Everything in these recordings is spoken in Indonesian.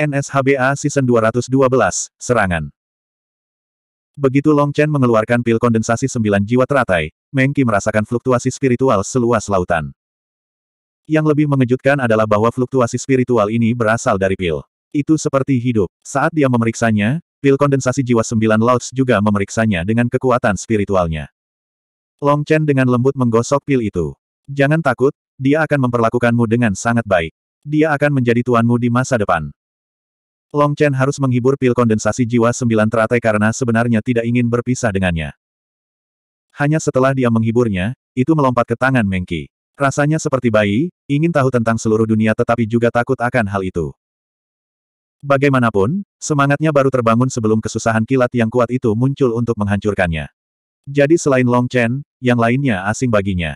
NSHBA Season 212, Serangan. Begitu Long Chen mengeluarkan pil kondensasi sembilan jiwa teratai, Meng Qi merasakan fluktuasi spiritual seluas lautan. Yang lebih mengejutkan adalah bahwa fluktuasi spiritual ini berasal dari pil. Itu seperti hidup. Saat dia memeriksanya, pil kondensasi jiwa sembilan lauts juga memeriksanya dengan kekuatan spiritualnya. Long Chen dengan lembut menggosok pil itu. Jangan takut, dia akan memperlakukanmu dengan sangat baik. Dia akan menjadi tuanmu di masa depan. Long Chen harus menghibur pil kondensasi jiwa sembilan teratai karena sebenarnya tidak ingin berpisah dengannya. Hanya setelah dia menghiburnya, itu melompat ke tangan Mengki. Rasanya seperti bayi, ingin tahu tentang seluruh dunia tetapi juga takut akan hal itu. Bagaimanapun, semangatnya baru terbangun sebelum kesusahan kilat yang kuat itu muncul untuk menghancurkannya. Jadi selain Long Chen, yang lainnya asing baginya.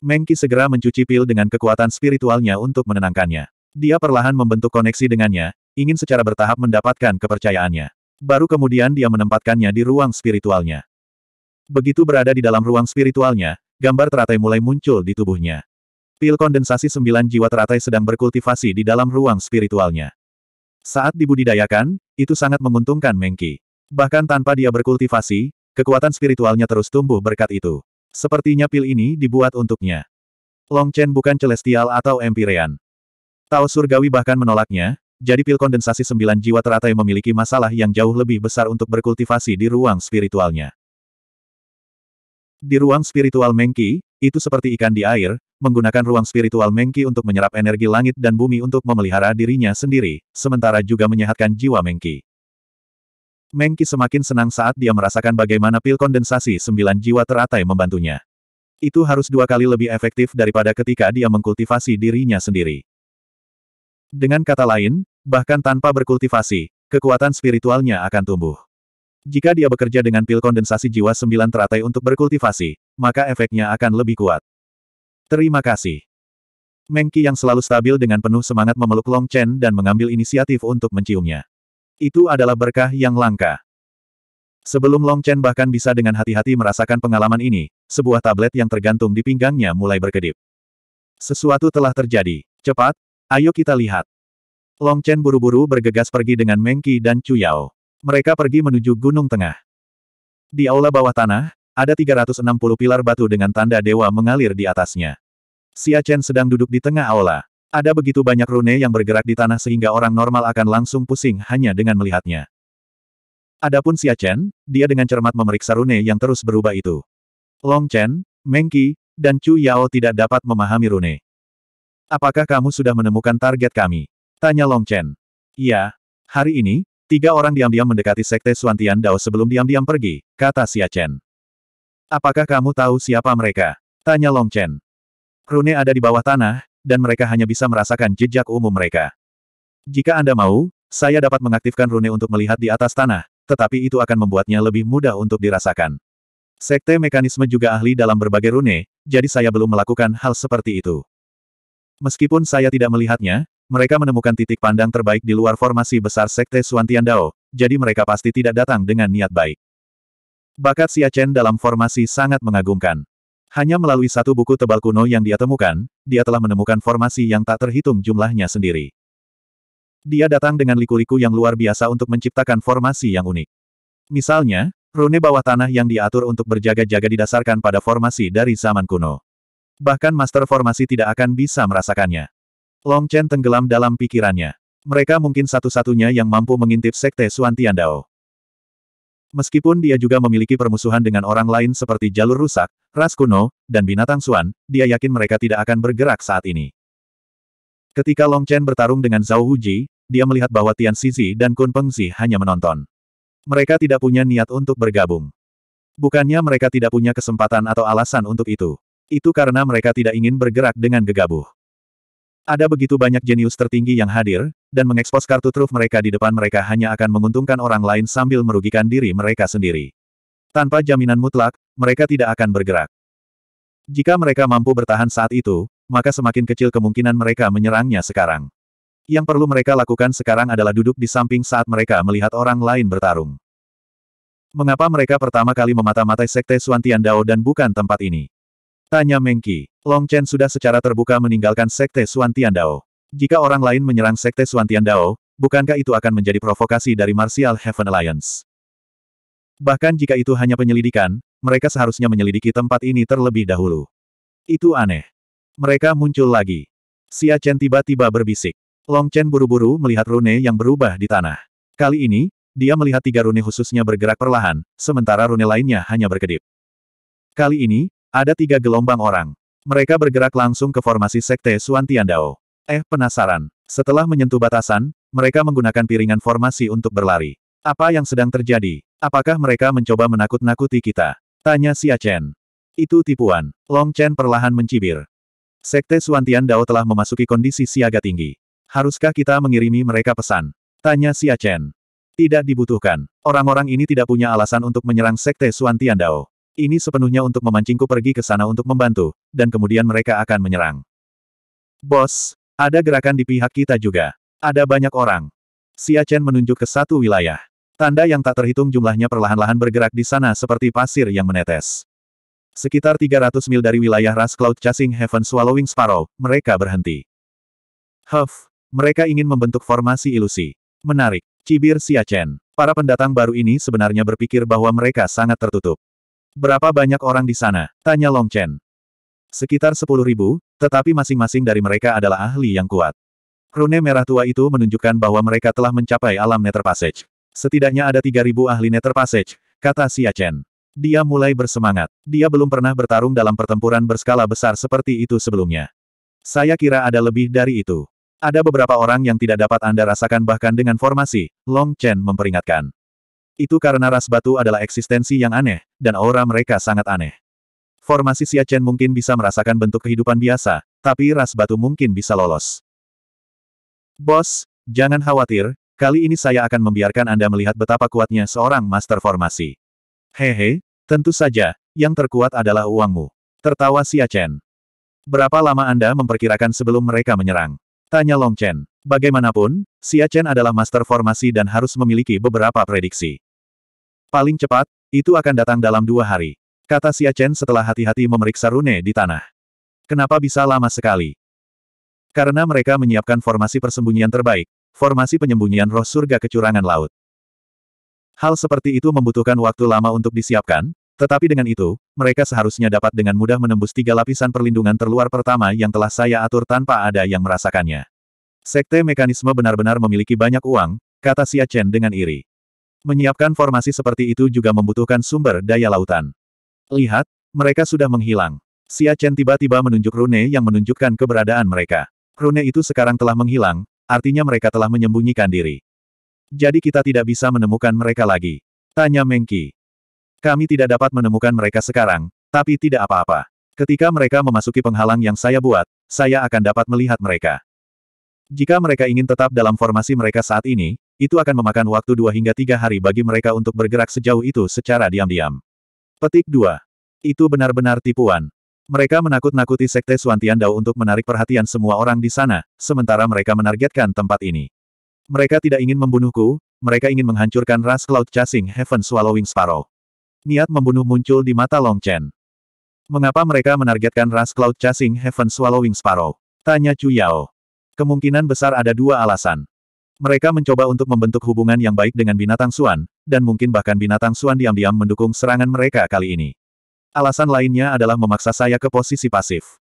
Mengki segera mencuci pil dengan kekuatan spiritualnya untuk menenangkannya. Dia perlahan membentuk koneksi dengannya, ingin secara bertahap mendapatkan kepercayaannya. Baru kemudian dia menempatkannya di ruang spiritualnya. Begitu berada di dalam ruang spiritualnya, gambar teratai mulai muncul di tubuhnya. Pil kondensasi sembilan jiwa teratai sedang berkultivasi di dalam ruang spiritualnya. Saat dibudidayakan, itu sangat menguntungkan Mengki. Bahkan tanpa dia berkultivasi, kekuatan spiritualnya terus tumbuh berkat itu. Sepertinya pil ini dibuat untuknya. Long Chen bukan celestial atau empirean. Tao surgawi bahkan menolaknya, jadi pil kondensasi sembilan jiwa teratai memiliki masalah yang jauh lebih besar untuk berkultivasi di ruang spiritualnya. Di ruang spiritual Mengki, itu seperti ikan di air, menggunakan ruang spiritual Mengki untuk menyerap energi langit dan bumi untuk memelihara dirinya sendiri, sementara juga menyehatkan jiwa Mengki. Mengki semakin senang saat dia merasakan bagaimana pil kondensasi sembilan jiwa teratai membantunya. Itu harus dua kali lebih efektif daripada ketika dia mengkultivasi dirinya sendiri. Dengan kata lain, bahkan tanpa berkultivasi, kekuatan spiritualnya akan tumbuh. Jika dia bekerja dengan pil kondensasi jiwa sembilan teratai untuk berkultivasi, maka efeknya akan lebih kuat. Terima kasih. Mengki yang selalu stabil dengan penuh semangat memeluk Long Chen dan mengambil inisiatif untuk menciumnya. Itu adalah berkah yang langka. Sebelum Long Chen bahkan bisa dengan hati-hati merasakan pengalaman ini, sebuah tablet yang tergantung di pinggangnya mulai berkedip. Sesuatu telah terjadi. Cepat, Ayo kita lihat. Long Chen buru-buru bergegas pergi dengan Meng Qi dan Chu Yao. Mereka pergi menuju Gunung Tengah. Di aula bawah tanah, ada 360 pilar batu dengan tanda dewa mengalir di atasnya. Xia Chen sedang duduk di tengah aula. Ada begitu banyak rune yang bergerak di tanah sehingga orang normal akan langsung pusing hanya dengan melihatnya. Adapun Xia Chen, dia dengan cermat memeriksa rune yang terus berubah itu. Long Chen, Meng Qi, dan Chu Yao tidak dapat memahami rune. Apakah kamu sudah menemukan target kami? Tanya Long Chen. Ya. Hari ini, tiga orang diam-diam mendekati Sekte Suantian Dao sebelum diam-diam pergi, kata Xia Chen. Apakah kamu tahu siapa mereka? Tanya Long Chen. Rune ada di bawah tanah, dan mereka hanya bisa merasakan jejak umum mereka. Jika Anda mau, saya dapat mengaktifkan rune untuk melihat di atas tanah, tetapi itu akan membuatnya lebih mudah untuk dirasakan. Sekte mekanisme juga ahli dalam berbagai rune, jadi saya belum melakukan hal seperti itu. Meskipun saya tidak melihatnya, mereka menemukan titik pandang terbaik di luar formasi besar Sekte Suantian Dao, jadi mereka pasti tidak datang dengan niat baik. Bakat Xia Chen dalam formasi sangat mengagumkan. Hanya melalui satu buku tebal kuno yang dia temukan, dia telah menemukan formasi yang tak terhitung jumlahnya sendiri. Dia datang dengan liku-liku yang luar biasa untuk menciptakan formasi yang unik. Misalnya, rune bawah tanah yang diatur untuk berjaga-jaga didasarkan pada formasi dari zaman kuno. Bahkan master formasi tidak akan bisa merasakannya. Long Chen tenggelam dalam pikirannya. Mereka mungkin satu-satunya yang mampu mengintip sekte Suantian Dao. Meskipun dia juga memiliki permusuhan dengan orang lain seperti jalur rusak, ras kuno, dan binatang Suan, dia yakin mereka tidak akan bergerak saat ini. Ketika Long Chen bertarung dengan Zhao Huji, dia melihat bahwa Tian Sizi dan Kun Pengzi hanya menonton. Mereka tidak punya niat untuk bergabung. Bukannya mereka tidak punya kesempatan atau alasan untuk itu. Itu karena mereka tidak ingin bergerak dengan gegabah. Ada begitu banyak jenius tertinggi yang hadir, dan mengekspos kartu truf mereka di depan mereka hanya akan menguntungkan orang lain sambil merugikan diri mereka sendiri. Tanpa jaminan mutlak, mereka tidak akan bergerak. Jika mereka mampu bertahan saat itu, maka semakin kecil kemungkinan mereka menyerangnya sekarang. Yang perlu mereka lakukan sekarang adalah duduk di samping saat mereka melihat orang lain bertarung. Mengapa mereka pertama kali memata-matai Sekte Suantian Dao dan bukan tempat ini? Tanya Mengki. Long Chen sudah secara terbuka meninggalkan Sekte Suan Dao. Jika orang lain menyerang Sekte Suan Dao, bukankah itu akan menjadi provokasi dari Martial Heaven Alliance? Bahkan jika itu hanya penyelidikan, mereka seharusnya menyelidiki tempat ini terlebih dahulu. Itu aneh. Mereka muncul lagi. Xia Chen tiba-tiba berbisik. Long Chen buru-buru melihat rune yang berubah di tanah. Kali ini, dia melihat tiga rune khususnya bergerak perlahan, sementara rune lainnya hanya berkedip. Kali ini, ada tiga gelombang orang. Mereka bergerak langsung ke formasi Sekte Suan Tiandao. Eh, penasaran. Setelah menyentuh batasan, mereka menggunakan piringan formasi untuk berlari. Apa yang sedang terjadi? Apakah mereka mencoba menakut-nakuti kita? Tanya Xia Chen. Itu tipuan. Long Chen perlahan mencibir. Sekte Suan Tiandao telah memasuki kondisi siaga tinggi. Haruskah kita mengirimi mereka pesan? Tanya Xia Chen. Tidak dibutuhkan. Orang-orang ini tidak punya alasan untuk menyerang Sekte Suan Tiandao. Ini sepenuhnya untuk memancingku pergi ke sana untuk membantu, dan kemudian mereka akan menyerang. Bos, ada gerakan di pihak kita juga. Ada banyak orang. Xia Chen menunjuk ke satu wilayah. Tanda yang tak terhitung jumlahnya perlahan-lahan bergerak di sana seperti pasir yang menetes. Sekitar 300 mil dari wilayah ras Cloud Chasing Heaven Swallowing Sparrow, mereka berhenti. Huff, mereka ingin membentuk formasi ilusi. Menarik, cibir Xia Chen. Para pendatang baru ini sebenarnya berpikir bahwa mereka sangat tertutup. Berapa banyak orang di sana? Tanya Long Chen. Sekitar sepuluh ribu, tetapi masing-masing dari mereka adalah ahli yang kuat. Rune merah tua itu menunjukkan bahwa mereka telah mencapai alam Nether Passage. Setidaknya ada tiga ribu ahli Nether Passage, kata Xia Chen. Dia mulai bersemangat. Dia belum pernah bertarung dalam pertempuran berskala besar seperti itu sebelumnya. Saya kira ada lebih dari itu. Ada beberapa orang yang tidak dapat Anda rasakan bahkan dengan formasi, Long Chen memperingatkan. Itu karena ras batu adalah eksistensi yang aneh, dan aura mereka sangat aneh. Formasi Siachen mungkin bisa merasakan bentuk kehidupan biasa, tapi ras batu mungkin bisa lolos. Bos, jangan khawatir, kali ini saya akan membiarkan Anda melihat betapa kuatnya seorang master formasi. Hehe, tentu saja, yang terkuat adalah uangmu. Tertawa Siachen. Berapa lama Anda memperkirakan sebelum mereka menyerang? Tanya Long Chen. Bagaimanapun, Siachen adalah master formasi dan harus memiliki beberapa prediksi. Paling cepat, itu akan datang dalam dua hari. Kata Xia Chen setelah hati-hati memeriksa rune di tanah. Kenapa bisa lama sekali? Karena mereka menyiapkan formasi persembunyian terbaik, formasi penyembunyian roh surga kecurangan laut. Hal seperti itu membutuhkan waktu lama untuk disiapkan, tetapi dengan itu, mereka seharusnya dapat dengan mudah menembus tiga lapisan perlindungan terluar pertama yang telah saya atur tanpa ada yang merasakannya. Sekte mekanisme benar-benar memiliki banyak uang, kata Xia Chen dengan iri. Menyiapkan formasi seperti itu juga membutuhkan sumber daya lautan. Lihat, mereka sudah menghilang. Xia Chen tiba-tiba menunjuk rune yang menunjukkan keberadaan mereka. Rune itu sekarang telah menghilang, artinya mereka telah menyembunyikan diri. Jadi kita tidak bisa menemukan mereka lagi. Tanya Mengki. Kami tidak dapat menemukan mereka sekarang, tapi tidak apa-apa. Ketika mereka memasuki penghalang yang saya buat, saya akan dapat melihat mereka. Jika mereka ingin tetap dalam formasi mereka saat ini, itu akan memakan waktu dua hingga tiga hari bagi mereka untuk bergerak sejauh itu secara diam-diam. Petik 2. Itu benar-benar tipuan. Mereka menakut-nakuti Sekte Suantian Dao untuk menarik perhatian semua orang di sana, sementara mereka menargetkan tempat ini. Mereka tidak ingin membunuhku, mereka ingin menghancurkan ras Cloud Chasing Heaven Swallowing Sparrow. Niat membunuh muncul di mata Long Chen. Mengapa mereka menargetkan ras Cloud Chasing Heaven Swallowing Sparrow? Tanya Chu Yao. Kemungkinan besar ada dua alasan. Mereka mencoba untuk membentuk hubungan yang baik dengan binatang Suan, dan mungkin bahkan binatang Suan diam-diam mendukung serangan mereka kali ini. Alasan lainnya adalah memaksa saya ke posisi pasif.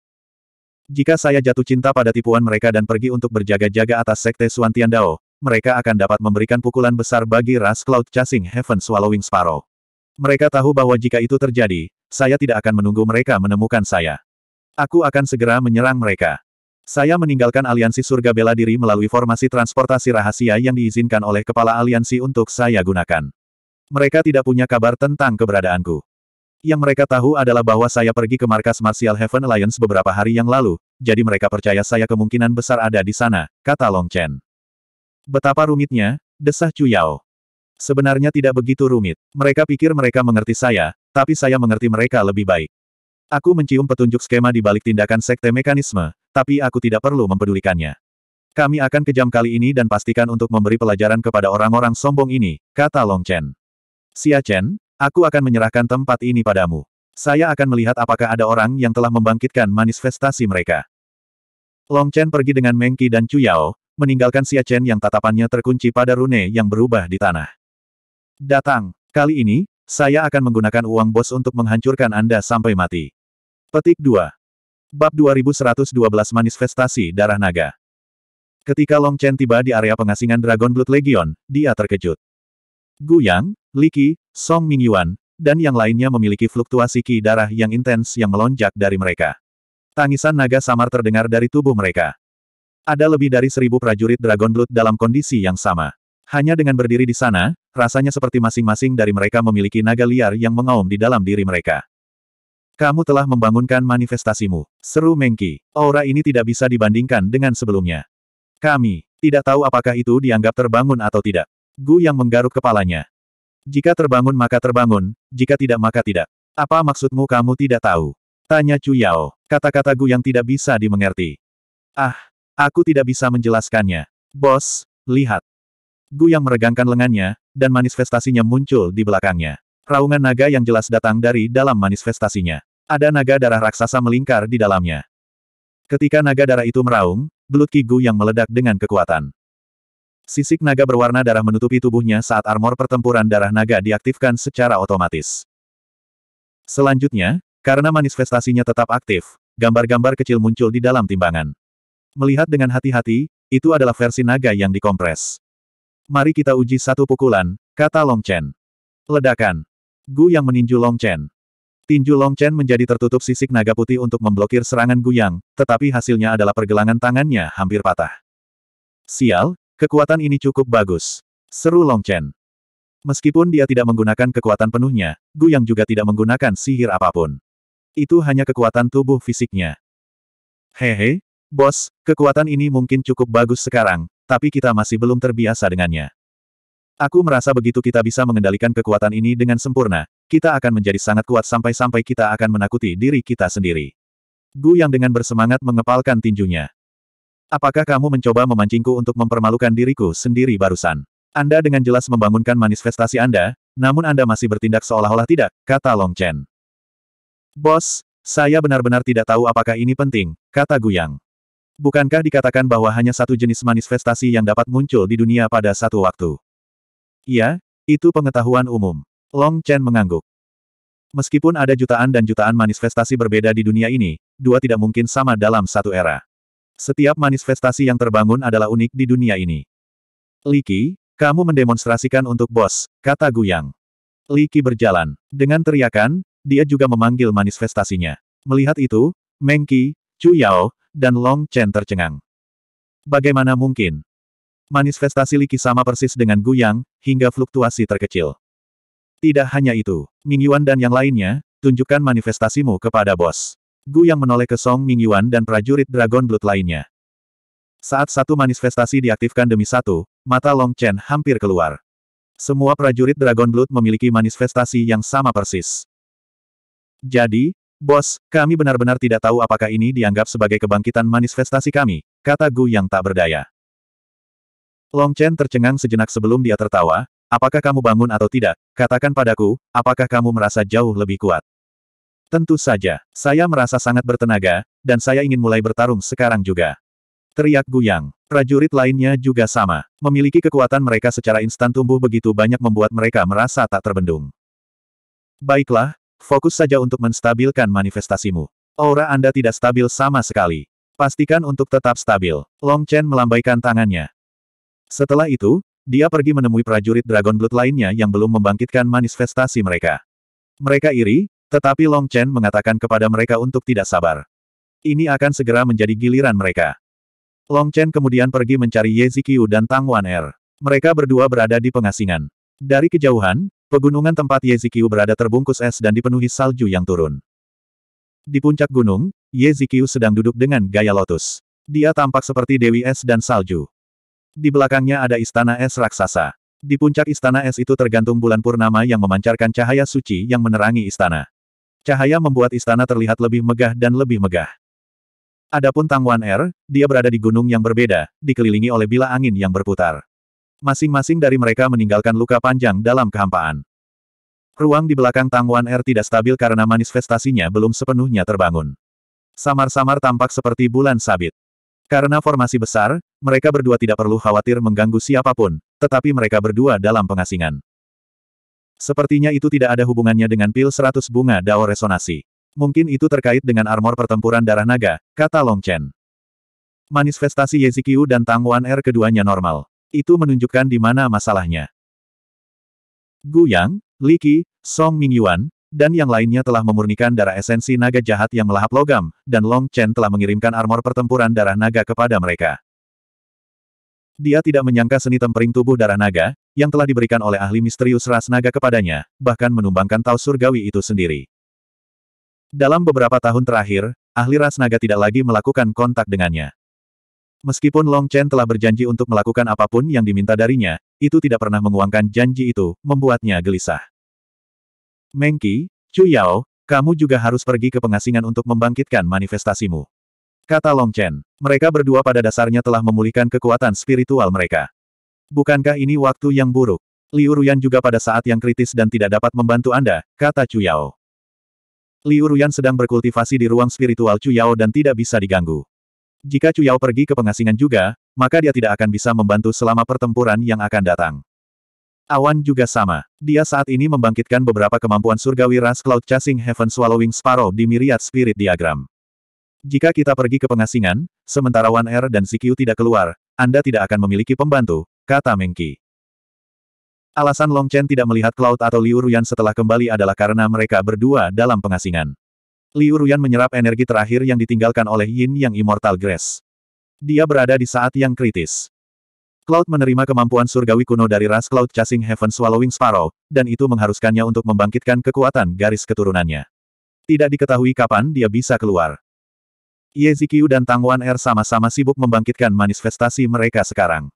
Jika saya jatuh cinta pada tipuan mereka dan pergi untuk berjaga-jaga atas sekte Suan Tiandao, mereka akan dapat memberikan pukulan besar bagi ras Cloud Chasing Heaven Swallowing Sparrow. Mereka tahu bahwa jika itu terjadi, saya tidak akan menunggu mereka menemukan saya. Aku akan segera menyerang mereka. Saya meninggalkan aliansi surga bela diri melalui formasi transportasi rahasia yang diizinkan oleh kepala aliansi untuk saya gunakan. Mereka tidak punya kabar tentang keberadaanku. Yang mereka tahu adalah bahwa saya pergi ke markas Martial Heaven Alliance beberapa hari yang lalu, jadi mereka percaya saya kemungkinan besar ada di sana, kata Long Chen. Betapa rumitnya, desah Yao. Sebenarnya tidak begitu rumit. Mereka pikir mereka mengerti saya, tapi saya mengerti mereka lebih baik. Aku mencium petunjuk skema di balik tindakan sekte mekanisme, tapi aku tidak perlu mempedulikannya. Kami akan kejam kali ini dan pastikan untuk memberi pelajaran kepada orang-orang sombong ini, kata Long Chen. Xia Chen, aku akan menyerahkan tempat ini padamu. Saya akan melihat apakah ada orang yang telah membangkitkan manifestasi mereka. Long Chen pergi dengan Meng dan Chu Yao, meninggalkan Xia Chen yang tatapannya terkunci pada rune yang berubah di tanah. Datang, kali ini, saya akan menggunakan uang bos untuk menghancurkan Anda sampai mati. Petik 2. Bab 2112 Manifestasi Darah Naga Ketika Long Chen tiba di area pengasingan Dragon Blood Legion, dia terkejut. Gu Yang, Li Qi, Song Mingyuan, dan yang lainnya memiliki fluktuasi ki darah yang intens yang melonjak dari mereka. Tangisan naga samar terdengar dari tubuh mereka. Ada lebih dari seribu prajurit Dragon Blood dalam kondisi yang sama. Hanya dengan berdiri di sana, rasanya seperti masing-masing dari mereka memiliki naga liar yang mengaum di dalam diri mereka. Kamu telah membangunkan manifestasimu, seru Mengki. Aura ini tidak bisa dibandingkan dengan sebelumnya. Kami, tidak tahu apakah itu dianggap terbangun atau tidak. Gu yang menggaruk kepalanya. Jika terbangun maka terbangun, jika tidak maka tidak. Apa maksudmu kamu tidak tahu? Tanya Chu Yao, kata-kata Gu yang tidak bisa dimengerti. Ah, aku tidak bisa menjelaskannya. Bos, lihat, Gu yang meregangkan lengannya, dan manifestasinya muncul di belakangnya. Raungan naga yang jelas datang dari dalam manifestasinya. Ada naga darah raksasa melingkar di dalamnya. Ketika naga darah itu meraung, belut Ki Gu yang meledak dengan kekuatan. Sisik naga berwarna darah menutupi tubuhnya saat armor pertempuran darah naga diaktifkan secara otomatis. Selanjutnya, karena manifestasinya tetap aktif, gambar-gambar kecil muncul di dalam timbangan. Melihat dengan hati-hati, itu adalah versi naga yang dikompres. Mari kita uji satu pukulan, kata Long Chen. Ledakan. Gu yang meninju Long Chen. Tinju Long Chen menjadi tertutup sisik naga putih untuk memblokir serangan Gu Yang, tetapi hasilnya adalah pergelangan tangannya hampir patah. Sial, kekuatan ini cukup bagus. Seru Long Chen. Meskipun dia tidak menggunakan kekuatan penuhnya, Gu Yang juga tidak menggunakan sihir apapun. Itu hanya kekuatan tubuh fisiknya. Hehe, bos, kekuatan ini mungkin cukup bagus sekarang, tapi kita masih belum terbiasa dengannya. Aku merasa begitu kita bisa mengendalikan kekuatan ini dengan sempurna, kita akan menjadi sangat kuat sampai-sampai kita akan menakuti diri kita sendiri. Gu yang dengan bersemangat mengepalkan tinjunya. Apakah kamu mencoba memancingku untuk mempermalukan diriku sendiri barusan? Anda dengan jelas membangunkan manifestasi Anda, namun Anda masih bertindak seolah-olah tidak, kata Long Chen. Bos, saya benar-benar tidak tahu apakah ini penting, kata Gu Yang. Bukankah dikatakan bahwa hanya satu jenis manifestasi yang dapat muncul di dunia pada satu waktu? Iya, itu pengetahuan umum. Long Chen mengangguk. Meskipun ada jutaan dan jutaan manifestasi berbeda di dunia ini, dua tidak mungkin sama dalam satu era. Setiap manifestasi yang terbangun adalah unik di dunia ini. Li Qi, kamu mendemonstrasikan untuk bos, kata Guyang. Qi berjalan. Dengan teriakan, dia juga memanggil manifestasinya. Melihat itu, Meng Qi, Chu Yao, dan Long Chen tercengang. Bagaimana mungkin? Manifestasi liki sama persis dengan Gu Yang hingga fluktuasi terkecil. Tidak hanya itu, Ming Yuan dan yang lainnya, tunjukkan manifestasimu kepada bos. Gu Yang menoleh ke Song Ming Yuan dan prajurit Dragon Blood lainnya. Saat satu manifestasi diaktifkan demi satu, mata Long Chen hampir keluar. Semua prajurit Dragon Blood memiliki manifestasi yang sama persis. Jadi, Bos, kami benar-benar tidak tahu apakah ini dianggap sebagai kebangkitan manifestasi kami, kata Gu yang tak berdaya. Long Chen tercengang sejenak sebelum dia tertawa, apakah kamu bangun atau tidak, katakan padaku, apakah kamu merasa jauh lebih kuat? Tentu saja, saya merasa sangat bertenaga, dan saya ingin mulai bertarung sekarang juga. Teriak Gu yang. Prajurit lainnya juga sama. Memiliki kekuatan mereka secara instan tumbuh begitu banyak membuat mereka merasa tak terbendung. Baiklah, Fokus saja untuk menstabilkan manifestasimu. Aura Anda tidak stabil sama sekali. Pastikan untuk tetap stabil. Long Chen melambaikan tangannya. Setelah itu, dia pergi menemui prajurit Dragon Blood lainnya yang belum membangkitkan manifestasi mereka. Mereka iri, tetapi Long Chen mengatakan kepada mereka untuk tidak sabar. Ini akan segera menjadi giliran mereka. Long Chen kemudian pergi mencari Ye Zikiu dan Tang Wan Er. Mereka berdua berada di pengasingan. Dari kejauhan, Pegunungan tempat Yezikiu berada terbungkus es dan dipenuhi salju yang turun. Di puncak gunung, Yezikiu sedang duduk dengan gaya lotus. Dia tampak seperti Dewi Es dan Salju. Di belakangnya ada istana es raksasa. Di puncak istana es itu tergantung bulan purnama yang memancarkan cahaya suci yang menerangi istana. Cahaya membuat istana terlihat lebih megah dan lebih megah. Adapun Tangwan Er, dia berada di gunung yang berbeda, dikelilingi oleh bila angin yang berputar masing-masing dari mereka meninggalkan luka panjang dalam kehampaan. Ruang di belakang Tang Wan Er tidak stabil karena manifestasinya belum sepenuhnya terbangun. Samar-samar tampak seperti bulan sabit. Karena formasi besar, mereka berdua tidak perlu khawatir mengganggu siapapun, tetapi mereka berdua dalam pengasingan. Sepertinya itu tidak ada hubungannya dengan pil seratus bunga Dao Resonasi. Mungkin itu terkait dengan armor pertempuran darah naga, kata Long Chen. Manifestasi Yezikiu dan Tang Wan Er keduanya normal itu menunjukkan di mana masalahnya. Gu Yang, Li Qi, Song Mingyuan, dan yang lainnya telah memurnikan darah esensi naga jahat yang melahap logam, dan Long Chen telah mengirimkan armor pertempuran darah naga kepada mereka. Dia tidak menyangka seni tempering tubuh darah naga, yang telah diberikan oleh ahli misterius ras naga kepadanya, bahkan menumbangkan tau surgawi itu sendiri. Dalam beberapa tahun terakhir, ahli ras naga tidak lagi melakukan kontak dengannya. Meskipun Long Chen telah berjanji untuk melakukan apapun yang diminta darinya, itu tidak pernah menguangkan janji itu, membuatnya gelisah. Mengki, Chu Yao, kamu juga harus pergi ke pengasingan untuk membangkitkan manifestasimu. Kata Long Chen, mereka berdua pada dasarnya telah memulihkan kekuatan spiritual mereka. Bukankah ini waktu yang buruk? Liu Ruyan juga pada saat yang kritis dan tidak dapat membantu Anda, kata Chu Yao. Liu Ruyan sedang berkultivasi di ruang spiritual Chu Yao dan tidak bisa diganggu. Jika Cuyao pergi ke pengasingan juga, maka dia tidak akan bisa membantu selama pertempuran yang akan datang. Awan juga sama. Dia saat ini membangkitkan beberapa kemampuan surgawi ras Cloud Chasing Heaven Swallowing Sparrow di Myriad Spirit Diagram. Jika kita pergi ke pengasingan, sementara Wan Er dan Sikiu tidak keluar, Anda tidak akan memiliki pembantu, kata Mengki. Alasan Long Chen tidak melihat Cloud atau Liu Ruyan setelah kembali adalah karena mereka berdua dalam pengasingan. Liu Ruyan menyerap energi terakhir yang ditinggalkan oleh Yin Yang Immortal Grace. Dia berada di saat yang kritis. Cloud menerima kemampuan surgawi kuno dari ras Cloud Chasing Heaven Swallowing Sparrow, dan itu mengharuskannya untuk membangkitkan kekuatan garis keturunannya. Tidak diketahui kapan dia bisa keluar. Ye Zikyu dan Tang Wan Er sama-sama sibuk membangkitkan manifestasi mereka sekarang.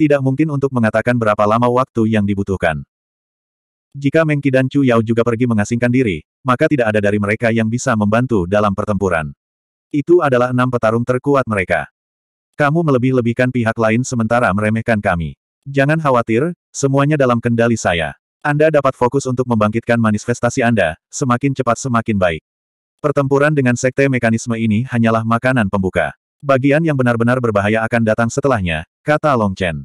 Tidak mungkin untuk mengatakan berapa lama waktu yang dibutuhkan. Jika Mengki dan Chu Yao juga pergi mengasingkan diri, maka tidak ada dari mereka yang bisa membantu dalam pertempuran. Itu adalah enam petarung terkuat mereka. Kamu melebih-lebihkan pihak lain sementara meremehkan kami. Jangan khawatir, semuanya dalam kendali saya. Anda dapat fokus untuk membangkitkan manifestasi Anda, semakin cepat semakin baik. Pertempuran dengan sekte mekanisme ini hanyalah makanan pembuka. Bagian yang benar-benar berbahaya akan datang setelahnya, kata Long Chen.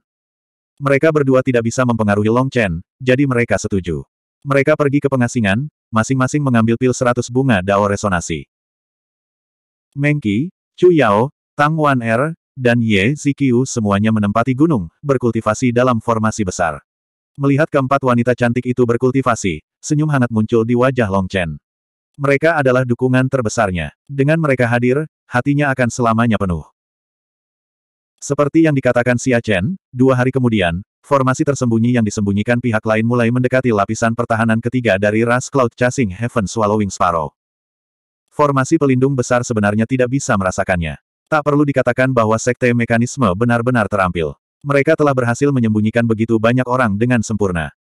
Mereka berdua tidak bisa mempengaruhi Long Chen, jadi mereka setuju. Mereka pergi ke pengasingan, masing-masing mengambil pil seratus bunga dao resonasi. Mengki, Chu Yao, Tang Wan Er, dan Ye Zikiu semuanya menempati gunung, berkultivasi dalam formasi besar. Melihat keempat wanita cantik itu berkultivasi, senyum hangat muncul di wajah Long Chen. Mereka adalah dukungan terbesarnya. Dengan mereka hadir, hatinya akan selamanya penuh. Seperti yang dikatakan Xia Chen, dua hari kemudian, formasi tersembunyi yang disembunyikan pihak lain mulai mendekati lapisan pertahanan ketiga dari ras Cloud Chasing Heaven Swallowing Sparrow. Formasi pelindung besar sebenarnya tidak bisa merasakannya. Tak perlu dikatakan bahwa sekte mekanisme benar-benar terampil. Mereka telah berhasil menyembunyikan begitu banyak orang dengan sempurna.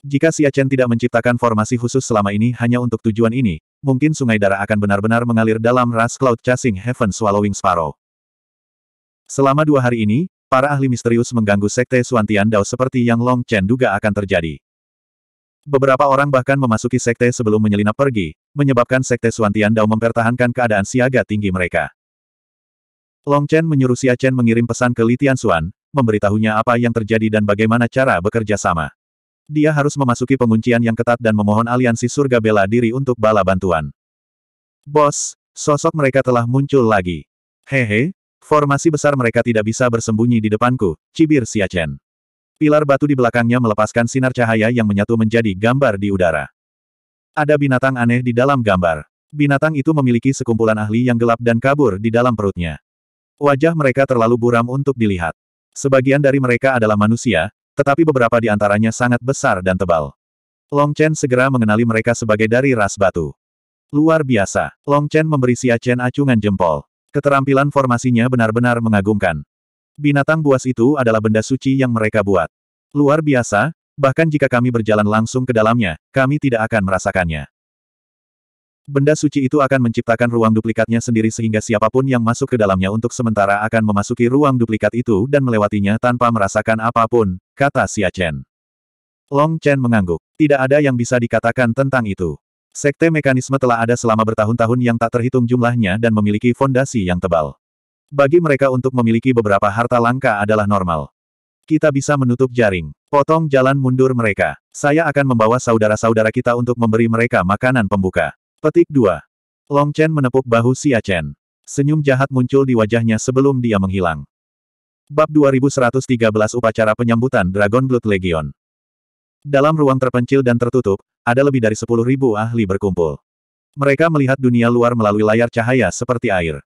Jika Xia Chen tidak menciptakan formasi khusus selama ini hanya untuk tujuan ini, mungkin sungai darah akan benar-benar mengalir dalam ras Cloud Chasing Heaven Swallowing Sparrow. Selama dua hari ini, para ahli misterius mengganggu Sekte Suantian Dao seperti yang Long Chen duga akan terjadi. Beberapa orang bahkan memasuki Sekte sebelum menyelinap pergi, menyebabkan Sekte Suantian Dao mempertahankan keadaan siaga tinggi mereka. Long Chen menyuruh Xia Chen mengirim pesan ke Li Tianxuan, memberitahunya apa yang terjadi dan bagaimana cara bekerja sama. Dia harus memasuki penguncian yang ketat dan memohon aliansi surga bela diri untuk bala bantuan. Bos, sosok mereka telah muncul lagi. Hehe, Formasi besar mereka tidak bisa bersembunyi di depanku, cibir Siachen. Pilar batu di belakangnya melepaskan sinar cahaya yang menyatu menjadi gambar di udara. Ada binatang aneh di dalam gambar. Binatang itu memiliki sekumpulan ahli yang gelap dan kabur di dalam perutnya. Wajah mereka terlalu buram untuk dilihat. Sebagian dari mereka adalah manusia, tetapi beberapa di antaranya sangat besar dan tebal. Long Chen segera mengenali mereka sebagai dari ras batu. Luar biasa, Long Chen memberi Siachen acungan jempol. Keterampilan formasinya benar-benar mengagumkan. Binatang buas itu adalah benda suci yang mereka buat. Luar biasa, bahkan jika kami berjalan langsung ke dalamnya, kami tidak akan merasakannya. Benda suci itu akan menciptakan ruang duplikatnya sendiri sehingga siapapun yang masuk ke dalamnya untuk sementara akan memasuki ruang duplikat itu dan melewatinya tanpa merasakan apapun, kata Xia Chen. Long Chen mengangguk. Tidak ada yang bisa dikatakan tentang itu. Sekte mekanisme telah ada selama bertahun-tahun yang tak terhitung jumlahnya dan memiliki fondasi yang tebal. Bagi mereka untuk memiliki beberapa harta langka adalah normal. Kita bisa menutup jaring. Potong jalan mundur mereka. Saya akan membawa saudara-saudara kita untuk memberi mereka makanan pembuka. Petik 2. Long Chen menepuk bahu Xia Chen. Senyum jahat muncul di wajahnya sebelum dia menghilang. Bab 2113 Upacara Penyambutan Dragon Blood Legion Dalam ruang terpencil dan tertutup, ada lebih dari sepuluh ribu ahli berkumpul. Mereka melihat dunia luar melalui layar cahaya seperti air.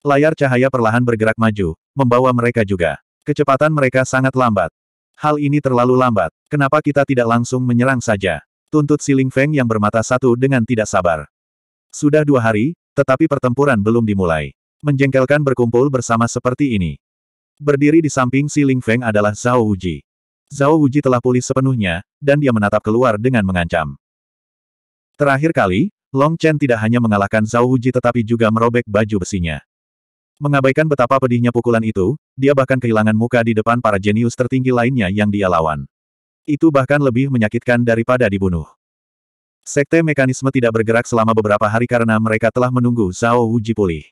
Layar cahaya perlahan bergerak maju, membawa mereka juga. Kecepatan mereka sangat lambat. Hal ini terlalu lambat. Kenapa kita tidak langsung menyerang saja? Tuntut si Ling Feng yang bermata satu dengan tidak sabar. Sudah dua hari, tetapi pertempuran belum dimulai. Menjengkelkan berkumpul bersama seperti ini. Berdiri di samping si Ling Feng adalah Zhao Uji. Zhao Wuji telah pulih sepenuhnya, dan dia menatap keluar dengan mengancam. Terakhir kali, Long Chen tidak hanya mengalahkan Zhao Wuji tetapi juga merobek baju besinya. Mengabaikan betapa pedihnya pukulan itu, dia bahkan kehilangan muka di depan para jenius tertinggi lainnya yang dia lawan. Itu bahkan lebih menyakitkan daripada dibunuh. Sekte mekanisme tidak bergerak selama beberapa hari karena mereka telah menunggu Zhao Wuji pulih.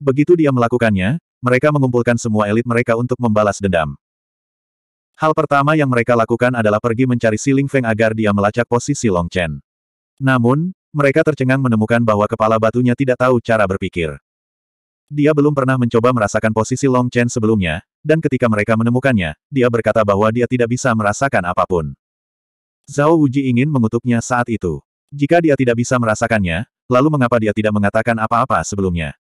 Begitu dia melakukannya, mereka mengumpulkan semua elit mereka untuk membalas dendam. Hal pertama yang mereka lakukan adalah pergi mencari Si Ling Feng agar dia melacak posisi Long Chen. Namun, mereka tercengang menemukan bahwa kepala batunya tidak tahu cara berpikir. Dia belum pernah mencoba merasakan posisi Long Chen sebelumnya, dan ketika mereka menemukannya, dia berkata bahwa dia tidak bisa merasakan apapun. Zhao Wuji ingin mengutuknya saat itu. Jika dia tidak bisa merasakannya, lalu mengapa dia tidak mengatakan apa-apa sebelumnya?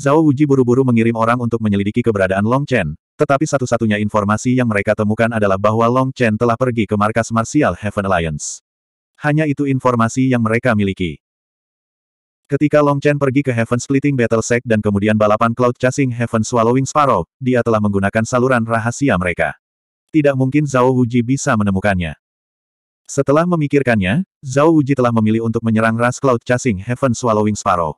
Zhao Wuji buru-buru mengirim orang untuk menyelidiki keberadaan Long Chen, tetapi satu-satunya informasi yang mereka temukan adalah bahwa Long Chen telah pergi ke markas Martial Heaven Alliance. Hanya itu informasi yang mereka miliki. Ketika Long Chen pergi ke Heaven Splitting Battle Sect dan kemudian balapan Cloud Chasing Heaven Swallowing Sparrow, dia telah menggunakan saluran rahasia mereka. Tidak mungkin Zhao Wuji bisa menemukannya. Setelah memikirkannya, Zhao Wuji telah memilih untuk menyerang ras Cloud Chasing Heaven Swallowing Sparrow.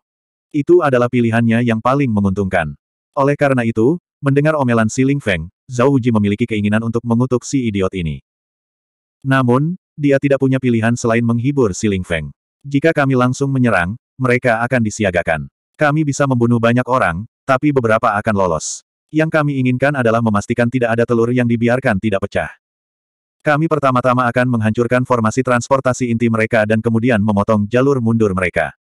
Itu adalah pilihannya yang paling menguntungkan. Oleh karena itu, Mendengar omelan Si Ling Feng, Zhao Wuji memiliki keinginan untuk mengutuk si idiot ini. Namun, dia tidak punya pilihan selain menghibur Si Ling Feng. Jika kami langsung menyerang, mereka akan disiagakan. Kami bisa membunuh banyak orang, tapi beberapa akan lolos. Yang kami inginkan adalah memastikan tidak ada telur yang dibiarkan tidak pecah. Kami pertama-tama akan menghancurkan formasi transportasi inti mereka dan kemudian memotong jalur mundur mereka.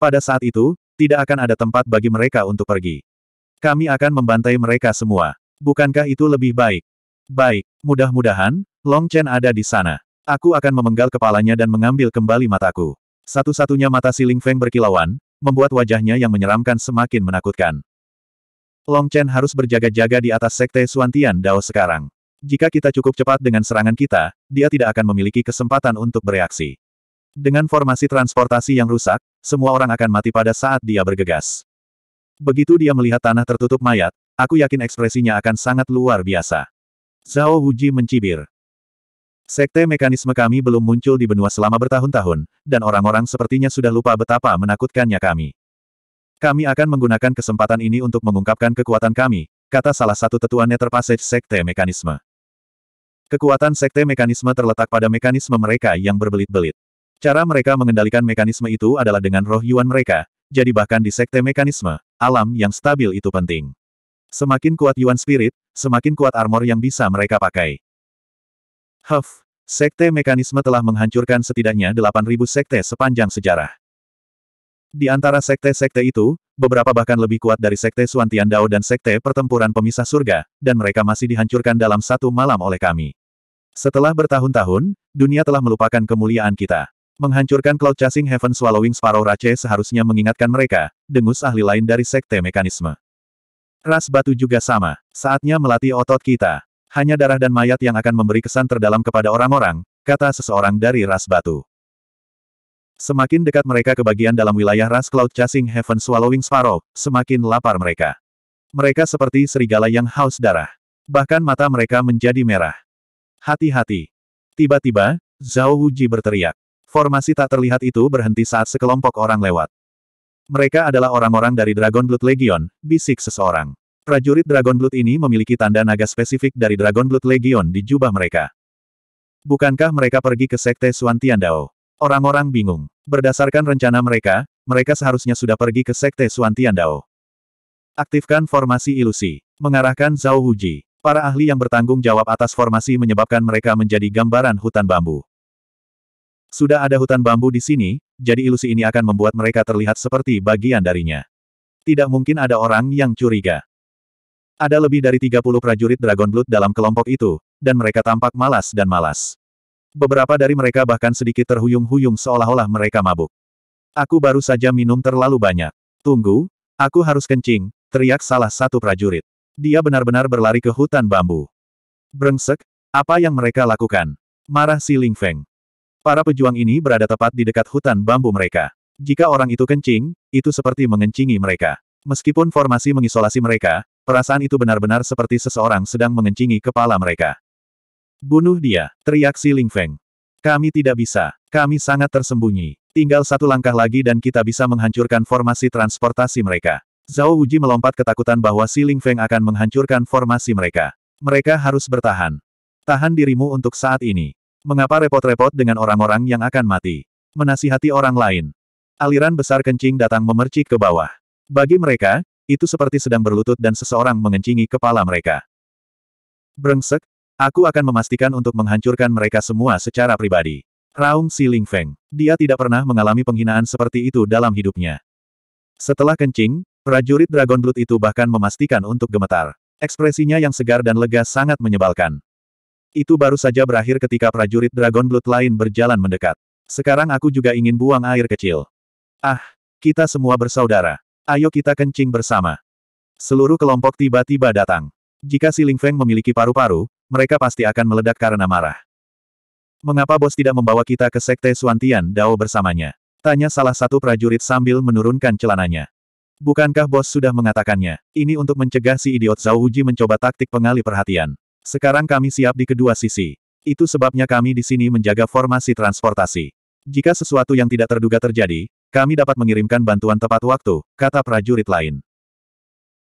Pada saat itu, tidak akan ada tempat bagi mereka untuk pergi. Kami akan membantai mereka semua. Bukankah itu lebih baik? Baik, mudah-mudahan, Long Chen ada di sana. Aku akan memenggal kepalanya dan mengambil kembali mataku. Satu-satunya mata si Ling Feng berkilauan, membuat wajahnya yang menyeramkan semakin menakutkan. Long Chen harus berjaga-jaga di atas sekte Suantian Dao sekarang. Jika kita cukup cepat dengan serangan kita, dia tidak akan memiliki kesempatan untuk bereaksi. Dengan formasi transportasi yang rusak, semua orang akan mati pada saat dia bergegas. Begitu dia melihat tanah tertutup mayat, aku yakin ekspresinya akan sangat luar biasa. Zhao Wuji mencibir. Sekte mekanisme kami belum muncul di benua selama bertahun-tahun, dan orang-orang sepertinya sudah lupa betapa menakutkannya kami. Kami akan menggunakan kesempatan ini untuk mengungkapkan kekuatan kami, kata salah satu tetua Nether Passage Sekte Mekanisme. Kekuatan Sekte Mekanisme terletak pada mekanisme mereka yang berbelit-belit. Cara mereka mengendalikan mekanisme itu adalah dengan roh Yuan mereka, jadi bahkan di sekte mekanisme, alam yang stabil itu penting. Semakin kuat Yuan Spirit, semakin kuat armor yang bisa mereka pakai. Huff, sekte mekanisme telah menghancurkan setidaknya 8.000 sekte sepanjang sejarah. Di antara sekte-sekte itu, beberapa bahkan lebih kuat dari sekte Suantian Dao dan sekte pertempuran pemisah surga, dan mereka masih dihancurkan dalam satu malam oleh kami. Setelah bertahun-tahun, dunia telah melupakan kemuliaan kita. Menghancurkan Cloud Chasing Heaven Swallowing Sparrow Rache seharusnya mengingatkan mereka, dengus ahli lain dari Sekte Mekanisme. Ras batu juga sama. Saatnya melatih otot kita. Hanya darah dan mayat yang akan memberi kesan terdalam kepada orang-orang, kata seseorang dari ras batu. Semakin dekat mereka ke bagian dalam wilayah ras Cloud Chasing Heaven Swallowing Sparrow, semakin lapar mereka. Mereka seperti serigala yang haus darah. Bahkan mata mereka menjadi merah. Hati-hati. Tiba-tiba, Zhao Wuji berteriak. Formasi tak terlihat itu berhenti saat sekelompok orang lewat. Mereka adalah orang-orang dari Dragon Blood Legion, bisik seseorang. Prajurit Dragon Blood ini memiliki tanda naga spesifik dari Dragon Blood Legion di jubah mereka. Bukankah mereka pergi ke Sekte Suan Dao? Orang-orang bingung. Berdasarkan rencana mereka, mereka seharusnya sudah pergi ke Sekte Suan Dao. Aktifkan formasi ilusi. Mengarahkan Zhao Huji. Para ahli yang bertanggung jawab atas formasi menyebabkan mereka menjadi gambaran hutan bambu. Sudah ada hutan bambu di sini, jadi ilusi ini akan membuat mereka terlihat seperti bagian darinya. Tidak mungkin ada orang yang curiga. Ada lebih dari 30 prajurit Dragon Blood dalam kelompok itu, dan mereka tampak malas dan malas. Beberapa dari mereka bahkan sedikit terhuyung-huyung seolah-olah mereka mabuk. Aku baru saja minum terlalu banyak. Tunggu, aku harus kencing, teriak salah satu prajurit. Dia benar-benar berlari ke hutan bambu. Brengsek, apa yang mereka lakukan? Marah si Ling Feng. Para pejuang ini berada tepat di dekat hutan bambu mereka. Jika orang itu kencing, itu seperti mengencingi mereka. Meskipun formasi mengisolasi mereka, perasaan itu benar-benar seperti seseorang sedang mengencingi kepala mereka. Bunuh dia, teriak si Ling Feng. Kami tidak bisa. Kami sangat tersembunyi. Tinggal satu langkah lagi dan kita bisa menghancurkan formasi transportasi mereka. Zhao Wuji melompat ketakutan bahwa si Ling Feng akan menghancurkan formasi mereka. Mereka harus bertahan. Tahan dirimu untuk saat ini. Mengapa repot-repot dengan orang-orang yang akan mati? Menasihati orang lain. Aliran besar kencing datang memercik ke bawah. Bagi mereka, itu seperti sedang berlutut dan seseorang mengencingi kepala mereka. Brengsek, aku akan memastikan untuk menghancurkan mereka semua secara pribadi. Raung Si Ling Feng. Dia tidak pernah mengalami penghinaan seperti itu dalam hidupnya. Setelah kencing, prajurit Dragon Blood itu bahkan memastikan untuk gemetar. Ekspresinya yang segar dan lega sangat menyebalkan. Itu baru saja berakhir ketika prajurit Dragon Blood lain berjalan mendekat. Sekarang aku juga ingin buang air kecil. Ah, kita semua bersaudara. Ayo kita kencing bersama. Seluruh kelompok tiba-tiba datang. Jika si Ling Feng memiliki paru-paru, mereka pasti akan meledak karena marah. Mengapa bos tidak membawa kita ke sekte Suantian Dao bersamanya? Tanya salah satu prajurit sambil menurunkan celananya. Bukankah bos sudah mengatakannya? Ini untuk mencegah si idiot Zhao Uji mencoba taktik pengalih perhatian. Sekarang kami siap di kedua sisi. Itu sebabnya kami di sini menjaga formasi transportasi. Jika sesuatu yang tidak terduga terjadi, kami dapat mengirimkan bantuan tepat waktu, kata prajurit lain.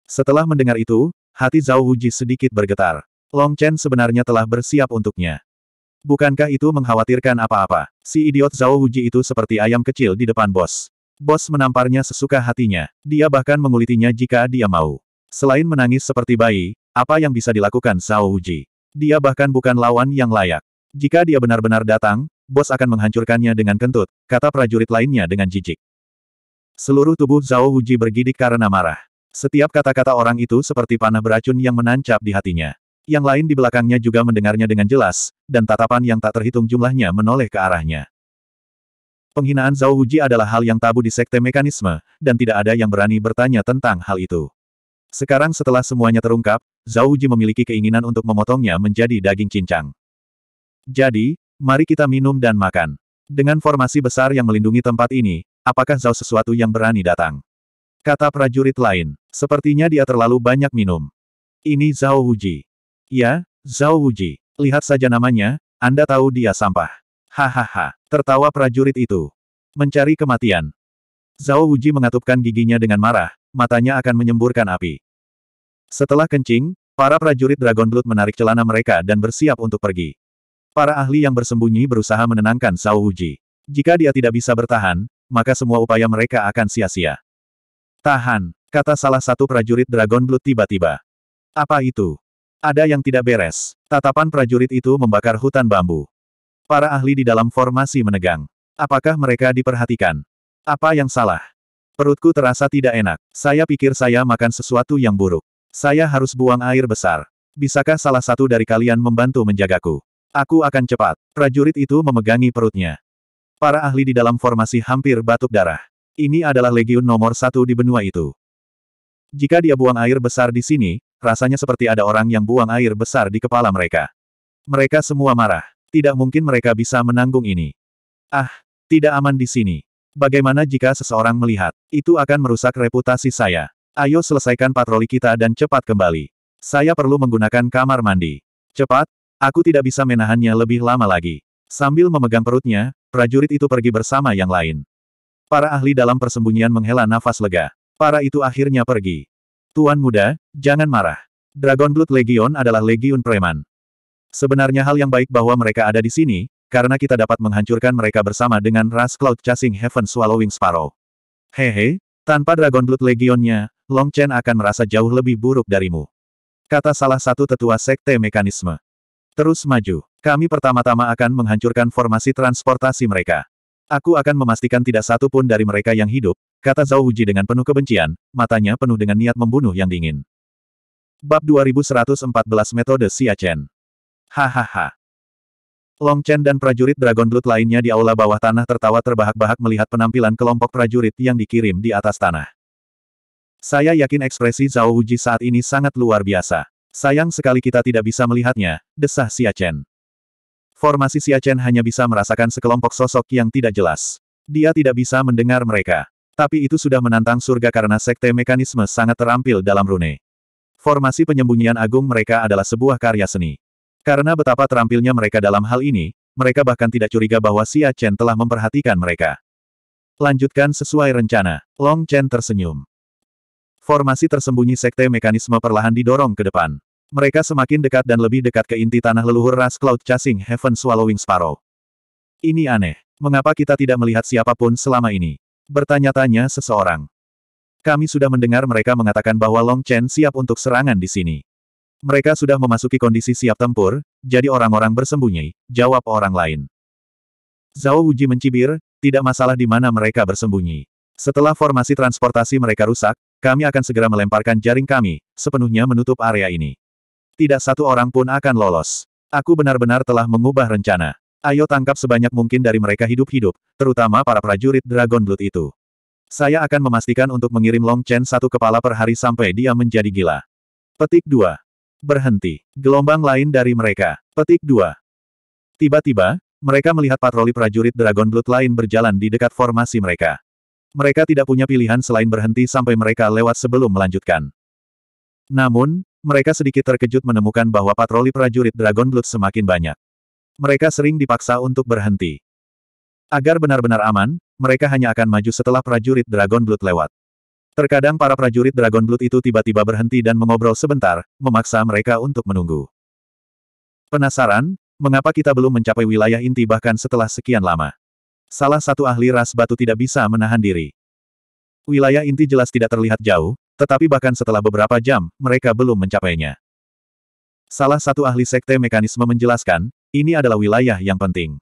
Setelah mendengar itu, hati Zhao Huji sedikit bergetar. Long Chen sebenarnya telah bersiap untuknya. Bukankah itu mengkhawatirkan apa-apa? Si idiot Zhao Huji itu seperti ayam kecil di depan bos. Bos menamparnya sesuka hatinya. Dia bahkan mengulitinya jika dia mau. Selain menangis seperti bayi, apa yang bisa dilakukan Sao Uji? Dia bahkan bukan lawan yang layak. Jika dia benar-benar datang, bos akan menghancurkannya dengan kentut, kata prajurit lainnya dengan jijik. Seluruh tubuh Zhao Uji bergidik karena marah. Setiap kata-kata orang itu seperti panah beracun yang menancap di hatinya. Yang lain di belakangnya juga mendengarnya dengan jelas, dan tatapan yang tak terhitung jumlahnya menoleh ke arahnya. Penghinaan Zhao Uji adalah hal yang tabu di sekte mekanisme, dan tidak ada yang berani bertanya tentang hal itu. Sekarang setelah semuanya terungkap, Zhao Ji memiliki keinginan untuk memotongnya menjadi daging cincang. Jadi, mari kita minum dan makan. Dengan formasi besar yang melindungi tempat ini, apakah Zhao sesuatu yang berani datang? Kata prajurit lain, sepertinya dia terlalu banyak minum. Ini Zhao Wuji. Ya, Zhao Wuji, Lihat saja namanya, Anda tahu dia sampah. Hahaha, tertawa prajurit itu. Mencari kematian. Zhao Wuji mengatupkan giginya dengan marah, matanya akan menyemburkan api. Setelah kencing, para prajurit Dragon Blood menarik celana mereka dan bersiap untuk pergi. Para ahli yang bersembunyi berusaha menenangkan Sao Wuji. Jika dia tidak bisa bertahan, maka semua upaya mereka akan sia-sia. Tahan, kata salah satu prajurit Dragon Blood tiba-tiba. Apa itu? Ada yang tidak beres. Tatapan prajurit itu membakar hutan bambu. Para ahli di dalam formasi menegang. Apakah mereka diperhatikan? Apa yang salah? Perutku terasa tidak enak. Saya pikir saya makan sesuatu yang buruk. Saya harus buang air besar. Bisakah salah satu dari kalian membantu menjagaku? Aku akan cepat. Prajurit itu memegangi perutnya. Para ahli di dalam formasi hampir batuk darah. Ini adalah legiun nomor satu di benua itu. Jika dia buang air besar di sini, rasanya seperti ada orang yang buang air besar di kepala mereka. Mereka semua marah. Tidak mungkin mereka bisa menanggung ini. Ah, tidak aman di sini. Bagaimana jika seseorang melihat? Itu akan merusak reputasi saya. Ayo selesaikan patroli kita dan cepat kembali. Saya perlu menggunakan kamar mandi. Cepat, aku tidak bisa menahannya lebih lama lagi. Sambil memegang perutnya, prajurit itu pergi bersama yang lain. Para ahli dalam persembunyian menghela nafas lega. Para itu akhirnya pergi. Tuan muda, jangan marah. Dragon Blood Legion adalah legiun preman. Sebenarnya hal yang baik bahwa mereka ada di sini, karena kita dapat menghancurkan mereka bersama dengan Ras Cloud Chasing Heaven Swallowing Sparrow. Hehe, tanpa Dragon Blood Legionnya, Long Chen akan merasa jauh lebih buruk darimu. Kata salah satu tetua sekte mekanisme. Terus maju. Kami pertama-tama akan menghancurkan formasi transportasi mereka. Aku akan memastikan tidak satu pun dari mereka yang hidup, kata Zhao Wuji dengan penuh kebencian, matanya penuh dengan niat membunuh yang dingin. Bab 2114 Metode Xia Hahaha. Long Chen dan prajurit Dragon Blood lainnya di aula bawah tanah tertawa terbahak-bahak melihat penampilan kelompok prajurit yang dikirim di atas tanah. Saya yakin ekspresi Zhao Wujie saat ini sangat luar biasa. Sayang sekali kita tidak bisa melihatnya, desah Xia Chen. Formasi Xia Chen hanya bisa merasakan sekelompok sosok yang tidak jelas. Dia tidak bisa mendengar mereka. Tapi itu sudah menantang surga karena sekte mekanisme sangat terampil dalam rune. Formasi penyembunyian agung mereka adalah sebuah karya seni. Karena betapa terampilnya mereka dalam hal ini, mereka bahkan tidak curiga bahwa Xia Chen telah memperhatikan mereka. Lanjutkan sesuai rencana. Long Chen tersenyum. Formasi tersembunyi sekte mekanisme perlahan didorong ke depan. Mereka semakin dekat dan lebih dekat ke inti tanah leluhur ras Cloud Chasing Heaven Swallowing Sparrow. Ini aneh. Mengapa kita tidak melihat siapapun selama ini? Bertanya-tanya seseorang. Kami sudah mendengar mereka mengatakan bahwa Long Chen siap untuk serangan di sini. Mereka sudah memasuki kondisi siap tempur, jadi orang-orang bersembunyi, jawab orang lain. Zhao Wuji mencibir, tidak masalah di mana mereka bersembunyi. Setelah formasi transportasi mereka rusak, kami akan segera melemparkan jaring kami, sepenuhnya menutup area ini. Tidak satu orang pun akan lolos. Aku benar-benar telah mengubah rencana. Ayo tangkap sebanyak mungkin dari mereka hidup-hidup, terutama para prajurit Dragon Blood itu. Saya akan memastikan untuk mengirim Long Chen satu kepala per hari sampai dia menjadi gila. Petik 2. Berhenti. Gelombang lain dari mereka. Petik 2. Tiba-tiba, mereka melihat patroli prajurit Dragon Blood lain berjalan di dekat formasi mereka. Mereka tidak punya pilihan selain berhenti sampai mereka lewat sebelum melanjutkan. Namun, mereka sedikit terkejut menemukan bahwa patroli prajurit Dragon Blood semakin banyak. Mereka sering dipaksa untuk berhenti. Agar benar-benar aman, mereka hanya akan maju setelah prajurit Dragon Blood lewat. Terkadang para prajurit Dragon Blood itu tiba-tiba berhenti dan mengobrol sebentar, memaksa mereka untuk menunggu. Penasaran, mengapa kita belum mencapai wilayah inti bahkan setelah sekian lama? Salah satu ahli ras batu tidak bisa menahan diri. Wilayah inti jelas tidak terlihat jauh, tetapi bahkan setelah beberapa jam, mereka belum mencapainya. Salah satu ahli sekte mekanisme menjelaskan, ini adalah wilayah yang penting.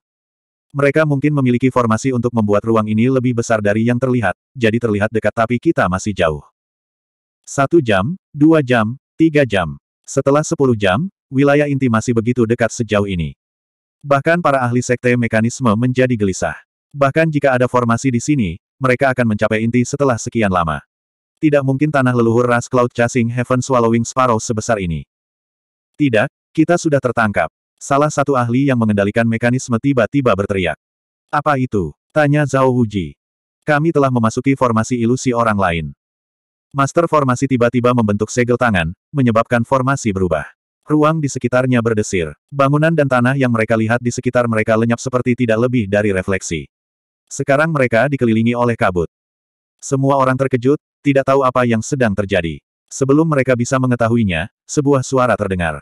Mereka mungkin memiliki formasi untuk membuat ruang ini lebih besar dari yang terlihat, jadi terlihat dekat tapi kita masih jauh. Satu jam, dua jam, tiga jam. Setelah sepuluh jam, wilayah inti masih begitu dekat sejauh ini. Bahkan para ahli sekte mekanisme menjadi gelisah. Bahkan jika ada formasi di sini, mereka akan mencapai inti setelah sekian lama. Tidak mungkin tanah leluhur ras Cloud Chasing Heaven Swallowing Sparrow sebesar ini. Tidak, kita sudah tertangkap. Salah satu ahli yang mengendalikan mekanisme tiba-tiba berteriak. Apa itu? Tanya Zhao Huji. Kami telah memasuki formasi ilusi orang lain. Master formasi tiba-tiba membentuk segel tangan, menyebabkan formasi berubah. Ruang di sekitarnya berdesir. Bangunan dan tanah yang mereka lihat di sekitar mereka lenyap seperti tidak lebih dari refleksi. Sekarang mereka dikelilingi oleh kabut. Semua orang terkejut, tidak tahu apa yang sedang terjadi. Sebelum mereka bisa mengetahuinya, sebuah suara terdengar.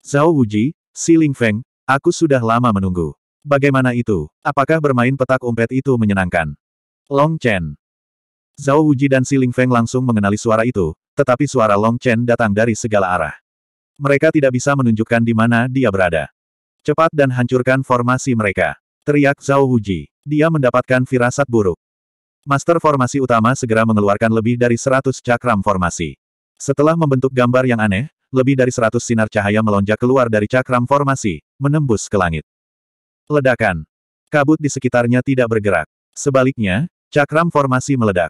Zhao Wuji, Si Ling Feng, aku sudah lama menunggu. Bagaimana itu? Apakah bermain petak umpet itu menyenangkan? Long Chen. Zhao Wuji dan Si Ling Feng langsung mengenali suara itu, tetapi suara Long Chen datang dari segala arah. Mereka tidak bisa menunjukkan di mana dia berada. Cepat dan hancurkan formasi mereka. Teriak Zhao Wuji. Dia mendapatkan firasat buruk. Master formasi utama segera mengeluarkan lebih dari 100 cakram formasi. Setelah membentuk gambar yang aneh, lebih dari seratus sinar cahaya melonjak keluar dari cakram formasi, menembus ke langit. Ledakan. Kabut di sekitarnya tidak bergerak. Sebaliknya, cakram formasi meledak.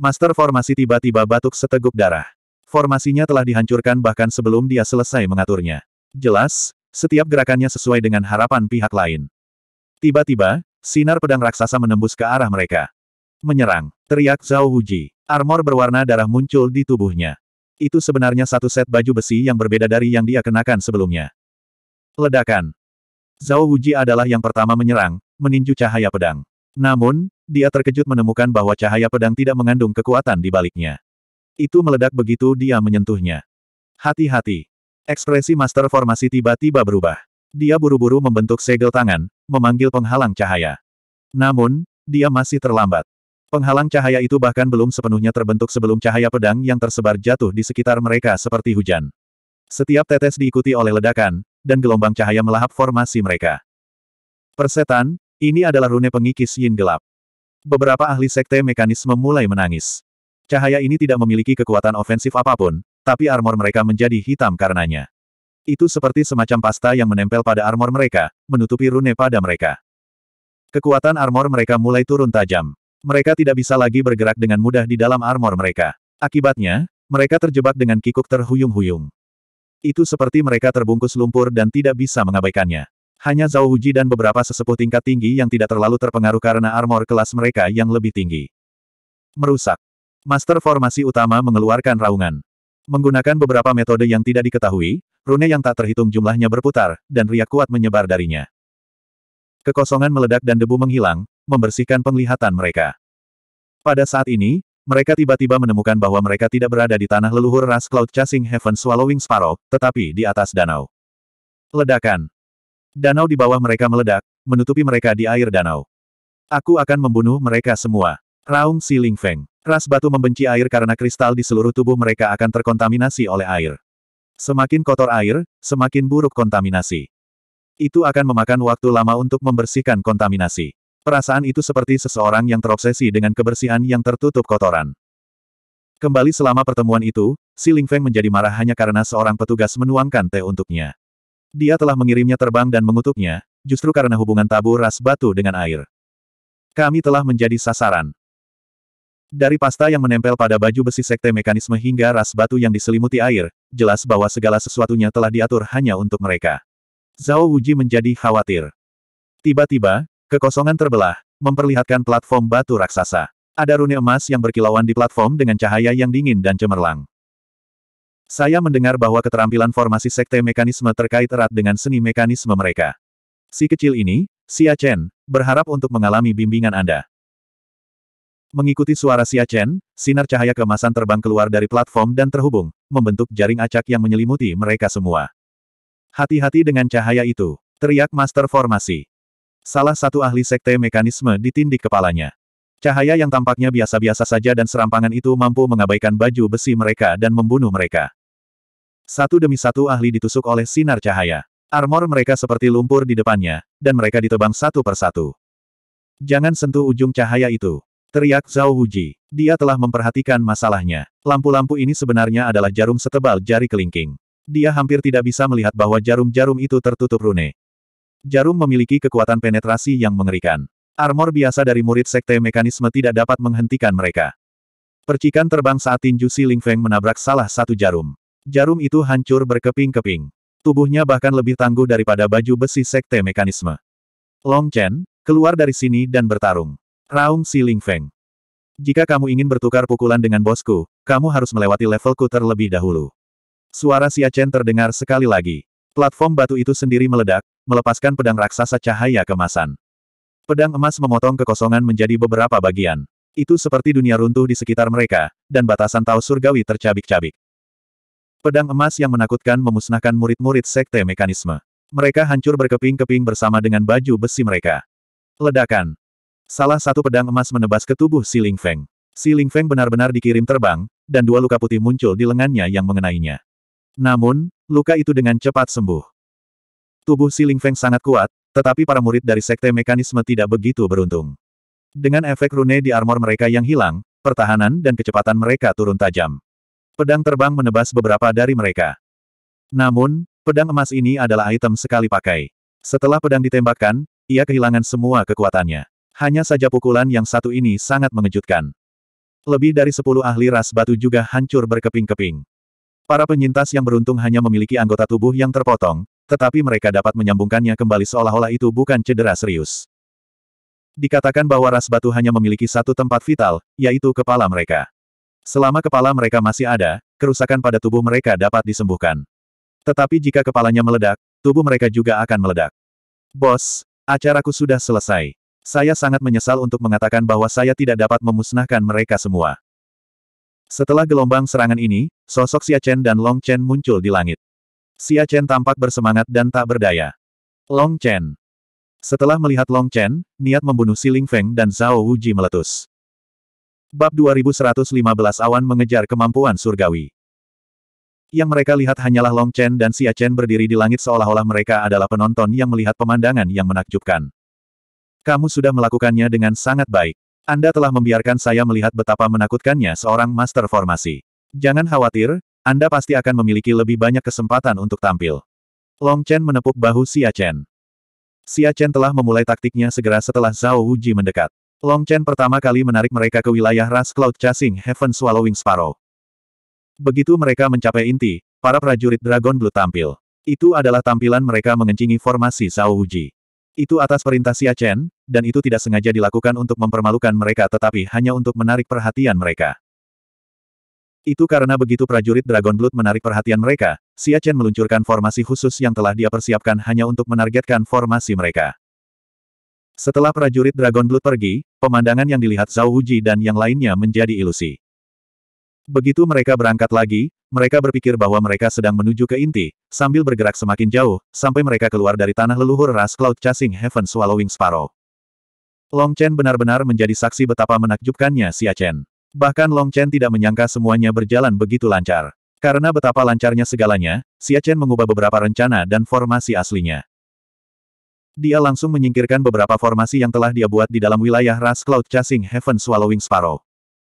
Master formasi tiba-tiba batuk seteguk darah. Formasinya telah dihancurkan bahkan sebelum dia selesai mengaturnya. Jelas, setiap gerakannya sesuai dengan harapan pihak lain. Tiba-tiba, sinar pedang raksasa menembus ke arah mereka. Menyerang, teriak Zhao Huji. Armor berwarna darah muncul di tubuhnya. Itu sebenarnya satu set baju besi yang berbeda dari yang dia kenakan sebelumnya. Ledakan. Zhao Wuji adalah yang pertama menyerang, meninju cahaya pedang. Namun, dia terkejut menemukan bahwa cahaya pedang tidak mengandung kekuatan di baliknya. Itu meledak begitu dia menyentuhnya. Hati-hati. Ekspresi master formasi tiba-tiba berubah. Dia buru-buru membentuk segel tangan, memanggil penghalang cahaya. Namun, dia masih terlambat. Penghalang cahaya itu bahkan belum sepenuhnya terbentuk sebelum cahaya pedang yang tersebar jatuh di sekitar mereka seperti hujan. Setiap tetes diikuti oleh ledakan, dan gelombang cahaya melahap formasi mereka. Persetan, ini adalah rune pengikis yin gelap. Beberapa ahli sekte mekanisme mulai menangis. Cahaya ini tidak memiliki kekuatan ofensif apapun, tapi armor mereka menjadi hitam karenanya. Itu seperti semacam pasta yang menempel pada armor mereka, menutupi rune pada mereka. Kekuatan armor mereka mulai turun tajam. Mereka tidak bisa lagi bergerak dengan mudah di dalam armor mereka. Akibatnya, mereka terjebak dengan kikuk terhuyung-huyung. Itu seperti mereka terbungkus lumpur dan tidak bisa mengabaikannya. Hanya Zhao Huji dan beberapa sesepuh tingkat tinggi yang tidak terlalu terpengaruh karena armor kelas mereka yang lebih tinggi. Merusak. Master formasi utama mengeluarkan raungan. Menggunakan beberapa metode yang tidak diketahui, rune yang tak terhitung jumlahnya berputar, dan riak kuat menyebar darinya. Kekosongan meledak dan debu menghilang, membersihkan penglihatan mereka. Pada saat ini, mereka tiba-tiba menemukan bahwa mereka tidak berada di tanah leluhur ras Cloud Chasing Heaven Swallowing Sparrow, tetapi di atas danau. Ledakan. Danau di bawah mereka meledak, menutupi mereka di air danau. Aku akan membunuh mereka semua. Raung Si Ling Feng. Ras batu membenci air karena kristal di seluruh tubuh mereka akan terkontaminasi oleh air. Semakin kotor air, semakin buruk kontaminasi. Itu akan memakan waktu lama untuk membersihkan kontaminasi. Perasaan itu seperti seseorang yang terobsesi dengan kebersihan yang tertutup kotoran. Kembali selama pertemuan itu, Si Ling Feng menjadi marah hanya karena seorang petugas menuangkan teh untuknya. Dia telah mengirimnya terbang dan mengutuknya, justru karena hubungan tabu ras batu dengan air. Kami telah menjadi sasaran. Dari pasta yang menempel pada baju besi sekte mekanisme hingga ras batu yang diselimuti air, jelas bahwa segala sesuatunya telah diatur hanya untuk mereka. Zhao Wuji menjadi khawatir. Tiba-tiba, Kekosongan terbelah, memperlihatkan platform batu raksasa. Ada rune emas yang berkilauan di platform dengan cahaya yang dingin dan cemerlang. Saya mendengar bahwa keterampilan formasi sekte mekanisme terkait erat dengan seni mekanisme mereka. Si kecil ini, si Chen, berharap untuk mengalami bimbingan Anda. Mengikuti suara si Chen, sinar cahaya kemasan terbang keluar dari platform dan terhubung, membentuk jaring acak yang menyelimuti mereka semua. Hati-hati dengan cahaya itu, teriak Master Formasi. Salah satu ahli sekte mekanisme ditindik kepalanya. Cahaya yang tampaknya biasa-biasa saja dan serampangan itu mampu mengabaikan baju besi mereka dan membunuh mereka. Satu demi satu ahli ditusuk oleh sinar cahaya. Armor mereka seperti lumpur di depannya, dan mereka ditebang satu persatu. Jangan sentuh ujung cahaya itu. Teriak Zhao Huji. Dia telah memperhatikan masalahnya. Lampu-lampu ini sebenarnya adalah jarum setebal jari kelingking. Dia hampir tidak bisa melihat bahwa jarum-jarum itu tertutup rune. Jarum memiliki kekuatan penetrasi yang mengerikan. Armor biasa dari murid sekte mekanisme tidak dapat menghentikan mereka. Percikan terbang saat tinju Si Ling Feng menabrak salah satu jarum. Jarum itu hancur berkeping-keping. Tubuhnya bahkan lebih tangguh daripada baju besi sekte mekanisme. Long Chen, keluar dari sini dan bertarung. Raung Si Ling Feng. Jika kamu ingin bertukar pukulan dengan bosku, kamu harus melewati levelku terlebih dahulu. Suara Xia Chen terdengar sekali lagi. Platform batu itu sendiri meledak, melepaskan pedang raksasa cahaya kemasan. Pedang emas memotong kekosongan menjadi beberapa bagian. Itu seperti dunia runtuh di sekitar mereka, dan batasan tahu surgawi tercabik-cabik. Pedang emas yang menakutkan memusnahkan murid-murid sekte mekanisme. Mereka hancur berkeping-keping bersama dengan baju besi mereka. Ledakan. Salah satu pedang emas menebas ke tubuh Si Ling Feng. Si Ling Feng benar-benar dikirim terbang, dan dua luka putih muncul di lengannya yang mengenainya. Namun, luka itu dengan cepat sembuh. Tubuh si Ling Feng sangat kuat, tetapi para murid dari sekte mekanisme tidak begitu beruntung. Dengan efek rune di armor mereka yang hilang, pertahanan dan kecepatan mereka turun tajam. Pedang terbang menebas beberapa dari mereka. Namun, pedang emas ini adalah item sekali pakai. Setelah pedang ditembakkan, ia kehilangan semua kekuatannya. Hanya saja pukulan yang satu ini sangat mengejutkan. Lebih dari sepuluh ahli ras batu juga hancur berkeping-keping. Para penyintas yang beruntung hanya memiliki anggota tubuh yang terpotong, tetapi mereka dapat menyambungkannya kembali seolah-olah itu bukan cedera serius. Dikatakan bahwa ras batu hanya memiliki satu tempat vital, yaitu kepala mereka. Selama kepala mereka masih ada, kerusakan pada tubuh mereka dapat disembuhkan. Tetapi jika kepalanya meledak, tubuh mereka juga akan meledak. Bos, acaraku sudah selesai. Saya sangat menyesal untuk mengatakan bahwa saya tidak dapat memusnahkan mereka semua. Setelah gelombang serangan ini, sosok Xia Chen dan Long Chen muncul di langit. Xia Chen tampak bersemangat dan tak berdaya. Long Chen. Setelah melihat Long Chen, niat membunuh Si Ling Feng dan Zhao Wuji meletus. Bab 2115 Awan mengejar kemampuan surgawi. Yang mereka lihat hanyalah Long Chen dan Xia Chen berdiri di langit seolah-olah mereka adalah penonton yang melihat pemandangan yang menakjubkan. Kamu sudah melakukannya dengan sangat baik. Anda telah membiarkan saya melihat betapa menakutkannya seorang master formasi. Jangan khawatir, anda pasti akan memiliki lebih banyak kesempatan untuk tampil. Long Chen menepuk bahu Xia Chen. Xia Chen telah memulai taktiknya segera setelah Zhao Wuji mendekat. Long Chen pertama kali menarik mereka ke wilayah ras Cloud Chasing Heaven Swallowing Sparrow. Begitu mereka mencapai inti, para prajurit Dragon Blue tampil. Itu adalah tampilan mereka mengencingi formasi Zhao Wuji. Itu atas perintah Xia Chen, dan itu tidak sengaja dilakukan untuk mempermalukan mereka tetapi hanya untuk menarik perhatian mereka. Itu karena begitu prajurit Dragon Blood menarik perhatian mereka, Xia Chen meluncurkan formasi khusus yang telah dia persiapkan hanya untuk menargetkan formasi mereka. Setelah prajurit Dragon Blood pergi, pemandangan yang dilihat Zhao Wuji dan yang lainnya menjadi ilusi. Begitu mereka berangkat lagi, mereka berpikir bahwa mereka sedang menuju ke inti, sambil bergerak semakin jauh, sampai mereka keluar dari tanah leluhur ras Cloud Chasing Heaven Swallowing Sparrow. Long Chen benar-benar menjadi saksi betapa menakjubkannya Xia Chen. Bahkan Long Chen tidak menyangka semuanya berjalan begitu lancar. Karena betapa lancarnya segalanya, Xia Chen mengubah beberapa rencana dan formasi aslinya. Dia langsung menyingkirkan beberapa formasi yang telah dia buat di dalam wilayah Ras Cloud Chasing Heaven Swallowing Sparrow.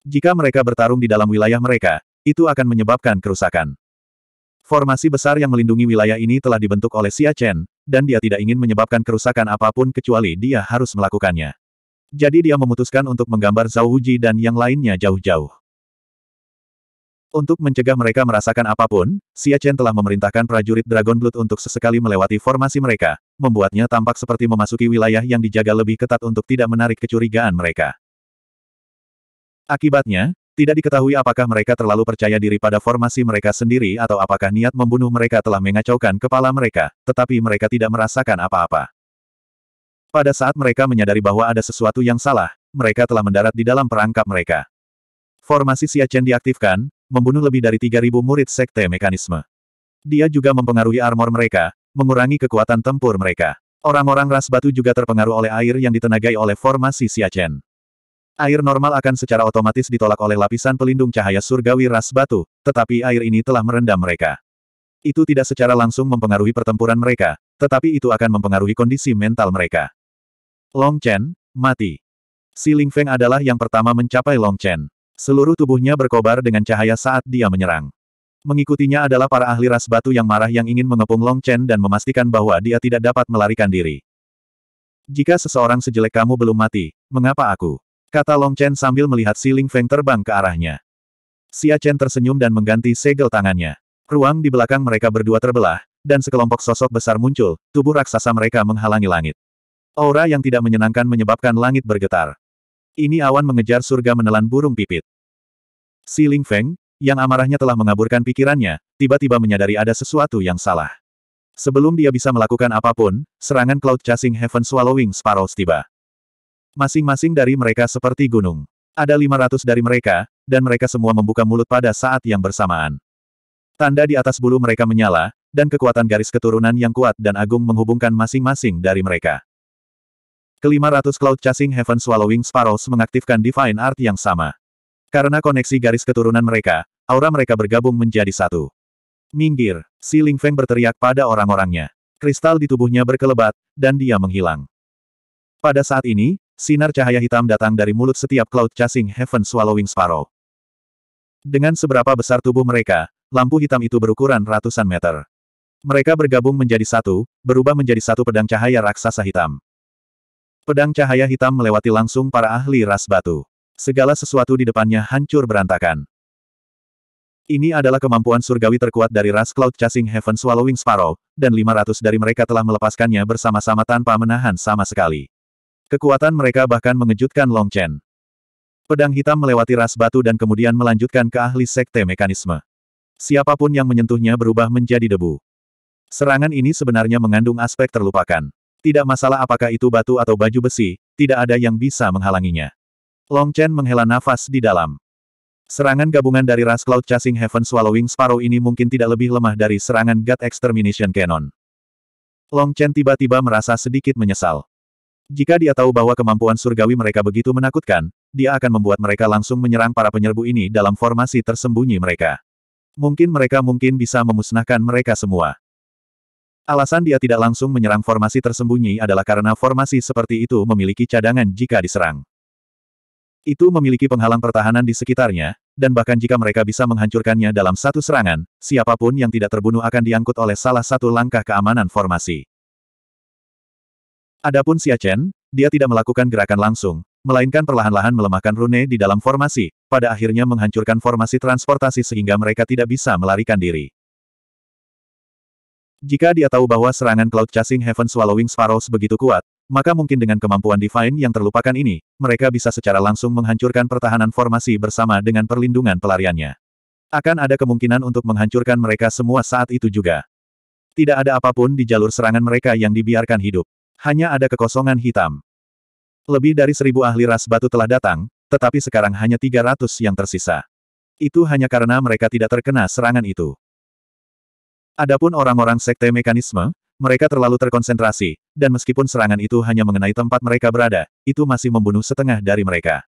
Jika mereka bertarung di dalam wilayah mereka, itu akan menyebabkan kerusakan. Formasi besar yang melindungi wilayah ini telah dibentuk oleh Xia Chen, dan dia tidak ingin menyebabkan kerusakan apapun kecuali dia harus melakukannya. Jadi dia memutuskan untuk menggambar Zhao Wuji dan yang lainnya jauh-jauh. Untuk mencegah mereka merasakan apapun, Xia Chen telah memerintahkan prajurit Dragon Blood untuk sesekali melewati formasi mereka, membuatnya tampak seperti memasuki wilayah yang dijaga lebih ketat untuk tidak menarik kecurigaan mereka. Akibatnya, tidak diketahui apakah mereka terlalu percaya diri pada formasi mereka sendiri atau apakah niat membunuh mereka telah mengacaukan kepala mereka, tetapi mereka tidak merasakan apa-apa. Pada saat mereka menyadari bahwa ada sesuatu yang salah, mereka telah mendarat di dalam perangkap mereka. Formasi Siachen diaktifkan, membunuh lebih dari 3.000 murid sekte mekanisme. Dia juga mempengaruhi armor mereka, mengurangi kekuatan tempur mereka. Orang-orang ras batu juga terpengaruh oleh air yang ditenagai oleh formasi Siachen. Air normal akan secara otomatis ditolak oleh lapisan pelindung cahaya surgawi ras batu, tetapi air ini telah merendam mereka. Itu tidak secara langsung mempengaruhi pertempuran mereka, tetapi itu akan mempengaruhi kondisi mental mereka. Long Chen, mati. Si Ling Feng adalah yang pertama mencapai Long Chen. Seluruh tubuhnya berkobar dengan cahaya saat dia menyerang. Mengikutinya adalah para ahli ras batu yang marah yang ingin mengepung Long Chen dan memastikan bahwa dia tidak dapat melarikan diri. Jika seseorang sejelek kamu belum mati, mengapa aku? Kata Long Chen sambil melihat si Ling Feng terbang ke arahnya. Xia Chen tersenyum dan mengganti segel tangannya. Ruang di belakang mereka berdua terbelah, dan sekelompok sosok besar muncul, tubuh raksasa mereka menghalangi langit. Aura yang tidak menyenangkan menyebabkan langit bergetar. Ini awan mengejar surga menelan burung pipit. Si Ling Feng, yang amarahnya telah mengaburkan pikirannya, tiba-tiba menyadari ada sesuatu yang salah. Sebelum dia bisa melakukan apapun, serangan Cloud Chasing Heaven Swallowing Sparrows tiba. Masing-masing dari mereka seperti gunung. Ada 500 dari mereka, dan mereka semua membuka mulut pada saat yang bersamaan. Tanda di atas bulu mereka menyala, dan kekuatan garis keturunan yang kuat dan agung menghubungkan masing-masing dari mereka. Kelima ratus Cloud Chasing Heaven Swallowing Sparrows mengaktifkan Divine Art yang sama. Karena koneksi garis keturunan mereka, aura mereka bergabung menjadi satu. Minggir, si Ling Feng berteriak pada orang-orangnya. Kristal di tubuhnya berkelebat, dan dia menghilang. Pada saat ini, sinar cahaya hitam datang dari mulut setiap Cloud Chasing Heaven Swallowing Sparrow. Dengan seberapa besar tubuh mereka, lampu hitam itu berukuran ratusan meter. Mereka bergabung menjadi satu, berubah menjadi satu pedang cahaya raksasa hitam. Pedang cahaya hitam melewati langsung para ahli ras batu. Segala sesuatu di depannya hancur berantakan. Ini adalah kemampuan surgawi terkuat dari ras Cloud Chasing Heaven Swallowing Sparrow, dan 500 dari mereka telah melepaskannya bersama-sama tanpa menahan sama sekali. Kekuatan mereka bahkan mengejutkan Long Chen. Pedang hitam melewati ras batu dan kemudian melanjutkan ke ahli sekte mekanisme. Siapapun yang menyentuhnya berubah menjadi debu. Serangan ini sebenarnya mengandung aspek terlupakan. Tidak masalah apakah itu batu atau baju besi, tidak ada yang bisa menghalanginya. Long Chen menghela nafas di dalam. Serangan gabungan dari ras Cloud Chasing Heaven Swallowing Sparrow ini mungkin tidak lebih lemah dari serangan God Extermination Cannon. Long Chen tiba-tiba merasa sedikit menyesal. Jika dia tahu bahwa kemampuan surgawi mereka begitu menakutkan, dia akan membuat mereka langsung menyerang para penyerbu ini dalam formasi tersembunyi mereka. Mungkin mereka mungkin bisa memusnahkan mereka semua. Alasan dia tidak langsung menyerang formasi tersembunyi adalah karena formasi seperti itu memiliki cadangan jika diserang. Itu memiliki penghalang pertahanan di sekitarnya, dan bahkan jika mereka bisa menghancurkannya dalam satu serangan, siapapun yang tidak terbunuh akan diangkut oleh salah satu langkah keamanan formasi. Adapun Xia Chen, dia tidak melakukan gerakan langsung, melainkan perlahan-lahan melemahkan rune di dalam formasi, pada akhirnya menghancurkan formasi transportasi sehingga mereka tidak bisa melarikan diri. Jika dia tahu bahwa serangan Cloud Chasing Heaven Swallowing Sparrows begitu kuat, maka mungkin dengan kemampuan Divine yang terlupakan ini, mereka bisa secara langsung menghancurkan pertahanan formasi bersama dengan perlindungan pelariannya. Akan ada kemungkinan untuk menghancurkan mereka semua saat itu juga. Tidak ada apapun di jalur serangan mereka yang dibiarkan hidup. Hanya ada kekosongan hitam. Lebih dari seribu ahli ras batu telah datang, tetapi sekarang hanya 300 yang tersisa. Itu hanya karena mereka tidak terkena serangan itu. Adapun orang-orang sekte mekanisme, mereka terlalu terkonsentrasi, dan meskipun serangan itu hanya mengenai tempat mereka berada, itu masih membunuh setengah dari mereka.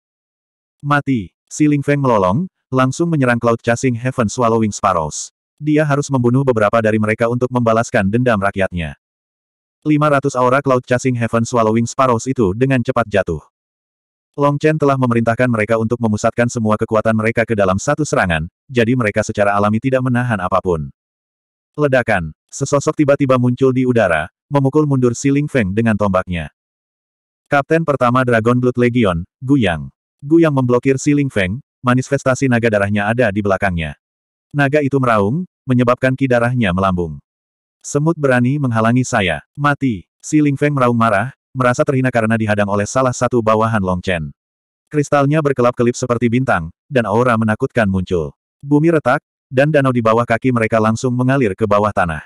Mati, si Ling Feng melolong, langsung menyerang Cloud Chasing Heaven Swallowing Sparrows. Dia harus membunuh beberapa dari mereka untuk membalaskan dendam rakyatnya. 500 aura Cloud Chasing Heaven Swallowing Sparrows itu dengan cepat jatuh. Long Chen telah memerintahkan mereka untuk memusatkan semua kekuatan mereka ke dalam satu serangan, jadi mereka secara alami tidak menahan apapun. Ledakan. Sesosok tiba-tiba muncul di udara, memukul mundur Si Ling Feng dengan tombaknya. Kapten pertama Dragon Blood Legion, Gu Yang, Gu Yang memblokir Si Ling Feng, manifestasi naga darahnya ada di belakangnya. Naga itu meraung, menyebabkan ki darahnya melambung. Semut berani menghalangi saya. Mati. Si Ling Feng meraung marah, merasa terhina karena dihadang oleh salah satu bawahan Long Chen. Kristalnya berkelap-kelip seperti bintang, dan aura menakutkan muncul. Bumi retak, dan danau di bawah kaki mereka langsung mengalir ke bawah tanah.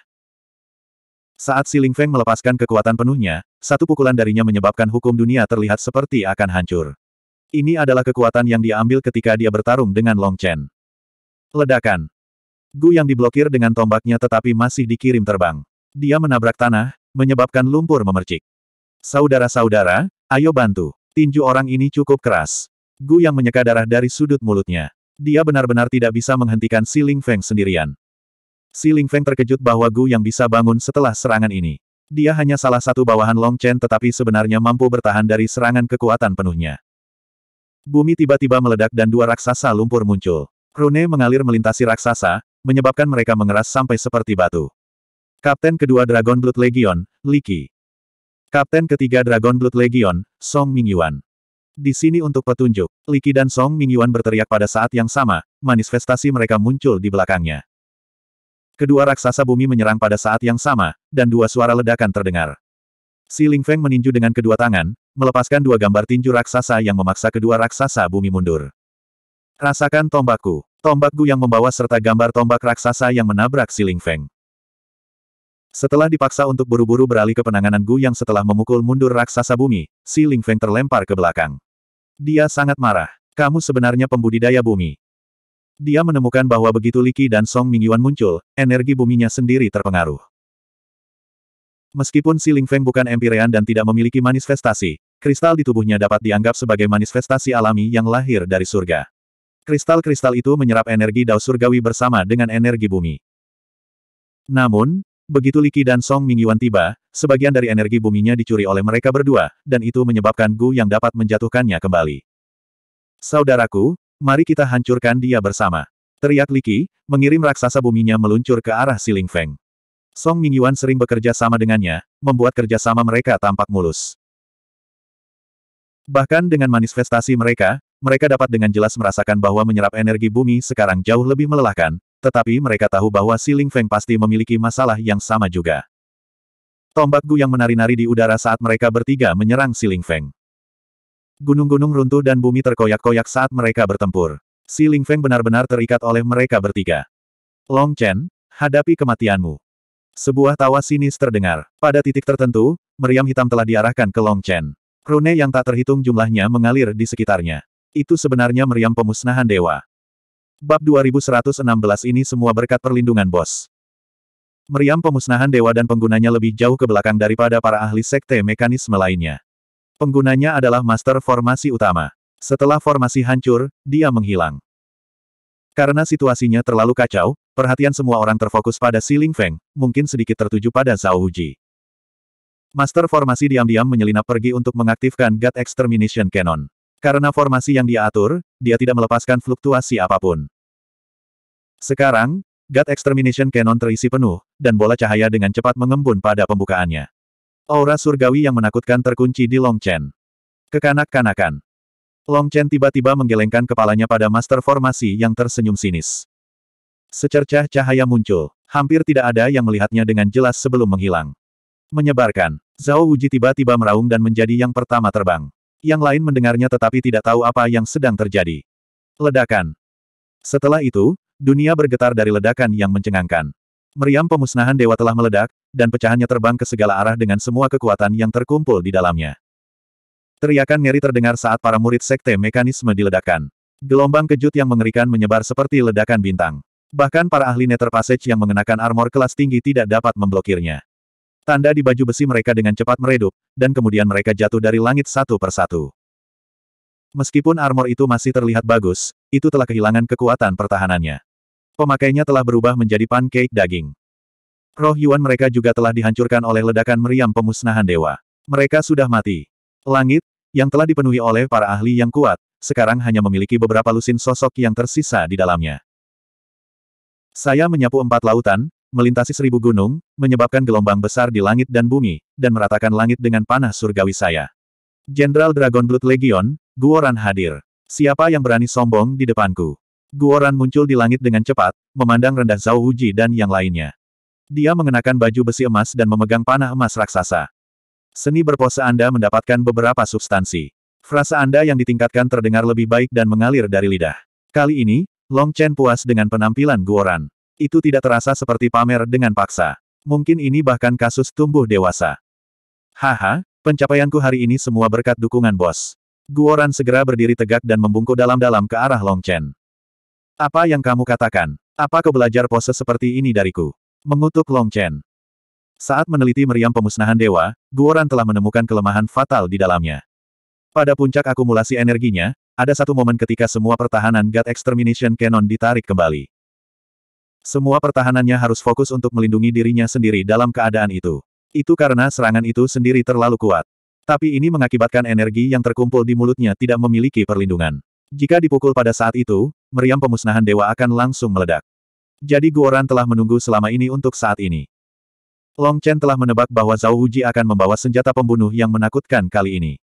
Saat Si Ling Feng melepaskan kekuatan penuhnya, satu pukulan darinya menyebabkan hukum dunia terlihat seperti akan hancur. Ini adalah kekuatan yang diambil ketika dia bertarung dengan Long Chen. Ledakan. Gu yang diblokir dengan tombaknya tetapi masih dikirim terbang. Dia menabrak tanah, menyebabkan lumpur memercik. Saudara-saudara, ayo bantu. Tinju orang ini cukup keras. Gu yang menyeka darah dari sudut mulutnya. Dia benar-benar tidak bisa menghentikan Si Ling Feng sendirian. Si Ling Feng terkejut bahwa Gu yang bisa bangun setelah serangan ini. Dia hanya salah satu bawahan Long Chen tetapi sebenarnya mampu bertahan dari serangan kekuatan penuhnya. Bumi tiba-tiba meledak dan dua raksasa lumpur muncul. Rune mengalir melintasi raksasa, menyebabkan mereka mengeras sampai seperti batu. Kapten kedua Dragon Blood Legion, Li Qi. Kapten ketiga Dragon Blood Legion, Song Mingyuan. Di sini untuk petunjuk, Liki dan Song Mingyuan berteriak pada saat yang sama, manifestasi mereka muncul di belakangnya. Kedua raksasa bumi menyerang pada saat yang sama, dan dua suara ledakan terdengar. Si Ling Feng meninju dengan kedua tangan, melepaskan dua gambar tinju raksasa yang memaksa kedua raksasa bumi mundur. Rasakan tombakku, tombakku yang membawa serta gambar tombak raksasa yang menabrak si Ling Feng. Setelah dipaksa untuk buru-buru beralih ke penanganan Gu yang setelah memukul mundur raksasa bumi, si Ling Feng terlempar ke belakang. Dia sangat marah. Kamu sebenarnya pembudidaya bumi. Dia menemukan bahwa begitu Liki dan Song Mingyuan muncul, energi buminya sendiri terpengaruh. Meskipun Si Ling Feng bukan empirean dan tidak memiliki manifestasi, kristal di tubuhnya dapat dianggap sebagai manifestasi alami yang lahir dari surga. Kristal-kristal itu menyerap energi dao surgawi bersama dengan energi bumi. Namun, Begitu Liki dan Song Mingyuan tiba, sebagian dari energi buminya dicuri oleh mereka berdua, dan itu menyebabkan Gu yang dapat menjatuhkannya kembali. Saudaraku, mari kita hancurkan dia bersama. Teriak Liki, mengirim raksasa buminya meluncur ke arah Si Ling Feng. Song Mingyuan sering bekerja sama dengannya, membuat kerjasama mereka tampak mulus. Bahkan dengan manifestasi mereka, mereka dapat dengan jelas merasakan bahwa menyerap energi bumi sekarang jauh lebih melelahkan, tetapi mereka tahu bahwa Si Ling Feng pasti memiliki masalah yang sama juga. Tombak Gu yang menari-nari di udara saat mereka bertiga menyerang Si Ling Feng. Gunung-gunung runtuh dan bumi terkoyak-koyak saat mereka bertempur. Si Ling Feng benar-benar terikat oleh mereka bertiga. Long Chen, hadapi kematianmu. Sebuah tawa sinis terdengar. Pada titik tertentu, meriam hitam telah diarahkan ke Long Chen. Rune yang tak terhitung jumlahnya mengalir di sekitarnya. Itu sebenarnya meriam pemusnahan dewa. Bab 2116 ini semua berkat perlindungan bos. Meriam pemusnahan dewa dan penggunanya lebih jauh ke belakang daripada para ahli sekte mekanisme lainnya. Penggunanya adalah master formasi utama. Setelah formasi hancur, dia menghilang. Karena situasinya terlalu kacau, perhatian semua orang terfokus pada Si Ling Feng, mungkin sedikit tertuju pada Zhao Uji. Master formasi diam-diam menyelinap pergi untuk mengaktifkan God Extermination Cannon. Karena formasi yang dia atur, dia tidak melepaskan fluktuasi apapun. Sekarang, God Extermination Cannon terisi penuh, dan bola cahaya dengan cepat mengembun pada pembukaannya. Aura surgawi yang menakutkan terkunci di Long Chen. Kekanak-kanakan. Long Chen tiba-tiba menggelengkan kepalanya pada master formasi yang tersenyum sinis. Secercah cahaya muncul. Hampir tidak ada yang melihatnya dengan jelas sebelum menghilang. Menyebarkan. Zhao Wuji tiba-tiba meraung dan menjadi yang pertama terbang. Yang lain mendengarnya tetapi tidak tahu apa yang sedang terjadi. Ledakan. Setelah itu, dunia bergetar dari ledakan yang mencengangkan. Meriam pemusnahan dewa telah meledak, dan pecahannya terbang ke segala arah dengan semua kekuatan yang terkumpul di dalamnya. Teriakan ngeri terdengar saat para murid sekte mekanisme diledakkan. Gelombang kejut yang mengerikan menyebar seperti ledakan bintang. Bahkan para ahli Nether Passage yang mengenakan armor kelas tinggi tidak dapat memblokirnya. Tanda di baju besi mereka dengan cepat meredup, dan kemudian mereka jatuh dari langit satu persatu. Meskipun armor itu masih terlihat bagus, itu telah kehilangan kekuatan pertahanannya. Pemakainya telah berubah menjadi pancake daging. Roh Yuan mereka juga telah dihancurkan oleh ledakan meriam pemusnahan dewa. Mereka sudah mati. Langit, yang telah dipenuhi oleh para ahli yang kuat, sekarang hanya memiliki beberapa lusin sosok yang tersisa di dalamnya. Saya menyapu empat lautan, melintasi seribu gunung, menyebabkan gelombang besar di langit dan bumi, dan meratakan langit dengan panah surgawi saya. Jenderal Dragon Blood Legion, Guoran hadir. Siapa yang berani sombong di depanku? Guoran muncul di langit dengan cepat, memandang rendah Zhao Wuji dan yang lainnya. Dia mengenakan baju besi emas dan memegang panah emas raksasa. Seni berpose Anda mendapatkan beberapa substansi. Frasa Anda yang ditingkatkan terdengar lebih baik dan mengalir dari lidah. Kali ini, Long Chen puas dengan penampilan Guoran. Itu tidak terasa seperti pamer dengan paksa. Mungkin ini bahkan kasus tumbuh dewasa. Haha, pencapaianku hari ini semua berkat dukungan bos. Guoran segera berdiri tegak dan membungkuk dalam-dalam ke arah Long Chen. Apa yang kamu katakan? Apa kau belajar pose seperti ini dariku? Mengutuk Long Chen. Saat meneliti meriam pemusnahan dewa, Guoran telah menemukan kelemahan fatal di dalamnya. Pada puncak akumulasi energinya, ada satu momen ketika semua pertahanan God Extermination Cannon ditarik kembali. Semua pertahanannya harus fokus untuk melindungi dirinya sendiri dalam keadaan itu. Itu karena serangan itu sendiri terlalu kuat. Tapi ini mengakibatkan energi yang terkumpul di mulutnya tidak memiliki perlindungan. Jika dipukul pada saat itu, meriam pemusnahan dewa akan langsung meledak. Jadi Guoran telah menunggu selama ini untuk saat ini. Long Chen telah menebak bahwa Zhao Wuji akan membawa senjata pembunuh yang menakutkan kali ini.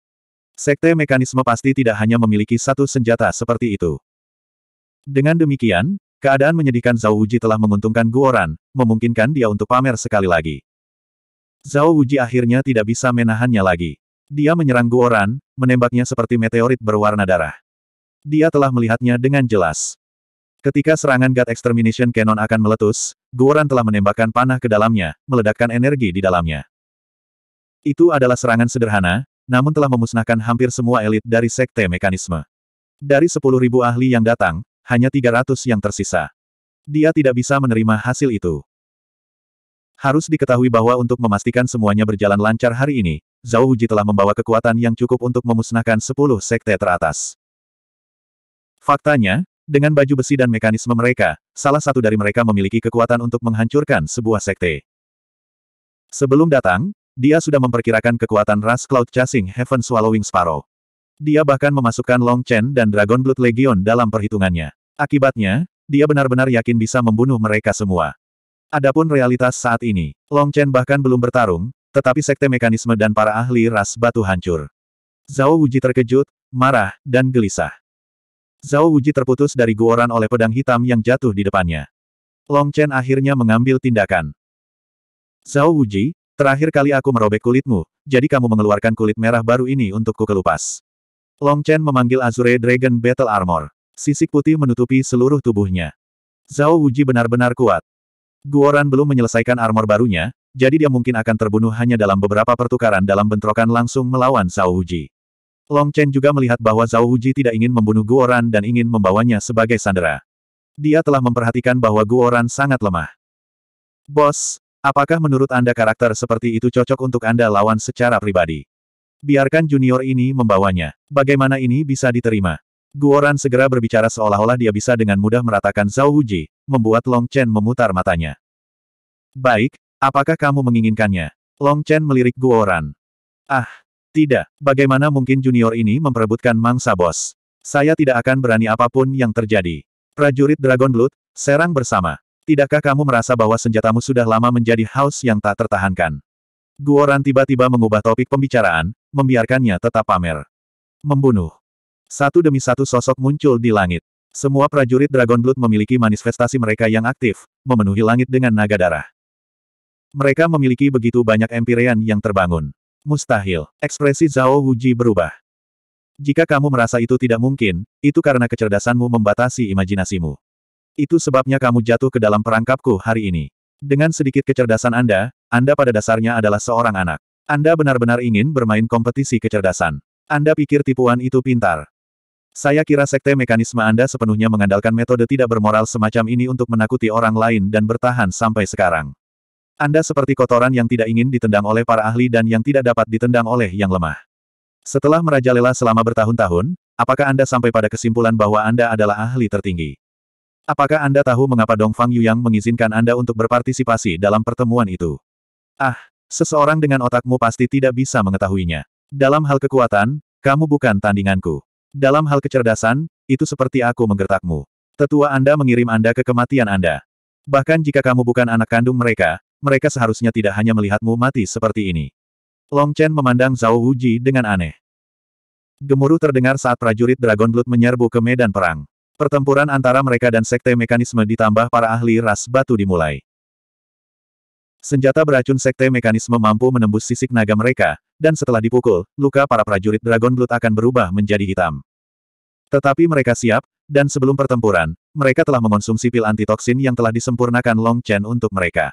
Sekte mekanisme pasti tidak hanya memiliki satu senjata seperti itu. Dengan demikian, Keadaan menyedihkan Zhao Wuji telah menguntungkan Guoran, memungkinkan dia untuk pamer sekali lagi. Zhao Wuji akhirnya tidak bisa menahannya lagi. Dia menyerang Guoran, menembaknya seperti meteorit berwarna darah. Dia telah melihatnya dengan jelas. Ketika serangan God Extermination Cannon akan meletus, Guoran telah menembakkan panah ke dalamnya, meledakkan energi di dalamnya. Itu adalah serangan sederhana, namun telah memusnahkan hampir semua elit dari Sekte Mekanisme. Dari 10.000 ahli yang datang, hanya 300 yang tersisa. Dia tidak bisa menerima hasil itu. Harus diketahui bahwa untuk memastikan semuanya berjalan lancar hari ini, Zhao Wuji telah membawa kekuatan yang cukup untuk memusnahkan 10 sekte teratas. Faktanya, dengan baju besi dan mekanisme mereka, salah satu dari mereka memiliki kekuatan untuk menghancurkan sebuah sekte. Sebelum datang, dia sudah memperkirakan kekuatan ras Cloud Chasing Heaven Swallowing Sparrow. Dia bahkan memasukkan Long Chen dan Dragon Blood Legion dalam perhitungannya. Akibatnya, dia benar-benar yakin bisa membunuh mereka semua. Adapun realitas saat ini, Long Chen bahkan belum bertarung, tetapi sekte mekanisme dan para ahli ras batu hancur. Zhao Wuji terkejut, marah, dan gelisah. Zhao Wuji terputus dari guoran oleh pedang hitam yang jatuh di depannya. Long Chen akhirnya mengambil tindakan. Zhao Wuji, terakhir kali aku merobek kulitmu, jadi kamu mengeluarkan kulit merah baru ini untukku kelupas. Long Chen memanggil Azure Dragon Battle Armor. Sisik putih menutupi seluruh tubuhnya. Zhao Wuji benar-benar kuat. Guoran belum menyelesaikan armor barunya, jadi dia mungkin akan terbunuh hanya dalam beberapa pertukaran dalam bentrokan langsung melawan Zhao Wuji. Long Chen juga melihat bahwa Zhao Wuji tidak ingin membunuh Guoran dan ingin membawanya sebagai sandera. Dia telah memperhatikan bahwa Guoran sangat lemah. Bos, apakah menurut Anda karakter seperti itu cocok untuk Anda lawan secara pribadi? Biarkan junior ini membawanya. Bagaimana ini bisa diterima? Guoran segera berbicara seolah-olah dia bisa dengan mudah meratakan Zhao Wujie, membuat Long Chen memutar matanya. Baik, apakah kamu menginginkannya? Long Chen melirik Guoran. Ah, tidak. Bagaimana mungkin junior ini memperebutkan mangsa bos? Saya tidak akan berani apapun yang terjadi. Prajurit Dragon Blood, serang bersama. Tidakkah kamu merasa bahwa senjatamu sudah lama menjadi haus yang tak tertahankan? Guoran tiba-tiba mengubah topik pembicaraan, membiarkannya tetap pamer. Membunuh. Satu demi satu sosok muncul di langit. Semua prajurit Dragon Blood memiliki manifestasi mereka yang aktif, memenuhi langit dengan naga darah. Mereka memiliki begitu banyak empirean yang terbangun. Mustahil, ekspresi Zhao Wuji berubah. Jika kamu merasa itu tidak mungkin, itu karena kecerdasanmu membatasi imajinasimu. Itu sebabnya kamu jatuh ke dalam perangkapku hari ini. Dengan sedikit kecerdasan Anda, Anda pada dasarnya adalah seorang anak. Anda benar-benar ingin bermain kompetisi kecerdasan. Anda pikir tipuan itu pintar. Saya kira sekte mekanisme Anda sepenuhnya mengandalkan metode tidak bermoral semacam ini untuk menakuti orang lain dan bertahan sampai sekarang. Anda seperti kotoran yang tidak ingin ditendang oleh para ahli dan yang tidak dapat ditendang oleh yang lemah. Setelah merajalela selama bertahun-tahun, apakah Anda sampai pada kesimpulan bahwa Anda adalah ahli tertinggi? Apakah Anda tahu mengapa Dongfang Fang Yuyang mengizinkan Anda untuk berpartisipasi dalam pertemuan itu? Ah, seseorang dengan otakmu pasti tidak bisa mengetahuinya. Dalam hal kekuatan, kamu bukan tandinganku. Dalam hal kecerdasan, itu seperti aku menggertakmu. Tetua Anda mengirim Anda ke kematian Anda. Bahkan jika kamu bukan anak kandung mereka, mereka seharusnya tidak hanya melihatmu mati seperti ini. Long Chen memandang Zhao Wuji dengan aneh. Gemuruh terdengar saat prajurit Dragon Blood menyerbu ke medan perang. Pertempuran antara mereka dan sekte mekanisme ditambah para ahli ras batu dimulai. Senjata beracun sekte mekanisme mampu menembus sisik naga mereka, dan setelah dipukul, luka para prajurit Dragon Blood akan berubah menjadi hitam. Tetapi mereka siap, dan sebelum pertempuran, mereka telah mengonsumsi pil antitoksin yang telah disempurnakan Long Chen untuk mereka.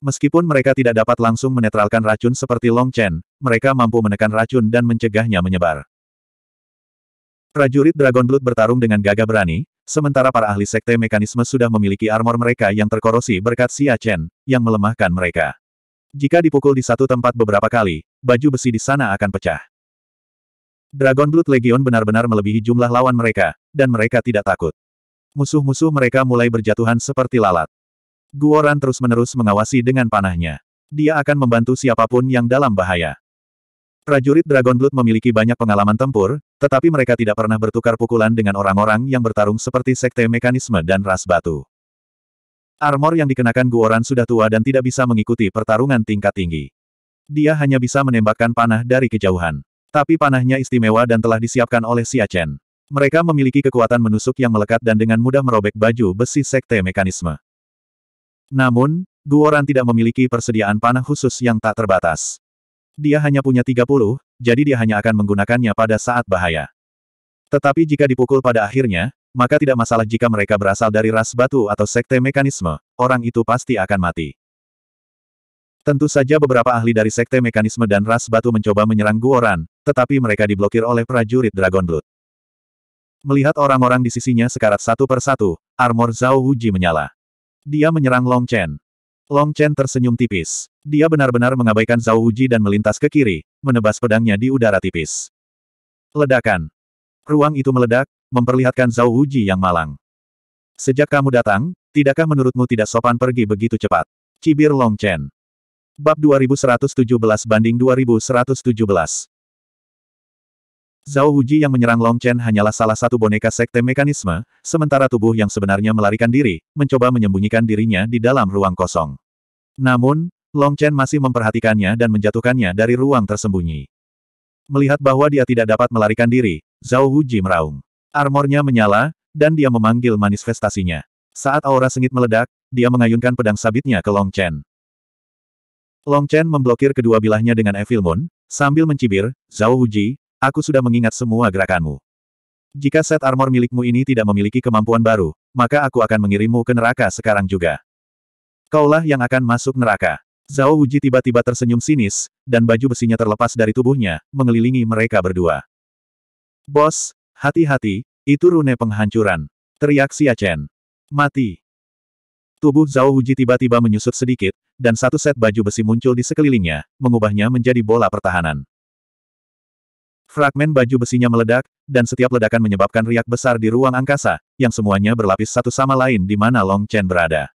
Meskipun mereka tidak dapat langsung menetralkan racun seperti Long Chen, mereka mampu menekan racun dan mencegahnya menyebar. Prajurit Dragon Blood bertarung dengan gagah berani, Sementara para ahli sekte mekanisme sudah memiliki armor mereka yang terkorosi berkat Xia Chen, yang melemahkan mereka. Jika dipukul di satu tempat beberapa kali, baju besi di sana akan pecah. Dragon Blood Legion benar-benar melebihi jumlah lawan mereka, dan mereka tidak takut. Musuh-musuh mereka mulai berjatuhan seperti lalat. Guoran terus-menerus mengawasi dengan panahnya. Dia akan membantu siapapun yang dalam bahaya. Prajurit Dragon Blood memiliki banyak pengalaman tempur, tetapi mereka tidak pernah bertukar pukulan dengan orang-orang yang bertarung seperti sekte mekanisme dan ras batu. Armor yang dikenakan Guoran sudah tua dan tidak bisa mengikuti pertarungan tingkat tinggi. Dia hanya bisa menembakkan panah dari kejauhan. Tapi panahnya istimewa dan telah disiapkan oleh Siachen. Mereka memiliki kekuatan menusuk yang melekat dan dengan mudah merobek baju besi sekte mekanisme. Namun, Guoran tidak memiliki persediaan panah khusus yang tak terbatas. Dia hanya punya 30, jadi dia hanya akan menggunakannya pada saat bahaya. Tetapi jika dipukul pada akhirnya, maka tidak masalah jika mereka berasal dari ras batu atau sekte mekanisme, orang itu pasti akan mati. Tentu saja beberapa ahli dari sekte mekanisme dan ras batu mencoba menyerang Guoran, tetapi mereka diblokir oleh prajurit Dragon Blood. Melihat orang-orang di sisinya sekarat satu persatu, armor Zhao Wuji menyala. Dia menyerang Long Chen. Long Chen tersenyum tipis. Dia benar-benar mengabaikan Zhao Wuji dan melintas ke kiri, menebas pedangnya di udara tipis. Ledakan. Ruang itu meledak, memperlihatkan Zhao Wuji yang malang. Sejak kamu datang, tidakkah menurutmu tidak sopan pergi begitu cepat? Cibir Long Chen. Bab 2117 banding 2117. Zhao Wuji yang menyerang Long Chen hanyalah salah satu boneka sekte mekanisme, sementara tubuh yang sebenarnya melarikan diri, mencoba menyembunyikan dirinya di dalam ruang kosong. Namun, Long Chen masih memperhatikannya dan menjatuhkannya dari ruang tersembunyi. Melihat bahwa dia tidak dapat melarikan diri, Zhao Wuji meraung. Armornya menyala, dan dia memanggil manifestasinya. Saat aura sengit meledak, dia mengayunkan pedang sabitnya ke Long Chen. Long Chen memblokir kedua bilahnya dengan Evil Moon, sambil mencibir, Zhao Wuji, Aku sudah mengingat semua gerakanmu. Jika set armor milikmu ini tidak memiliki kemampuan baru, maka aku akan mengirimmu ke neraka sekarang juga. Kaulah yang akan masuk neraka. Zhao Wuji tiba-tiba tersenyum sinis, dan baju besinya terlepas dari tubuhnya, mengelilingi mereka berdua. Bos, hati-hati, itu rune penghancuran. Teriak Xia Chen. Mati. Tubuh Zhao Wuji tiba-tiba menyusut sedikit, dan satu set baju besi muncul di sekelilingnya, mengubahnya menjadi bola pertahanan. Fragmen baju besinya meledak, dan setiap ledakan menyebabkan riak besar di ruang angkasa, yang semuanya berlapis satu sama lain di mana Long Chen berada.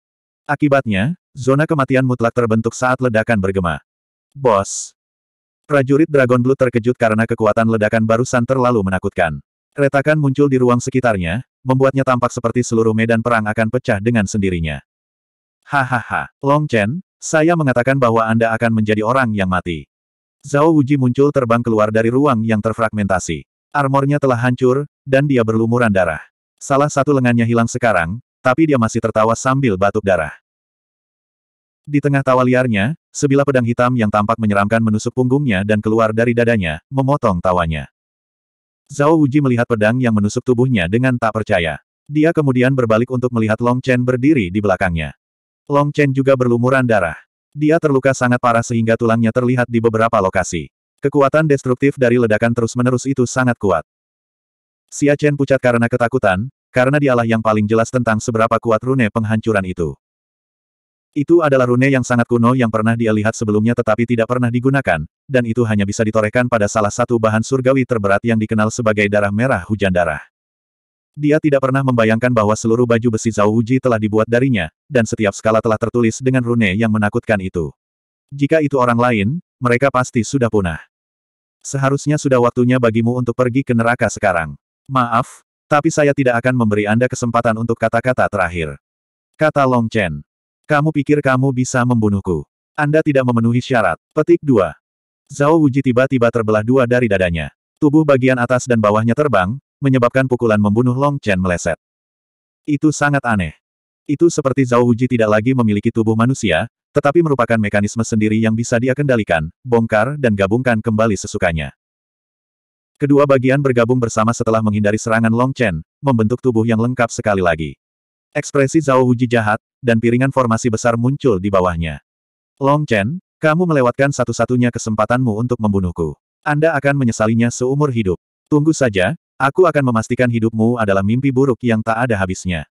Akibatnya, zona kematian mutlak terbentuk saat ledakan bergema. Bos! Prajurit Dragon Blue terkejut karena kekuatan ledakan barusan terlalu menakutkan. Retakan muncul di ruang sekitarnya, membuatnya tampak seperti seluruh medan perang akan pecah dengan sendirinya. Hahaha, Long Chen, saya mengatakan bahwa Anda akan menjadi orang yang mati. Zhao Wuji muncul terbang keluar dari ruang yang terfragmentasi. Armornya telah hancur, dan dia berlumuran darah. Salah satu lengannya hilang sekarang, tapi dia masih tertawa sambil batuk darah. Di tengah tawa liarnya, sebilah pedang hitam yang tampak menyeramkan menusuk punggungnya dan keluar dari dadanya, memotong tawanya. Zhao Wuji melihat pedang yang menusuk tubuhnya dengan tak percaya. Dia kemudian berbalik untuk melihat Long Chen berdiri di belakangnya. Long Chen juga berlumuran darah. Dia terluka sangat parah sehingga tulangnya terlihat di beberapa lokasi. Kekuatan destruktif dari ledakan terus-menerus itu sangat kuat. Xia Chen pucat karena ketakutan, karena dialah yang paling jelas tentang seberapa kuat rune penghancuran itu. Itu adalah rune yang sangat kuno yang pernah dia lihat sebelumnya tetapi tidak pernah digunakan, dan itu hanya bisa ditorehkan pada salah satu bahan surgawi terberat yang dikenal sebagai darah merah hujan darah. Dia tidak pernah membayangkan bahwa seluruh baju besi Zhao Wuji telah dibuat darinya, dan setiap skala telah tertulis dengan rune yang menakutkan itu. Jika itu orang lain, mereka pasti sudah punah. Seharusnya sudah waktunya bagimu untuk pergi ke neraka sekarang. Maaf, tapi saya tidak akan memberi Anda kesempatan untuk kata-kata terakhir. Kata Long Chen. Kamu pikir kamu bisa membunuhku. Anda tidak memenuhi syarat. Petik 2. Zhao Wuji tiba-tiba terbelah dua dari dadanya. Tubuh bagian atas dan bawahnya terbang, menyebabkan pukulan membunuh Long Chen meleset. Itu sangat aneh. Itu seperti Zhao Wuji tidak lagi memiliki tubuh manusia, tetapi merupakan mekanisme sendiri yang bisa dia kendalikan, bongkar dan gabungkan kembali sesukanya. Kedua bagian bergabung bersama setelah menghindari serangan Long Chen, membentuk tubuh yang lengkap sekali lagi. Ekspresi Zhao Wuji jahat, dan piringan formasi besar muncul di bawahnya. Long Chen, kamu melewatkan satu-satunya kesempatanmu untuk membunuhku. Anda akan menyesalinya seumur hidup. Tunggu saja, Aku akan memastikan hidupmu adalah mimpi buruk yang tak ada habisnya.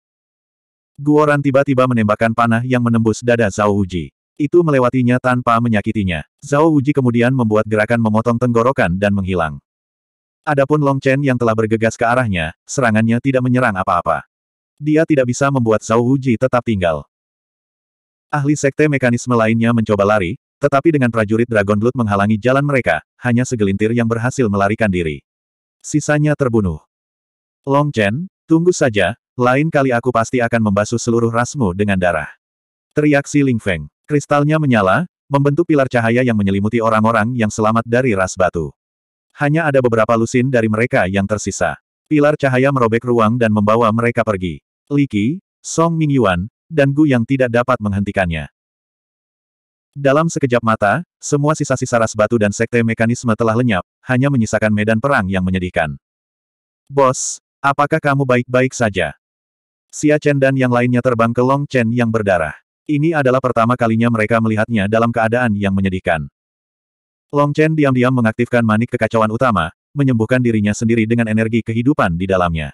Guoran tiba-tiba menembakkan panah yang menembus dada Zhao Wujie. Itu melewatinya tanpa menyakitinya. Zhao Wujie kemudian membuat gerakan memotong tenggorokan dan menghilang. Adapun Long Chen yang telah bergegas ke arahnya, serangannya tidak menyerang apa-apa. Dia tidak bisa membuat Zhao Wujie tetap tinggal. Ahli sekte mekanisme lainnya mencoba lari, tetapi dengan prajurit Dragon Blood menghalangi jalan mereka, hanya segelintir yang berhasil melarikan diri. Sisanya terbunuh. Long Chen, tunggu saja, lain kali aku pasti akan membasuh seluruh rasmu dengan darah. Teriak si Ling Feng. Kristalnya menyala, membentuk pilar cahaya yang menyelimuti orang-orang yang selamat dari ras batu. Hanya ada beberapa lusin dari mereka yang tersisa. Pilar cahaya merobek ruang dan membawa mereka pergi. Li Qi, Song Mingyuan, dan Gu yang tidak dapat menghentikannya. Dalam sekejap mata, semua sisa-sisa ras batu dan sekte mekanisme telah lenyap, hanya menyisakan medan perang yang menyedihkan. Bos, apakah kamu baik-baik saja? Xia Chen dan yang lainnya terbang ke Long Chen yang berdarah. Ini adalah pertama kalinya mereka melihatnya dalam keadaan yang menyedihkan. Long Chen diam-diam mengaktifkan manik kekacauan utama, menyembuhkan dirinya sendiri dengan energi kehidupan di dalamnya.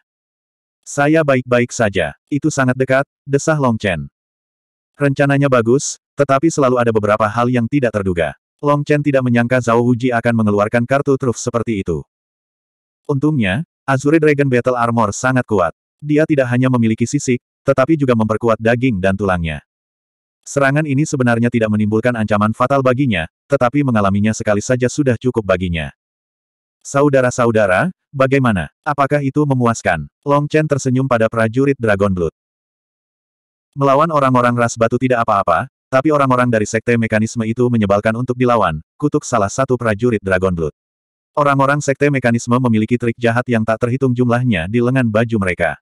Saya baik-baik saja. Itu sangat dekat, desah Long Chen. Rencananya bagus, tetapi selalu ada beberapa hal yang tidak terduga. Long Chen tidak menyangka Zhao Wuji akan mengeluarkan kartu truf seperti itu. Untungnya, Azure Dragon Battle Armor sangat kuat. Dia tidak hanya memiliki sisik, tetapi juga memperkuat daging dan tulangnya. Serangan ini sebenarnya tidak menimbulkan ancaman fatal baginya, tetapi mengalaminya sekali saja sudah cukup baginya. Saudara-saudara, bagaimana? Apakah itu memuaskan? Long Chen tersenyum pada prajurit Dragon Blood. Melawan orang-orang ras batu tidak apa-apa, tapi orang-orang dari sekte mekanisme itu menyebalkan untuk dilawan, kutuk salah satu prajurit Dragon Blood. Orang-orang sekte mekanisme memiliki trik jahat yang tak terhitung jumlahnya di lengan baju mereka.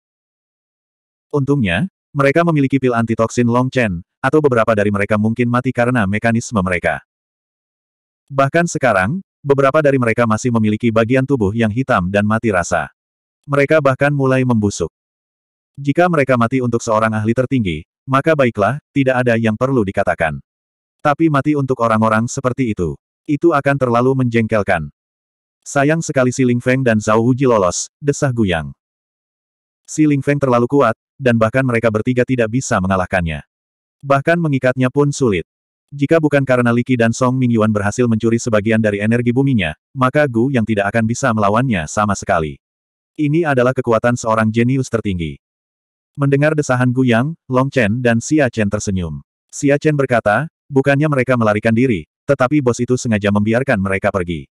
Untungnya, mereka memiliki pil antitoksin Long Chen, atau beberapa dari mereka mungkin mati karena mekanisme mereka. Bahkan sekarang, beberapa dari mereka masih memiliki bagian tubuh yang hitam dan mati rasa. Mereka bahkan mulai membusuk. Jika mereka mati untuk seorang ahli tertinggi, maka baiklah, tidak ada yang perlu dikatakan. Tapi mati untuk orang-orang seperti itu. Itu akan terlalu menjengkelkan. Sayang sekali Si Ling Feng dan Zhao Huji lolos, desah Guyang. Si Ling Feng terlalu kuat, dan bahkan mereka bertiga tidak bisa mengalahkannya. Bahkan mengikatnya pun sulit. Jika bukan karena Liki dan Song Mingyuan berhasil mencuri sebagian dari energi buminya, maka Gu yang tidak akan bisa melawannya sama sekali. Ini adalah kekuatan seorang jenius tertinggi. Mendengar desahan Guyang, Long Chen dan Xia Chen tersenyum. Xia Chen berkata, bukannya mereka melarikan diri, tetapi bos itu sengaja membiarkan mereka pergi.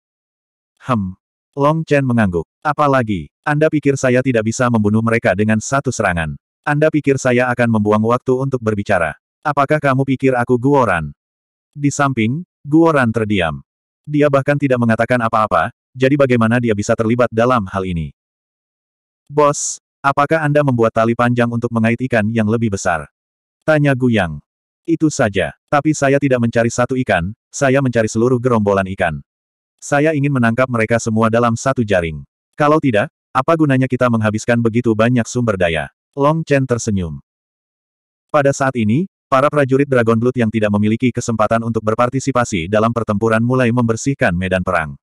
Hem. Long Chen mengangguk. Apalagi, Anda pikir saya tidak bisa membunuh mereka dengan satu serangan. Anda pikir saya akan membuang waktu untuk berbicara. Apakah kamu pikir aku Guoran? Di samping, Guoran terdiam. Dia bahkan tidak mengatakan apa-apa, jadi bagaimana dia bisa terlibat dalam hal ini? Bos, Apakah Anda membuat tali panjang untuk mengait ikan yang lebih besar? Tanya Guyang. Itu saja. Tapi saya tidak mencari satu ikan, saya mencari seluruh gerombolan ikan. Saya ingin menangkap mereka semua dalam satu jaring. Kalau tidak, apa gunanya kita menghabiskan begitu banyak sumber daya? Long Chen tersenyum. Pada saat ini, para prajurit Dragon Blood yang tidak memiliki kesempatan untuk berpartisipasi dalam pertempuran mulai membersihkan medan perang.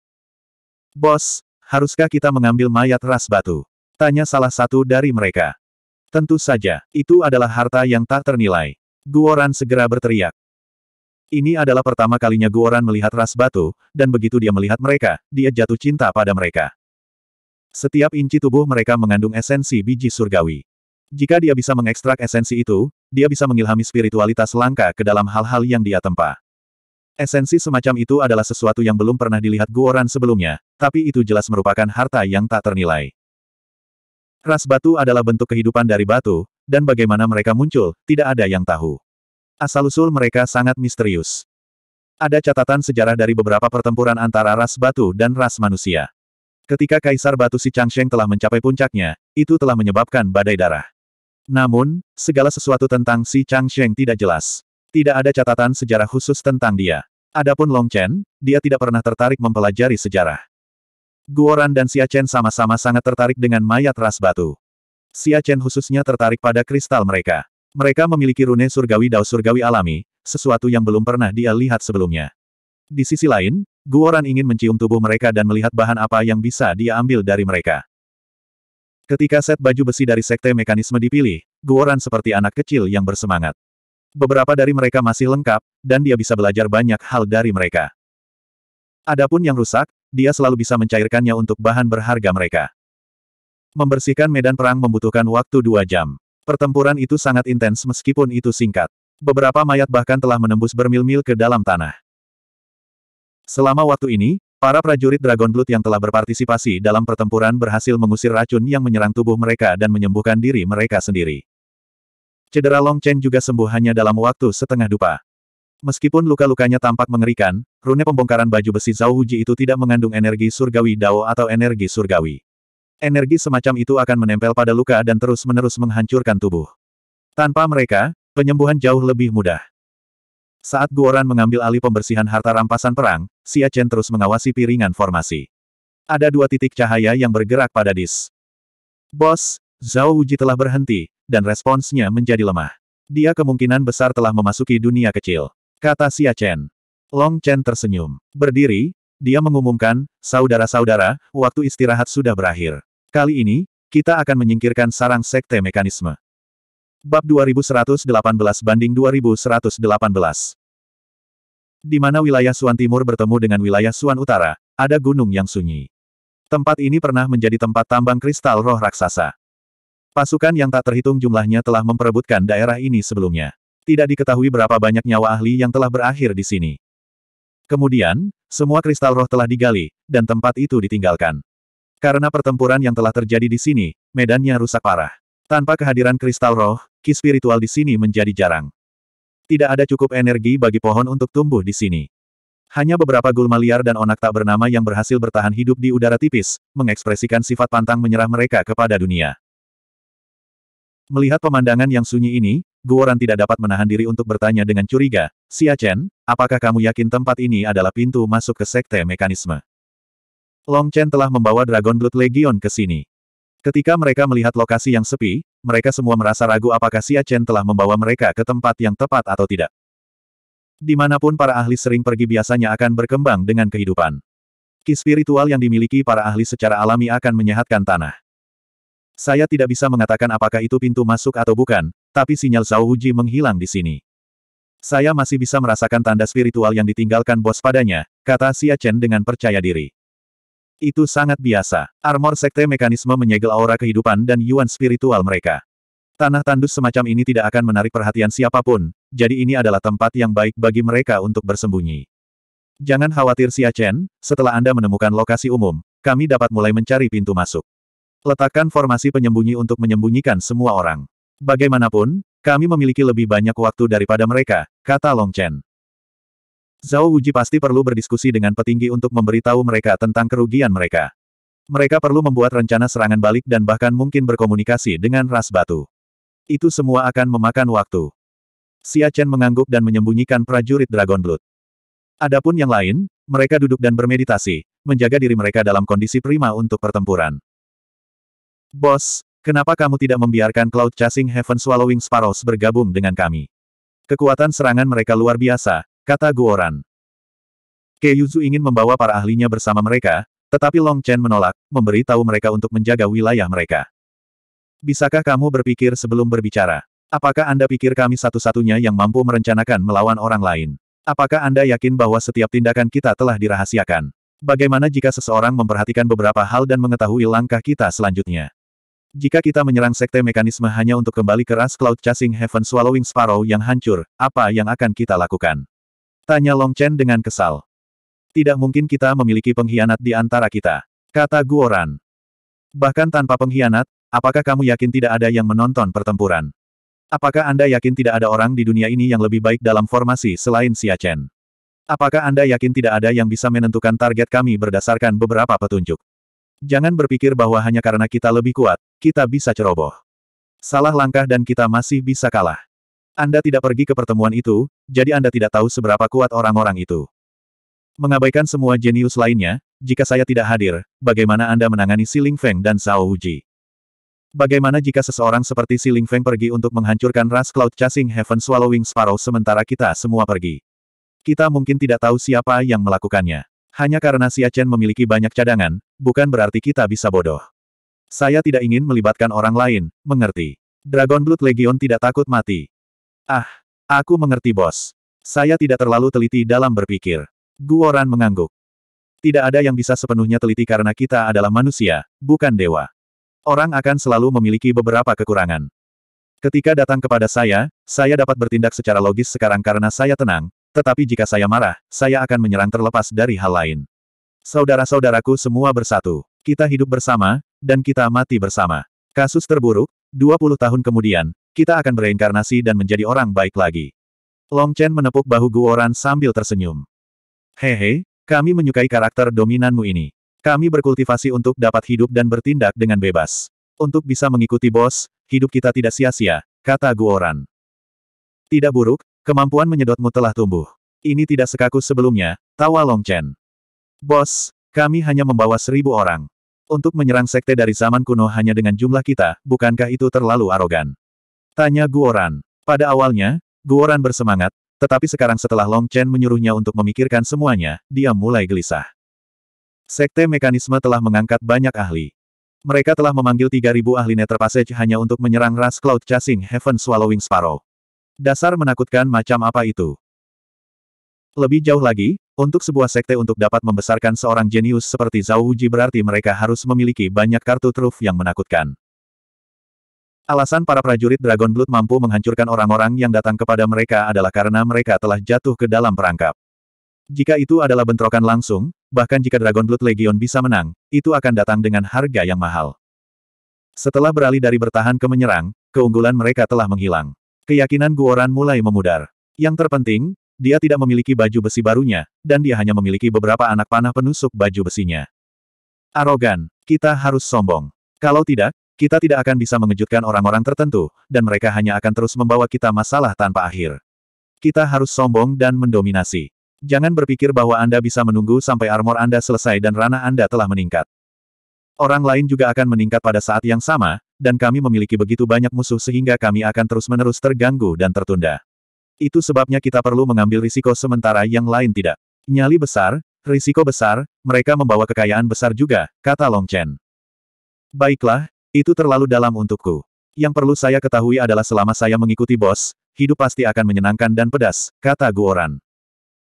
Bos, haruskah kita mengambil mayat ras batu? Tanya salah satu dari mereka. Tentu saja, itu adalah harta yang tak ternilai. Guoran segera berteriak. Ini adalah pertama kalinya Guoran melihat ras batu, dan begitu dia melihat mereka, dia jatuh cinta pada mereka. Setiap inci tubuh mereka mengandung esensi biji surgawi. Jika dia bisa mengekstrak esensi itu, dia bisa mengilhami spiritualitas langka ke dalam hal-hal yang dia tempa. Esensi semacam itu adalah sesuatu yang belum pernah dilihat Guoran sebelumnya, tapi itu jelas merupakan harta yang tak ternilai. Ras batu adalah bentuk kehidupan dari batu, dan bagaimana mereka muncul, tidak ada yang tahu. Asal-usul mereka sangat misterius. Ada catatan sejarah dari beberapa pertempuran antara ras batu dan ras manusia. Ketika Kaisar Batu Si Changsheng telah mencapai puncaknya, itu telah menyebabkan badai darah. Namun, segala sesuatu tentang Si Changsheng tidak jelas. Tidak ada catatan sejarah khusus tentang dia. Adapun Long Chen, dia tidak pernah tertarik mempelajari sejarah. Guoran dan Xia Chen sama-sama sangat tertarik dengan mayat ras batu. Xia Chen khususnya tertarik pada kristal mereka. Mereka memiliki rune surgawi dao surgawi alami, sesuatu yang belum pernah dia lihat sebelumnya. Di sisi lain, Guoran ingin mencium tubuh mereka dan melihat bahan apa yang bisa dia ambil dari mereka. Ketika set baju besi dari sekte mekanisme dipilih, Guoran seperti anak kecil yang bersemangat. Beberapa dari mereka masih lengkap, dan dia bisa belajar banyak hal dari mereka. Adapun yang rusak, dia selalu bisa mencairkannya untuk bahan berharga mereka. Membersihkan medan perang membutuhkan waktu dua jam. Pertempuran itu sangat intens meskipun itu singkat. Beberapa mayat bahkan telah menembus bermil-mil ke dalam tanah. Selama waktu ini, para prajurit Dragon Blood yang telah berpartisipasi dalam pertempuran berhasil mengusir racun yang menyerang tubuh mereka dan menyembuhkan diri mereka sendiri. Cedera Long Chen juga sembuh hanya dalam waktu setengah dupa. Meskipun luka-lukanya tampak mengerikan, rune pembongkaran baju besi Zhao Wuji itu tidak mengandung energi surgawi Dao atau energi surgawi. Energi semacam itu akan menempel pada luka dan terus-menerus menghancurkan tubuh. Tanpa mereka, penyembuhan jauh lebih mudah. Saat Guoran mengambil alih pembersihan harta rampasan perang, Xia Chen terus mengawasi piringan formasi. Ada dua titik cahaya yang bergerak pada dis. Bos, Zhao Wuji telah berhenti, dan responsnya menjadi lemah. Dia kemungkinan besar telah memasuki dunia kecil. Kata Xia Chen. Long Chen tersenyum. Berdiri, dia mengumumkan, saudara-saudara, waktu istirahat sudah berakhir. Kali ini, kita akan menyingkirkan sarang sekte mekanisme. Bab 2118 banding 2118 Di mana wilayah Suan Timur bertemu dengan wilayah Suan Utara, ada gunung yang sunyi. Tempat ini pernah menjadi tempat tambang kristal roh raksasa. Pasukan yang tak terhitung jumlahnya telah memperebutkan daerah ini sebelumnya. Tidak diketahui berapa banyak nyawa ahli yang telah berakhir di sini. Kemudian, semua kristal roh telah digali, dan tempat itu ditinggalkan. Karena pertempuran yang telah terjadi di sini, medannya rusak parah. Tanpa kehadiran kristal roh, ki spiritual di sini menjadi jarang. Tidak ada cukup energi bagi pohon untuk tumbuh di sini. Hanya beberapa gulma liar dan onak tak bernama yang berhasil bertahan hidup di udara tipis, mengekspresikan sifat pantang menyerah mereka kepada dunia. Melihat pemandangan yang sunyi ini, Guoran tidak dapat menahan diri untuk bertanya dengan curiga, Xia Chen, apakah kamu yakin tempat ini adalah pintu masuk ke sekte mekanisme? Long Chen telah membawa Dragon Blood Legion ke sini. Ketika mereka melihat lokasi yang sepi, mereka semua merasa ragu apakah Xia Chen telah membawa mereka ke tempat yang tepat atau tidak. Dimanapun para ahli sering pergi biasanya akan berkembang dengan kehidupan. Ki spiritual yang dimiliki para ahli secara alami akan menyehatkan tanah. Saya tidak bisa mengatakan apakah itu pintu masuk atau bukan, tapi sinyal Zhao Wuji menghilang di sini. Saya masih bisa merasakan tanda spiritual yang ditinggalkan bos padanya, kata Xia Chen dengan percaya diri. Itu sangat biasa. Armor sekte mekanisme menyegel aura kehidupan dan yuan spiritual mereka. Tanah tandus semacam ini tidak akan menarik perhatian siapapun, jadi ini adalah tempat yang baik bagi mereka untuk bersembunyi. Jangan khawatir Xia Chen, setelah Anda menemukan lokasi umum, kami dapat mulai mencari pintu masuk. Letakkan formasi penyembunyi untuk menyembunyikan semua orang. Bagaimanapun, kami memiliki lebih banyak waktu daripada mereka, kata Long Chen. Zhao Wuji pasti perlu berdiskusi dengan petinggi untuk memberitahu mereka tentang kerugian mereka. Mereka perlu membuat rencana serangan balik dan bahkan mungkin berkomunikasi dengan ras batu. Itu semua akan memakan waktu. Xia Chen mengangguk dan menyembunyikan prajurit Dragon Blood. Adapun yang lain, mereka duduk dan bermeditasi, menjaga diri mereka dalam kondisi prima untuk pertempuran. Bos, Kenapa kamu tidak membiarkan Cloud Chasing Heaven Swallowing Sparrows bergabung dengan kami? Kekuatan serangan mereka luar biasa, kata Guoran. Keyuzu ingin membawa para ahlinya bersama mereka, tetapi Long Chen menolak, memberi tahu mereka untuk menjaga wilayah mereka. Bisakah kamu berpikir sebelum berbicara? Apakah Anda pikir kami satu-satunya yang mampu merencanakan melawan orang lain? Apakah Anda yakin bahwa setiap tindakan kita telah dirahasiakan? Bagaimana jika seseorang memperhatikan beberapa hal dan mengetahui langkah kita selanjutnya? Jika kita menyerang sekte mekanisme hanya untuk kembali ke ras Cloud Chasing Heaven Swallowing Sparrow yang hancur, apa yang akan kita lakukan? Tanya Long Chen dengan kesal. Tidak mungkin kita memiliki pengkhianat di antara kita. Kata Guoran. Bahkan tanpa pengkhianat, apakah kamu yakin tidak ada yang menonton pertempuran? Apakah Anda yakin tidak ada orang di dunia ini yang lebih baik dalam formasi selain Xia Chen? Apakah Anda yakin tidak ada yang bisa menentukan target kami berdasarkan beberapa petunjuk? Jangan berpikir bahwa hanya karena kita lebih kuat, kita bisa ceroboh. Salah langkah dan kita masih bisa kalah. Anda tidak pergi ke pertemuan itu, jadi Anda tidak tahu seberapa kuat orang-orang itu. Mengabaikan semua jenius lainnya, jika saya tidak hadir, bagaimana Anda menangani Si Ling Feng dan Zhao Wuji? Bagaimana jika seseorang seperti Si Ling Feng pergi untuk menghancurkan ras Cloud Chasing Heaven Swallowing Sparrow sementara kita semua pergi? Kita mungkin tidak tahu siapa yang melakukannya. Hanya karena Xia Chen memiliki banyak cadangan, bukan berarti kita bisa bodoh. Saya tidak ingin melibatkan orang lain, mengerti. Dragon Blood Legion tidak takut mati. Ah, aku mengerti bos. Saya tidak terlalu teliti dalam berpikir. Guoran mengangguk. Tidak ada yang bisa sepenuhnya teliti karena kita adalah manusia, bukan dewa. Orang akan selalu memiliki beberapa kekurangan. Ketika datang kepada saya, saya dapat bertindak secara logis sekarang karena saya tenang, tetapi jika saya marah, saya akan menyerang terlepas dari hal lain. Saudara-saudaraku semua bersatu. Kita hidup bersama, dan kita mati bersama. Kasus terburuk, 20 tahun kemudian, kita akan bereinkarnasi dan menjadi orang baik lagi. Long Chen menepuk bahu Guoran sambil tersenyum. Hehe, kami menyukai karakter dominanmu ini. Kami berkultivasi untuk dapat hidup dan bertindak dengan bebas. Untuk bisa mengikuti bos, hidup kita tidak sia-sia, kata Guoran. Tidak buruk, Kemampuan menyedotmu telah tumbuh. Ini tidak sekaku sebelumnya, tawa Long Chen. Bos, kami hanya membawa seribu orang. Untuk menyerang sekte dari zaman kuno hanya dengan jumlah kita, bukankah itu terlalu arogan? Tanya Guoran. Pada awalnya, Guoran bersemangat, tetapi sekarang setelah Long Chen menyuruhnya untuk memikirkan semuanya, dia mulai gelisah. Sekte mekanisme telah mengangkat banyak ahli. Mereka telah memanggil 3.000 ahli neterpasage hanya untuk menyerang ras Cloud Chasing Heaven Swallowing Sparrow. Dasar menakutkan macam apa itu? Lebih jauh lagi, untuk sebuah sekte untuk dapat membesarkan seorang jenius seperti Zhao Wuji berarti mereka harus memiliki banyak kartu truf yang menakutkan. Alasan para prajurit Dragon Blood mampu menghancurkan orang-orang yang datang kepada mereka adalah karena mereka telah jatuh ke dalam perangkap. Jika itu adalah bentrokan langsung, bahkan jika Dragon Blood Legion bisa menang, itu akan datang dengan harga yang mahal. Setelah beralih dari bertahan ke menyerang, keunggulan mereka telah menghilang. Keyakinan Guoran mulai memudar. Yang terpenting, dia tidak memiliki baju besi barunya, dan dia hanya memiliki beberapa anak panah penusuk baju besinya. Arogan, kita harus sombong. Kalau tidak, kita tidak akan bisa mengejutkan orang-orang tertentu, dan mereka hanya akan terus membawa kita masalah tanpa akhir. Kita harus sombong dan mendominasi. Jangan berpikir bahwa Anda bisa menunggu sampai armor Anda selesai dan ranah Anda telah meningkat. Orang lain juga akan meningkat pada saat yang sama, dan kami memiliki begitu banyak musuh sehingga kami akan terus-menerus terganggu dan tertunda. Itu sebabnya kita perlu mengambil risiko sementara yang lain tidak. Nyali besar, risiko besar, mereka membawa kekayaan besar juga, kata Long Chen. Baiklah, itu terlalu dalam untukku. Yang perlu saya ketahui adalah selama saya mengikuti bos, hidup pasti akan menyenangkan dan pedas, kata Guoran.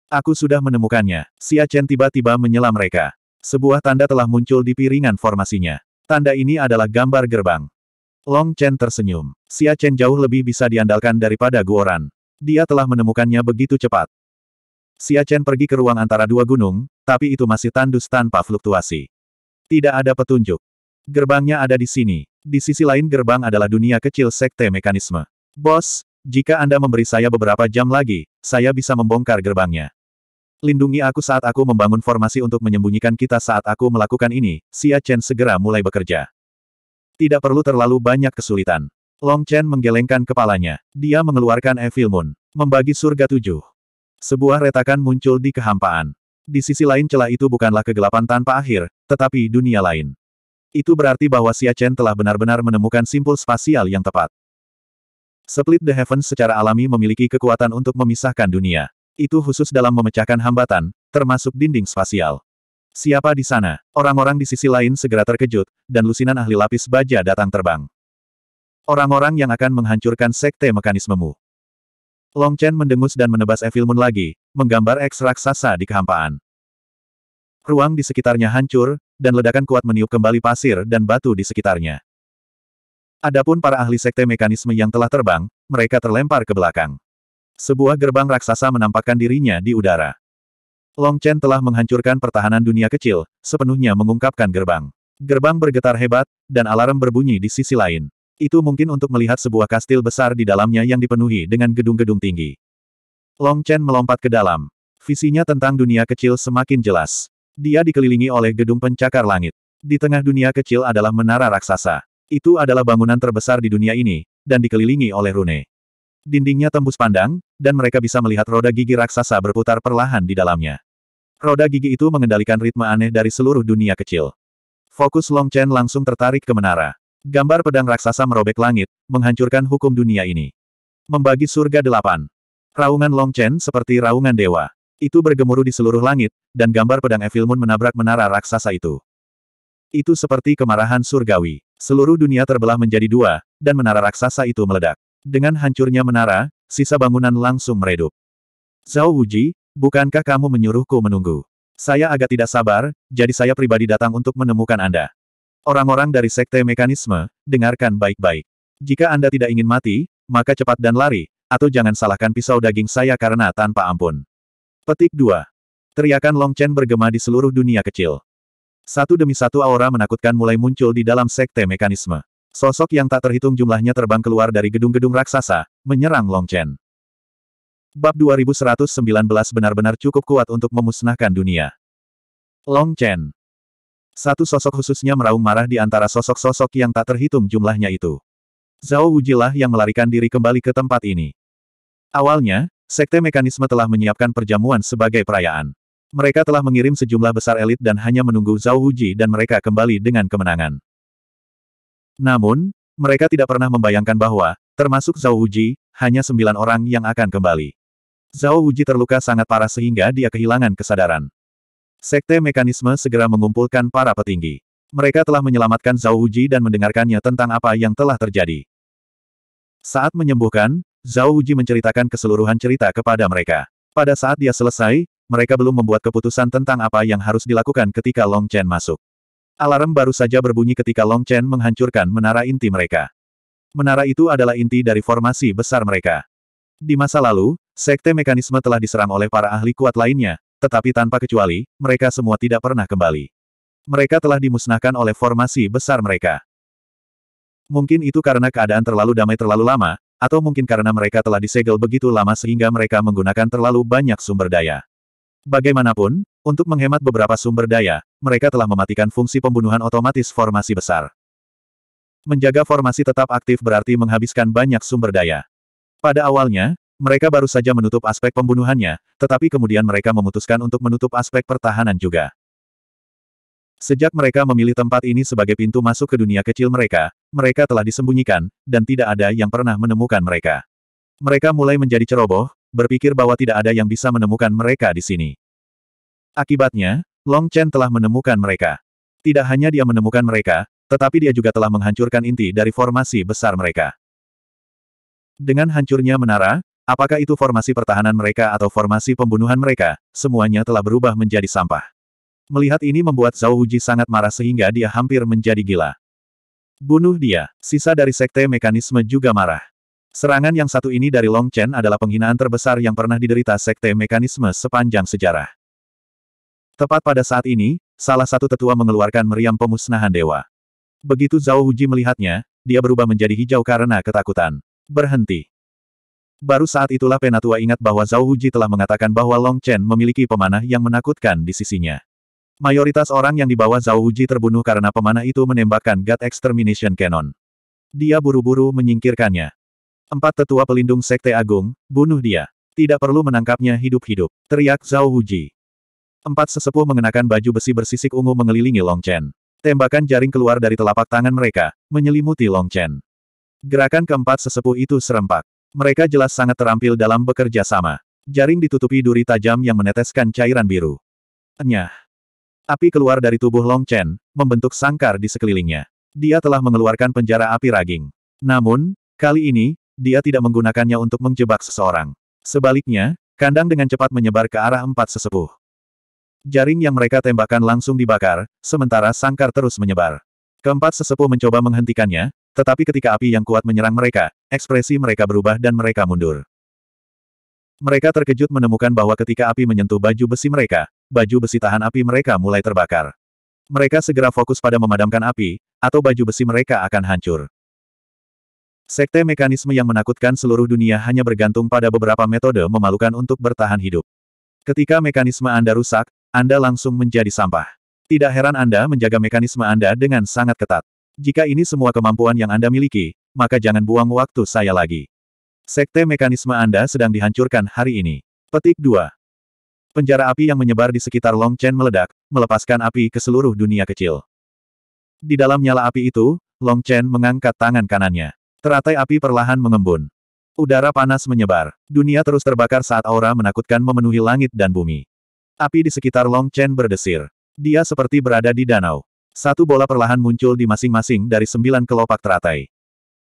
Aku sudah menemukannya. Si Chen tiba-tiba menyela mereka. Sebuah tanda telah muncul di piringan formasinya. Tanda ini adalah gambar gerbang. Long Chen tersenyum. Xia Chen jauh lebih bisa diandalkan daripada Guoran. Dia telah menemukannya begitu cepat. Xia Chen pergi ke ruang antara dua gunung, tapi itu masih tandus tanpa fluktuasi. Tidak ada petunjuk. Gerbangnya ada di sini. Di sisi lain gerbang adalah dunia kecil sekte mekanisme. Bos, jika Anda memberi saya beberapa jam lagi, saya bisa membongkar gerbangnya. Lindungi aku saat aku membangun formasi untuk menyembunyikan kita saat aku melakukan ini, Xia Chen segera mulai bekerja. Tidak perlu terlalu banyak kesulitan. Long Chen menggelengkan kepalanya. Dia mengeluarkan Evil Moon. Membagi surga tujuh. Sebuah retakan muncul di kehampaan. Di sisi lain celah itu bukanlah kegelapan tanpa akhir, tetapi dunia lain. Itu berarti bahwa Xia Chen telah benar-benar menemukan simpul spasial yang tepat. Split the Heavens secara alami memiliki kekuatan untuk memisahkan dunia. Itu khusus dalam memecahkan hambatan, termasuk dinding spasial. Siapa di sana? Orang-orang di sisi lain segera terkejut, dan lusinan ahli lapis baja datang terbang. Orang-orang yang akan menghancurkan sekte mekanismemu. Long Chen mendengus dan menebas Evil Moon lagi, menggambar eks raksasa di kehampaan. Ruang di sekitarnya hancur, dan ledakan kuat meniup kembali pasir dan batu di sekitarnya. Adapun para ahli sekte mekanisme yang telah terbang, mereka terlempar ke belakang. Sebuah gerbang raksasa menampakkan dirinya di udara. Long Chen telah menghancurkan pertahanan dunia kecil, sepenuhnya mengungkapkan gerbang. Gerbang bergetar hebat, dan alarm berbunyi di sisi lain. Itu mungkin untuk melihat sebuah kastil besar di dalamnya yang dipenuhi dengan gedung-gedung tinggi. Long Chen melompat ke dalam. Visinya tentang dunia kecil semakin jelas. Dia dikelilingi oleh gedung pencakar langit. Di tengah dunia kecil adalah menara raksasa. Itu adalah bangunan terbesar di dunia ini, dan dikelilingi oleh rune. Dindingnya tembus pandang, dan mereka bisa melihat roda gigi raksasa berputar perlahan di dalamnya. Roda gigi itu mengendalikan ritme aneh dari seluruh dunia kecil. Fokus Long Chen langsung tertarik ke menara. Gambar pedang raksasa merobek langit, menghancurkan hukum dunia ini. Membagi surga delapan. Raungan Long Chen seperti raungan dewa. Itu bergemuruh di seluruh langit, dan gambar pedang Evil Moon menabrak menara raksasa itu. Itu seperti kemarahan surgawi. Seluruh dunia terbelah menjadi dua, dan menara raksasa itu meledak. Dengan hancurnya menara, sisa bangunan langsung meredup. Zhao Wuji, Bukankah kamu menyuruhku menunggu? Saya agak tidak sabar, jadi saya pribadi datang untuk menemukan Anda. Orang-orang dari Sekte Mekanisme, dengarkan baik-baik. Jika Anda tidak ingin mati, maka cepat dan lari, atau jangan salahkan pisau daging saya karena tanpa ampun. Petik 2. Teriakan Long Chen bergema di seluruh dunia kecil. Satu demi satu aura menakutkan mulai muncul di dalam Sekte Mekanisme. Sosok yang tak terhitung jumlahnya terbang keluar dari gedung-gedung raksasa, menyerang Long Chen. Bab 2119 benar-benar cukup kuat untuk memusnahkan dunia. Long Chen. Satu sosok khususnya meraung marah di antara sosok-sosok yang tak terhitung jumlahnya itu. Zhao Wujilah yang melarikan diri kembali ke tempat ini. Awalnya, Sekte Mekanisme telah menyiapkan perjamuan sebagai perayaan. Mereka telah mengirim sejumlah besar elit dan hanya menunggu Zhao Wuji dan mereka kembali dengan kemenangan. Namun, mereka tidak pernah membayangkan bahwa, termasuk Zhao Wuji, hanya sembilan orang yang akan kembali. Zhao Wuji terluka sangat parah sehingga dia kehilangan kesadaran. Sekte mekanisme segera mengumpulkan para petinggi. Mereka telah menyelamatkan Zhao Wuji dan mendengarkannya tentang apa yang telah terjadi. Saat menyembuhkan, Zhao Wuji menceritakan keseluruhan cerita kepada mereka. Pada saat dia selesai, mereka belum membuat keputusan tentang apa yang harus dilakukan ketika Long Chen masuk. Alarm baru saja berbunyi ketika Long Chen menghancurkan menara inti mereka. Menara itu adalah inti dari formasi besar mereka. Di masa lalu, Sekte mekanisme telah diserang oleh para ahli kuat lainnya, tetapi tanpa kecuali, mereka semua tidak pernah kembali. Mereka telah dimusnahkan oleh formasi besar mereka. Mungkin itu karena keadaan terlalu damai terlalu lama, atau mungkin karena mereka telah disegel begitu lama sehingga mereka menggunakan terlalu banyak sumber daya. Bagaimanapun, untuk menghemat beberapa sumber daya, mereka telah mematikan fungsi pembunuhan otomatis formasi besar. Menjaga formasi tetap aktif berarti menghabiskan banyak sumber daya. Pada awalnya, mereka baru saja menutup aspek pembunuhannya, tetapi kemudian mereka memutuskan untuk menutup aspek pertahanan juga. Sejak mereka memilih tempat ini sebagai pintu masuk ke dunia kecil mereka, mereka telah disembunyikan, dan tidak ada yang pernah menemukan mereka. Mereka mulai menjadi ceroboh, berpikir bahwa tidak ada yang bisa menemukan mereka di sini. Akibatnya, Long Chen telah menemukan mereka. Tidak hanya dia menemukan mereka, tetapi dia juga telah menghancurkan inti dari formasi besar mereka. Dengan hancurnya menara, Apakah itu formasi pertahanan mereka atau formasi pembunuhan mereka, semuanya telah berubah menjadi sampah. Melihat ini membuat Zhao Wuji sangat marah sehingga dia hampir menjadi gila. Bunuh dia, sisa dari sekte mekanisme juga marah. Serangan yang satu ini dari Long Chen adalah penghinaan terbesar yang pernah diderita sekte mekanisme sepanjang sejarah. Tepat pada saat ini, salah satu tetua mengeluarkan meriam pemusnahan dewa. Begitu Zhao Wuji melihatnya, dia berubah menjadi hijau karena ketakutan. Berhenti. Baru saat itulah Penatua ingat bahwa Zhao Huji telah mengatakan bahwa Long Chen memiliki pemanah yang menakutkan di sisinya. Mayoritas orang yang dibawa Zhao Huji terbunuh karena pemanah itu menembakkan God Extermination Cannon. Dia buru-buru menyingkirkannya. Empat tetua pelindung Sekte Agung, bunuh dia. Tidak perlu menangkapnya hidup-hidup, teriak Zhao Huji. Empat sesepuh mengenakan baju besi bersisik ungu mengelilingi Long Chen. Tembakan jaring keluar dari telapak tangan mereka, menyelimuti Long Chen. Gerakan keempat sesepuh itu serempak. Mereka jelas sangat terampil dalam bekerja sama. Jaring ditutupi duri tajam yang meneteskan cairan biru. Enyah. Api keluar dari tubuh Long Chen, membentuk sangkar di sekelilingnya. Dia telah mengeluarkan penjara api raging. Namun, kali ini, dia tidak menggunakannya untuk menjebak seseorang. Sebaliknya, kandang dengan cepat menyebar ke arah empat sesepuh. Jaring yang mereka tembakan langsung dibakar, sementara sangkar terus menyebar. Keempat sesepuh mencoba menghentikannya, tetapi ketika api yang kuat menyerang mereka, ekspresi mereka berubah dan mereka mundur. Mereka terkejut menemukan bahwa ketika api menyentuh baju besi mereka, baju besi tahan api mereka mulai terbakar. Mereka segera fokus pada memadamkan api, atau baju besi mereka akan hancur. Sekte mekanisme yang menakutkan seluruh dunia hanya bergantung pada beberapa metode memalukan untuk bertahan hidup. Ketika mekanisme Anda rusak, Anda langsung menjadi sampah. Tidak heran Anda menjaga mekanisme Anda dengan sangat ketat. Jika ini semua kemampuan yang Anda miliki, maka jangan buang waktu saya lagi. Sekte mekanisme Anda sedang dihancurkan hari ini. Petik 2. Penjara api yang menyebar di sekitar Long Chen meledak, melepaskan api ke seluruh dunia kecil. Di dalam nyala api itu, Long Chen mengangkat tangan kanannya. Teratai api perlahan mengembun. Udara panas menyebar. Dunia terus terbakar saat aura menakutkan memenuhi langit dan bumi. Api di sekitar Long Chen berdesir. Dia seperti berada di danau. Satu bola perlahan muncul di masing-masing dari sembilan kelopak teratai.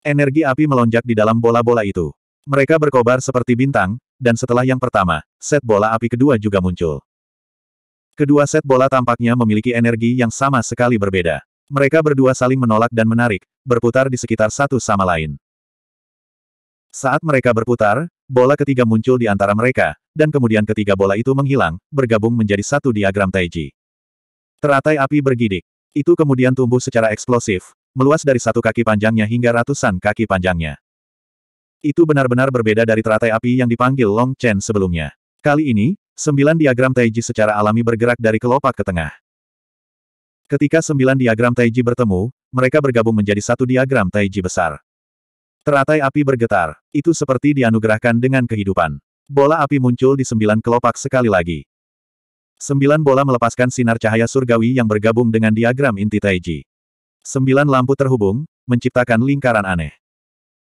Energi api melonjak di dalam bola-bola itu. Mereka berkobar seperti bintang, dan setelah yang pertama, set bola api kedua juga muncul. Kedua set bola tampaknya memiliki energi yang sama sekali berbeda. Mereka berdua saling menolak dan menarik, berputar di sekitar satu sama lain. Saat mereka berputar, bola ketiga muncul di antara mereka, dan kemudian ketiga bola itu menghilang, bergabung menjadi satu diagram Taiji. Teratai api bergidik. Itu kemudian tumbuh secara eksplosif, meluas dari satu kaki panjangnya hingga ratusan kaki panjangnya. Itu benar-benar berbeda dari teratai api yang dipanggil Long Chen sebelumnya. Kali ini, sembilan diagram Taiji secara alami bergerak dari kelopak ke tengah. Ketika sembilan diagram Taiji bertemu, mereka bergabung menjadi satu diagram Taiji besar. Teratai api bergetar. Itu seperti dianugerahkan dengan kehidupan. Bola api muncul di sembilan kelopak sekali lagi. Sembilan bola melepaskan sinar cahaya surgawi yang bergabung dengan diagram inti Taiji. Sembilan lampu terhubung, menciptakan lingkaran aneh.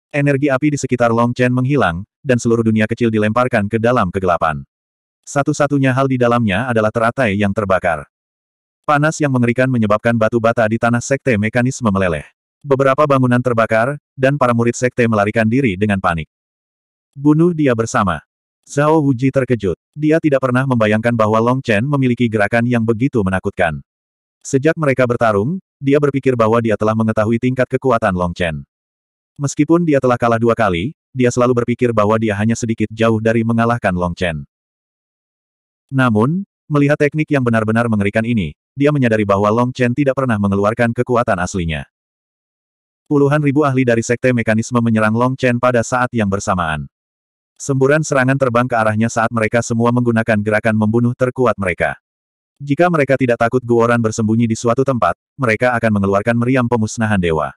Energi api di sekitar Long Chen menghilang, dan seluruh dunia kecil dilemparkan ke dalam kegelapan. Satu-satunya hal di dalamnya adalah teratai yang terbakar. Panas yang mengerikan menyebabkan batu bata di tanah sekte mekanisme meleleh. Beberapa bangunan terbakar, dan para murid sekte melarikan diri dengan panik. Bunuh dia bersama. Zhao Wuji terkejut. Dia tidak pernah membayangkan bahwa Long Chen memiliki gerakan yang begitu menakutkan. Sejak mereka bertarung, dia berpikir bahwa dia telah mengetahui tingkat kekuatan Long Chen. Meskipun dia telah kalah dua kali, dia selalu berpikir bahwa dia hanya sedikit jauh dari mengalahkan Long Chen. Namun, melihat teknik yang benar-benar mengerikan ini, dia menyadari bahwa Long Chen tidak pernah mengeluarkan kekuatan aslinya. Puluhan ribu ahli dari sekte mekanisme menyerang Long Chen pada saat yang bersamaan. Semburan serangan terbang ke arahnya saat mereka semua menggunakan gerakan membunuh terkuat mereka. Jika mereka tidak takut Guoran bersembunyi di suatu tempat, mereka akan mengeluarkan meriam pemusnahan dewa.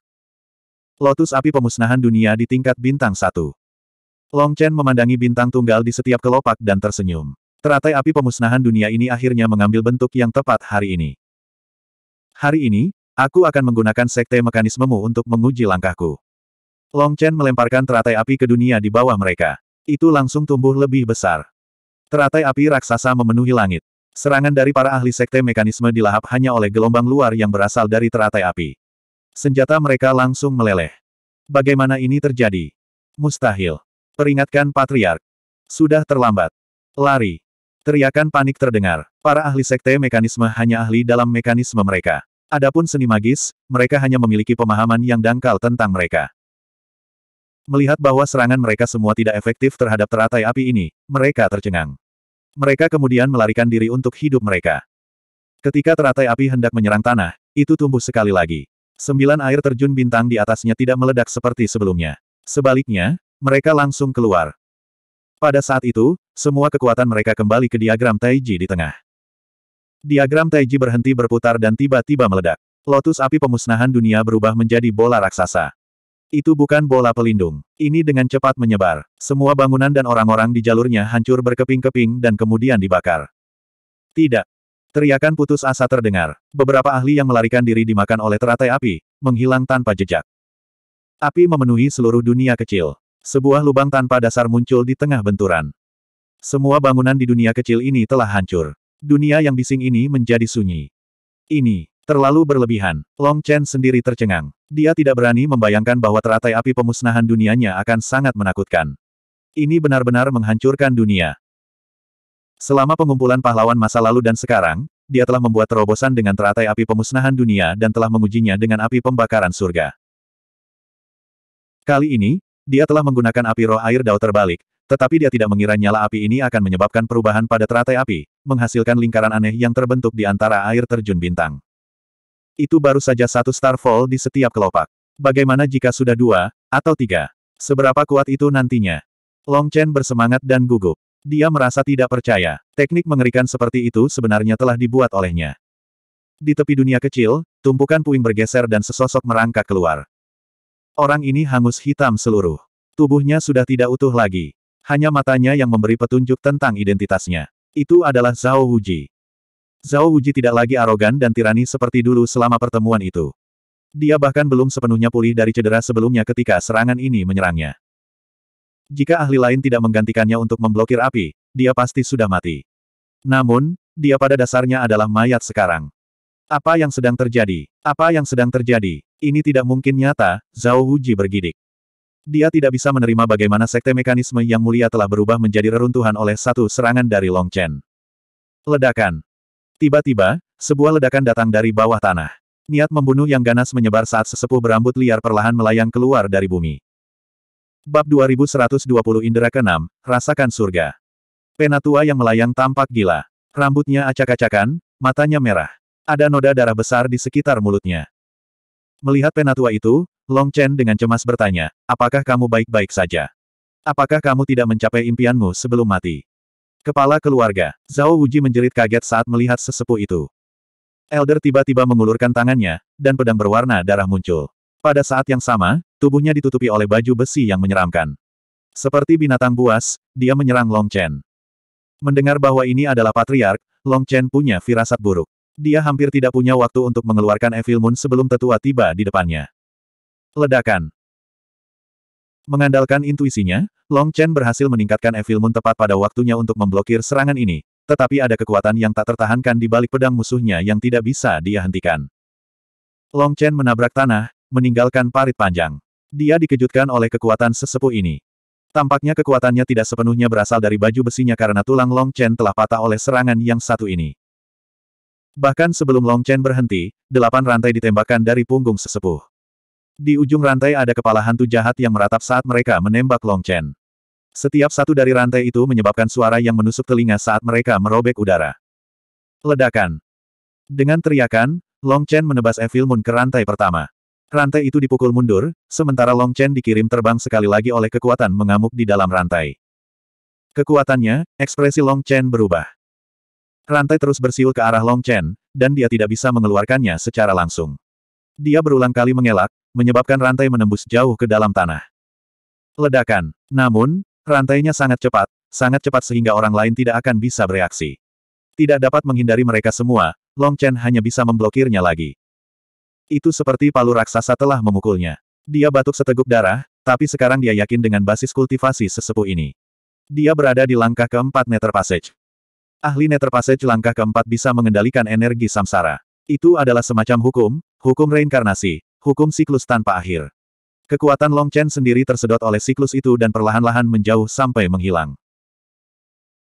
Lotus api pemusnahan dunia di tingkat bintang satu. Long Chen memandangi bintang tunggal di setiap kelopak dan tersenyum. Teratai api pemusnahan dunia ini akhirnya mengambil bentuk yang tepat hari ini. Hari ini, aku akan menggunakan sekte mekanismemu untuk menguji langkahku. Long Chen melemparkan teratai api ke dunia di bawah mereka. Itu langsung tumbuh lebih besar. Teratai api raksasa memenuhi langit. Serangan dari para ahli sekte mekanisme dilahap hanya oleh gelombang luar yang berasal dari teratai api. Senjata mereka langsung meleleh. Bagaimana ini terjadi? Mustahil. Peringatkan Patriark. Sudah terlambat. Lari. Teriakan panik terdengar. Para ahli sekte mekanisme hanya ahli dalam mekanisme mereka. Adapun seni magis, mereka hanya memiliki pemahaman yang dangkal tentang mereka. Melihat bahwa serangan mereka semua tidak efektif terhadap teratai api ini, mereka tercengang. Mereka kemudian melarikan diri untuk hidup mereka. Ketika teratai api hendak menyerang tanah, itu tumbuh sekali lagi. Sembilan air terjun bintang di atasnya tidak meledak seperti sebelumnya. Sebaliknya, mereka langsung keluar. Pada saat itu, semua kekuatan mereka kembali ke diagram Taiji di tengah. Diagram Taiji berhenti berputar dan tiba-tiba meledak. Lotus api pemusnahan dunia berubah menjadi bola raksasa. Itu bukan bola pelindung. Ini dengan cepat menyebar. Semua bangunan dan orang-orang di jalurnya hancur berkeping-keping dan kemudian dibakar. Tidak. Teriakan putus asa terdengar. Beberapa ahli yang melarikan diri dimakan oleh teratai api, menghilang tanpa jejak. Api memenuhi seluruh dunia kecil. Sebuah lubang tanpa dasar muncul di tengah benturan. Semua bangunan di dunia kecil ini telah hancur. Dunia yang bising ini menjadi sunyi. Ini Terlalu berlebihan. Long Chen sendiri tercengang. Dia tidak berani membayangkan bahwa teratai api pemusnahan dunianya akan sangat menakutkan. Ini benar-benar menghancurkan dunia. Selama pengumpulan pahlawan masa lalu dan sekarang, dia telah membuat terobosan dengan teratai api pemusnahan dunia dan telah mengujinya dengan api pembakaran surga. Kali ini, dia telah menggunakan api roh air dao terbalik, tetapi dia tidak mengira nyala api ini akan menyebabkan perubahan pada teratai api, menghasilkan lingkaran aneh yang terbentuk di antara air terjun bintang. Itu baru saja satu Starfall di setiap kelopak. Bagaimana jika sudah dua, atau tiga? Seberapa kuat itu nantinya? Long Chen bersemangat dan gugup. Dia merasa tidak percaya. Teknik mengerikan seperti itu sebenarnya telah dibuat olehnya. Di tepi dunia kecil, tumpukan puing bergeser dan sesosok merangkak keluar. Orang ini hangus hitam seluruh. Tubuhnya sudah tidak utuh lagi. Hanya matanya yang memberi petunjuk tentang identitasnya. Itu adalah Zhao Huji. Zhao Wuji tidak lagi arogan dan tirani seperti dulu selama pertemuan itu. Dia bahkan belum sepenuhnya pulih dari cedera sebelumnya ketika serangan ini menyerangnya. Jika ahli lain tidak menggantikannya untuk memblokir api, dia pasti sudah mati. Namun, dia pada dasarnya adalah mayat sekarang. Apa yang sedang terjadi? Apa yang sedang terjadi? Ini tidak mungkin nyata, Zhao Wuji bergidik. Dia tidak bisa menerima bagaimana sekte mekanisme yang mulia telah berubah menjadi reruntuhan oleh satu serangan dari Long Chen. Ledakan. Tiba-tiba, sebuah ledakan datang dari bawah tanah. Niat membunuh yang ganas menyebar saat sesepuh berambut liar perlahan melayang keluar dari bumi. Bab 2120 Indera ke-6, Rasakan Surga. Penatua yang melayang tampak gila. Rambutnya acak-acakan, matanya merah. Ada noda darah besar di sekitar mulutnya. Melihat penatua itu, Long Chen dengan cemas bertanya, apakah kamu baik-baik saja? Apakah kamu tidak mencapai impianmu sebelum mati? Kepala keluarga, Zhao Wuji menjerit kaget saat melihat sesepuh itu. Elder tiba-tiba mengulurkan tangannya, dan pedang berwarna darah muncul. Pada saat yang sama, tubuhnya ditutupi oleh baju besi yang menyeramkan. Seperti binatang buas, dia menyerang Long Chen. Mendengar bahwa ini adalah patriark, Long Chen punya firasat buruk. Dia hampir tidak punya waktu untuk mengeluarkan Evil Moon sebelum tetua tiba di depannya. Ledakan. Mengandalkan intuisinya, Long Chen berhasil meningkatkan Evil Moon tepat pada waktunya untuk memblokir serangan ini, tetapi ada kekuatan yang tak tertahankan di balik pedang musuhnya yang tidak bisa dia hentikan. Long Chen menabrak tanah, meninggalkan parit panjang. Dia dikejutkan oleh kekuatan sesepuh ini. Tampaknya kekuatannya tidak sepenuhnya berasal dari baju besinya karena tulang Long Chen telah patah oleh serangan yang satu ini. Bahkan sebelum Long Chen berhenti, delapan rantai ditembakkan dari punggung sesepuh. Di ujung rantai ada kepala hantu jahat yang meratap saat mereka menembak Long Chen. Setiap satu dari rantai itu menyebabkan suara yang menusuk telinga saat mereka merobek udara. Ledakan. Dengan teriakan, Long Chen menebas Evil Moon ke rantai pertama. Rantai itu dipukul mundur, sementara Long Chen dikirim terbang sekali lagi oleh kekuatan mengamuk di dalam rantai. Kekuatannya, ekspresi Long Chen berubah. Rantai terus bersiul ke arah Long Chen, dan dia tidak bisa mengeluarkannya secara langsung. Dia berulang kali mengelak, menyebabkan rantai menembus jauh ke dalam tanah. Ledakan. Namun, rantainya sangat cepat, sangat cepat sehingga orang lain tidak akan bisa bereaksi. Tidak dapat menghindari mereka semua, Long Chen hanya bisa memblokirnya lagi. Itu seperti palu raksasa telah memukulnya. Dia batuk seteguk darah, tapi sekarang dia yakin dengan basis kultivasi sesepuh ini. Dia berada di langkah keempat Nether Passage. Ahli Nether Passage langkah keempat bisa mengendalikan energi samsara. Itu adalah semacam hukum, hukum reinkarnasi, Hukum siklus tanpa akhir. Kekuatan Long Chen sendiri tersedot oleh siklus itu dan perlahan-lahan menjauh sampai menghilang.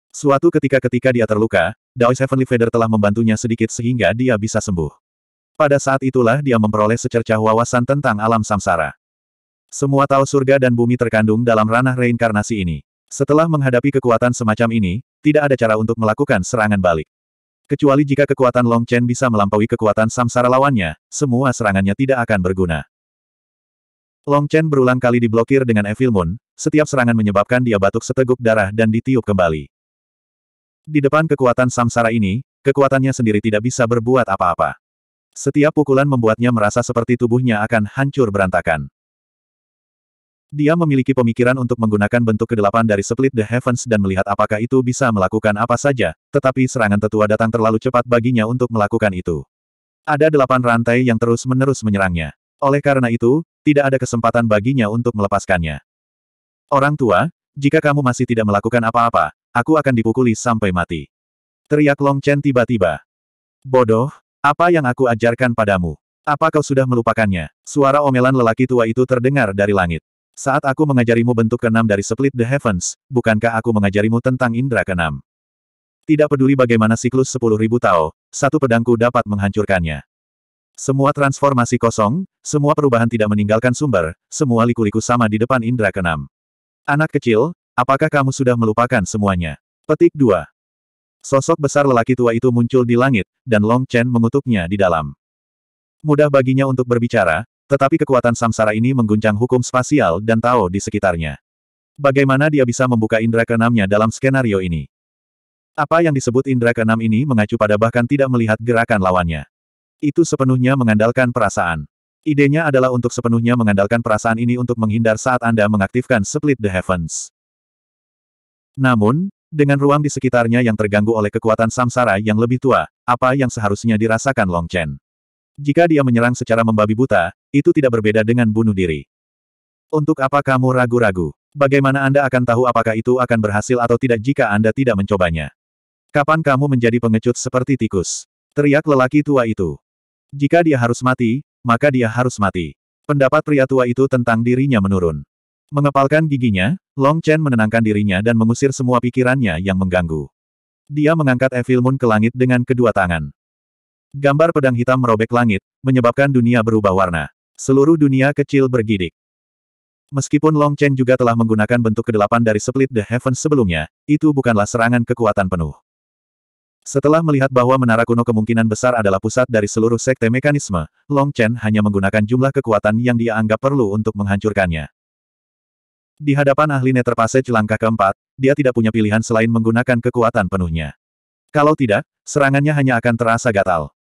Suatu ketika ketika dia terluka, Daois Heavenly Feather telah membantunya sedikit sehingga dia bisa sembuh. Pada saat itulah dia memperoleh secercah wawasan tentang alam samsara. Semua tahu surga dan bumi terkandung dalam ranah reinkarnasi ini. Setelah menghadapi kekuatan semacam ini, tidak ada cara untuk melakukan serangan balik. Kecuali jika kekuatan Long Chen bisa melampaui kekuatan samsara lawannya, semua serangannya tidak akan berguna. Long Chen berulang kali diblokir dengan Evil Moon, setiap serangan menyebabkan dia batuk seteguk darah dan ditiup kembali. Di depan kekuatan samsara ini, kekuatannya sendiri tidak bisa berbuat apa-apa. Setiap pukulan membuatnya merasa seperti tubuhnya akan hancur berantakan. Dia memiliki pemikiran untuk menggunakan bentuk kedelapan dari Split the Heavens dan melihat apakah itu bisa melakukan apa saja, tetapi serangan tetua datang terlalu cepat baginya untuk melakukan itu. Ada delapan rantai yang terus-menerus menyerangnya. Oleh karena itu, tidak ada kesempatan baginya untuk melepaskannya. Orang tua, jika kamu masih tidak melakukan apa-apa, aku akan dipukuli sampai mati. Teriak Long Chen tiba-tiba. Bodoh, apa yang aku ajarkan padamu? Apa kau sudah melupakannya? Suara omelan lelaki tua itu terdengar dari langit. Saat aku mengajarimu bentuk keenam dari Split the Heavens, bukankah aku mengajarimu tentang indra keenam? Tidak peduli bagaimana siklus sepuluh ribu Tao, satu pedangku dapat menghancurkannya. Semua transformasi kosong, semua perubahan tidak meninggalkan sumber, semua liku-liku sama di depan indra keenam. Anak kecil, apakah kamu sudah melupakan semuanya? Petik 2. Sosok besar lelaki tua itu muncul di langit, dan Long Chen mengutuknya di dalam. Mudah baginya untuk berbicara, tetapi kekuatan samsara ini mengguncang hukum spasial dan Tao di sekitarnya. Bagaimana dia bisa membuka indera keenamnya dalam skenario ini? Apa yang disebut indera keenam ini mengacu pada bahkan tidak melihat gerakan lawannya. Itu sepenuhnya mengandalkan perasaan. Idenya adalah untuk sepenuhnya mengandalkan perasaan ini untuk menghindar saat Anda mengaktifkan Split the Heavens. Namun, dengan ruang di sekitarnya yang terganggu oleh kekuatan samsara yang lebih tua, apa yang seharusnya dirasakan Long Chen? Jika dia menyerang secara membabi buta, itu tidak berbeda dengan bunuh diri. Untuk apa kamu ragu-ragu? Bagaimana Anda akan tahu apakah itu akan berhasil atau tidak jika Anda tidak mencobanya? Kapan kamu menjadi pengecut seperti tikus? Teriak lelaki tua itu. Jika dia harus mati, maka dia harus mati. Pendapat pria tua itu tentang dirinya menurun. Mengepalkan giginya, Long Chen menenangkan dirinya dan mengusir semua pikirannya yang mengganggu. Dia mengangkat Evil Moon ke langit dengan kedua tangan. Gambar pedang hitam merobek langit, menyebabkan dunia berubah warna. Seluruh dunia kecil bergidik. Meskipun Long Chen juga telah menggunakan bentuk kedelapan dari Split the Heaven sebelumnya, itu bukanlah serangan kekuatan penuh. Setelah melihat bahwa menara kuno kemungkinan besar adalah pusat dari seluruh sekte mekanisme, Long Chen hanya menggunakan jumlah kekuatan yang dia anggap perlu untuk menghancurkannya. Di hadapan ahli Nether Passage langkah keempat, dia tidak punya pilihan selain menggunakan kekuatan penuhnya. Kalau tidak, serangannya hanya akan terasa gatal.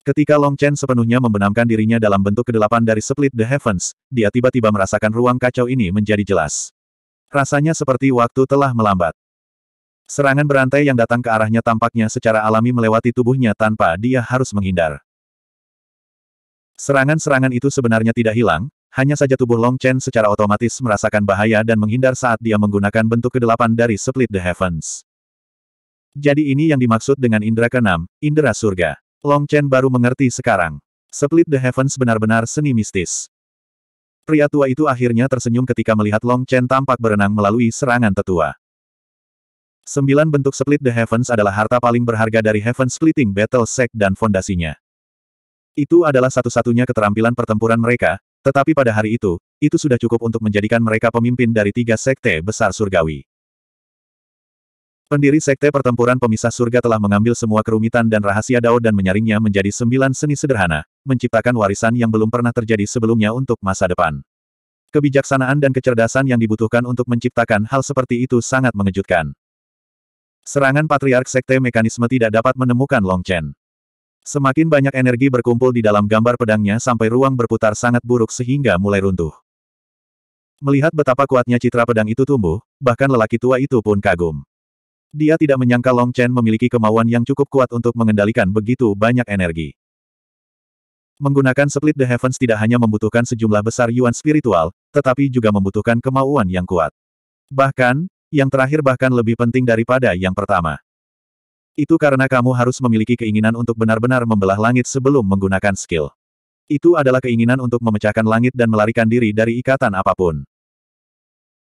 Ketika Long Chen sepenuhnya membenamkan dirinya dalam bentuk kedelapan dari Split the Heavens, dia tiba-tiba merasakan ruang kacau ini menjadi jelas. Rasanya seperti waktu telah melambat. Serangan berantai yang datang ke arahnya tampaknya secara alami melewati tubuhnya tanpa dia harus menghindar. Serangan-serangan itu sebenarnya tidak hilang, hanya saja tubuh Long Chen secara otomatis merasakan bahaya dan menghindar saat dia menggunakan bentuk kedelapan dari Split the Heavens. Jadi ini yang dimaksud dengan indera keenam, indera surga. Long Chen baru mengerti sekarang. Split the Heavens benar-benar seni mistis. Pria tua itu akhirnya tersenyum ketika melihat Long Chen tampak berenang melalui serangan tetua. Sembilan bentuk Split the Heavens adalah harta paling berharga dari Heaven Splitting Battle Sect dan fondasinya. Itu adalah satu-satunya keterampilan pertempuran mereka, tetapi pada hari itu, itu sudah cukup untuk menjadikan mereka pemimpin dari tiga sekte besar surgawi. Pendiri Sekte Pertempuran Pemisah Surga telah mengambil semua kerumitan dan rahasia Dao dan menyaringnya menjadi sembilan seni sederhana, menciptakan warisan yang belum pernah terjadi sebelumnya untuk masa depan. Kebijaksanaan dan kecerdasan yang dibutuhkan untuk menciptakan hal seperti itu sangat mengejutkan. Serangan Patriark Sekte Mekanisme tidak dapat menemukan Long Chen. Semakin banyak energi berkumpul di dalam gambar pedangnya sampai ruang berputar sangat buruk sehingga mulai runtuh. Melihat betapa kuatnya citra pedang itu tumbuh, bahkan lelaki tua itu pun kagum. Dia tidak menyangka Long Chen memiliki kemauan yang cukup kuat untuk mengendalikan begitu banyak energi. Menggunakan Split the Heavens tidak hanya membutuhkan sejumlah besar yuan spiritual, tetapi juga membutuhkan kemauan yang kuat. Bahkan, yang terakhir bahkan lebih penting daripada yang pertama. Itu karena kamu harus memiliki keinginan untuk benar-benar membelah langit sebelum menggunakan skill. Itu adalah keinginan untuk memecahkan langit dan melarikan diri dari ikatan apapun.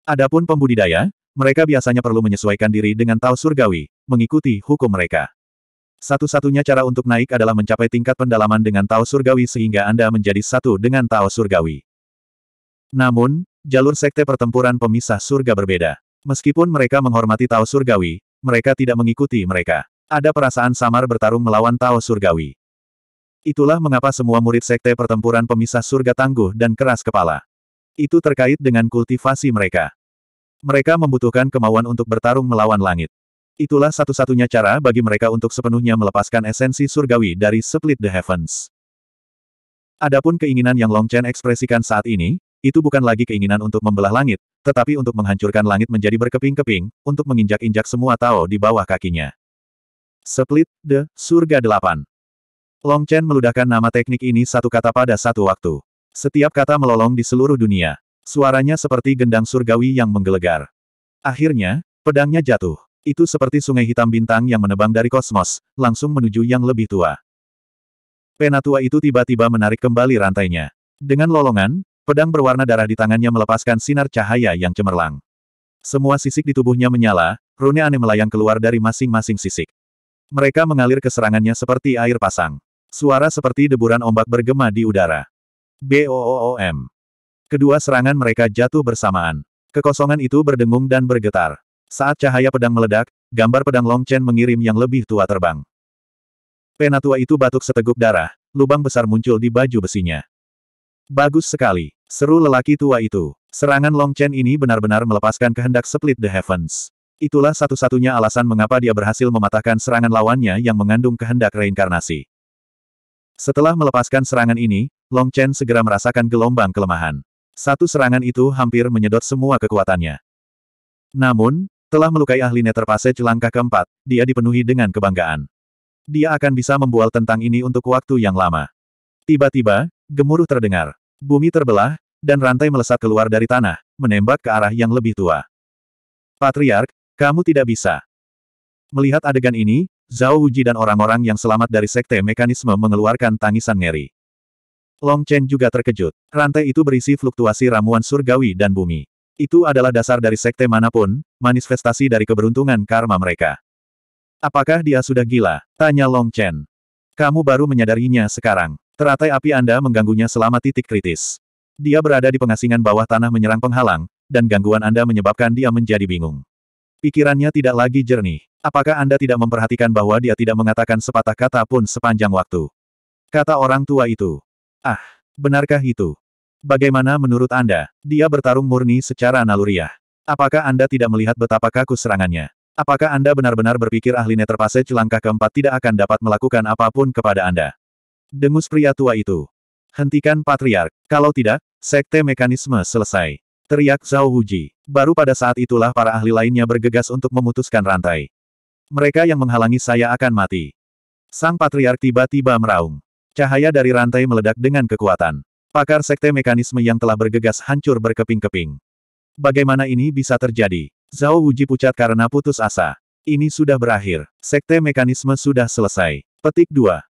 Adapun pembudidaya, mereka biasanya perlu menyesuaikan diri dengan Tao Surgawi, mengikuti hukum mereka. Satu-satunya cara untuk naik adalah mencapai tingkat pendalaman dengan Tao Surgawi sehingga Anda menjadi satu dengan Tao Surgawi. Namun, jalur sekte pertempuran pemisah surga berbeda. Meskipun mereka menghormati Tao Surgawi, mereka tidak mengikuti mereka. Ada perasaan samar bertarung melawan Tao Surgawi. Itulah mengapa semua murid sekte pertempuran pemisah surga tangguh dan keras kepala. Itu terkait dengan kultivasi mereka. Mereka membutuhkan kemauan untuk bertarung melawan langit. Itulah satu-satunya cara bagi mereka untuk sepenuhnya melepaskan esensi surgawi dari Split the Heavens. Adapun keinginan yang Long Chen ekspresikan saat ini, itu bukan lagi keinginan untuk membelah langit, tetapi untuk menghancurkan langit menjadi berkeping-keping, untuk menginjak-injak semua Tao di bawah kakinya. Split, the, surga delapan. Long Chen meludahkan nama teknik ini satu kata pada satu waktu. Setiap kata melolong di seluruh dunia. Suaranya seperti gendang surgawi yang menggelegar. Akhirnya, pedangnya jatuh. Itu seperti sungai hitam bintang yang menebang dari kosmos, langsung menuju yang lebih tua. Penatua itu tiba-tiba menarik kembali rantainya. Dengan lolongan, pedang berwarna darah di tangannya melepaskan sinar cahaya yang cemerlang. Semua sisik di tubuhnya menyala, rune aneh melayang keluar dari masing-masing sisik. Mereka mengalir ke serangannya seperti air pasang. Suara seperti deburan ombak bergema di udara. BOOM. Kedua serangan mereka jatuh bersamaan. Kekosongan itu berdengung dan bergetar. Saat cahaya pedang meledak, gambar pedang Long Chen mengirim yang lebih tua terbang. Penatua itu batuk seteguk darah, lubang besar muncul di baju besinya. Bagus sekali, seru lelaki tua itu. Serangan Long Chen ini benar-benar melepaskan kehendak split the heavens. Itulah satu-satunya alasan mengapa dia berhasil mematahkan serangan lawannya yang mengandung kehendak reinkarnasi. Setelah melepaskan serangan ini, Long Chen segera merasakan gelombang kelemahan. Satu serangan itu hampir menyedot semua kekuatannya. Namun, telah melukai ahli Passage langkah keempat, dia dipenuhi dengan kebanggaan. Dia akan bisa membual tentang ini untuk waktu yang lama. Tiba-tiba, gemuruh terdengar. Bumi terbelah, dan rantai melesat keluar dari tanah, menembak ke arah yang lebih tua. Patriark, kamu tidak bisa. Melihat adegan ini, Zhao Wuji dan orang-orang yang selamat dari Sekte Mekanisme mengeluarkan tangisan ngeri. Long Chen juga terkejut. Rantai itu berisi fluktuasi ramuan surgawi dan bumi. Itu adalah dasar dari sekte manapun, manifestasi dari keberuntungan karma mereka. Apakah dia sudah gila? Tanya Long Chen. Kamu baru menyadarinya sekarang. Teratai api Anda mengganggunya selama titik kritis. Dia berada di pengasingan bawah tanah menyerang penghalang, dan gangguan Anda menyebabkan dia menjadi bingung. Pikirannya tidak lagi jernih. Apakah Anda tidak memperhatikan bahwa dia tidak mengatakan sepatah kata pun sepanjang waktu? Kata orang tua itu. Ah, benarkah itu? Bagaimana menurut Anda? Dia bertarung murni secara naluriah. Apakah Anda tidak melihat betapa kaku serangannya? Apakah Anda benar-benar berpikir ahli Neterpasage langkah keempat tidak akan dapat melakukan apapun kepada Anda? Dengus pria tua itu. Hentikan Patriark. Kalau tidak, sekte mekanisme selesai. Teriak Zhao Huji. Baru pada saat itulah para ahli lainnya bergegas untuk memutuskan rantai. Mereka yang menghalangi saya akan mati. Sang Patriark tiba-tiba meraung. Cahaya dari rantai meledak dengan kekuatan. Pakar sekte mekanisme yang telah bergegas hancur berkeping-keping. Bagaimana ini bisa terjadi? Zhao Wuji pucat karena putus asa. Ini sudah berakhir. Sekte mekanisme sudah selesai. Petik 2.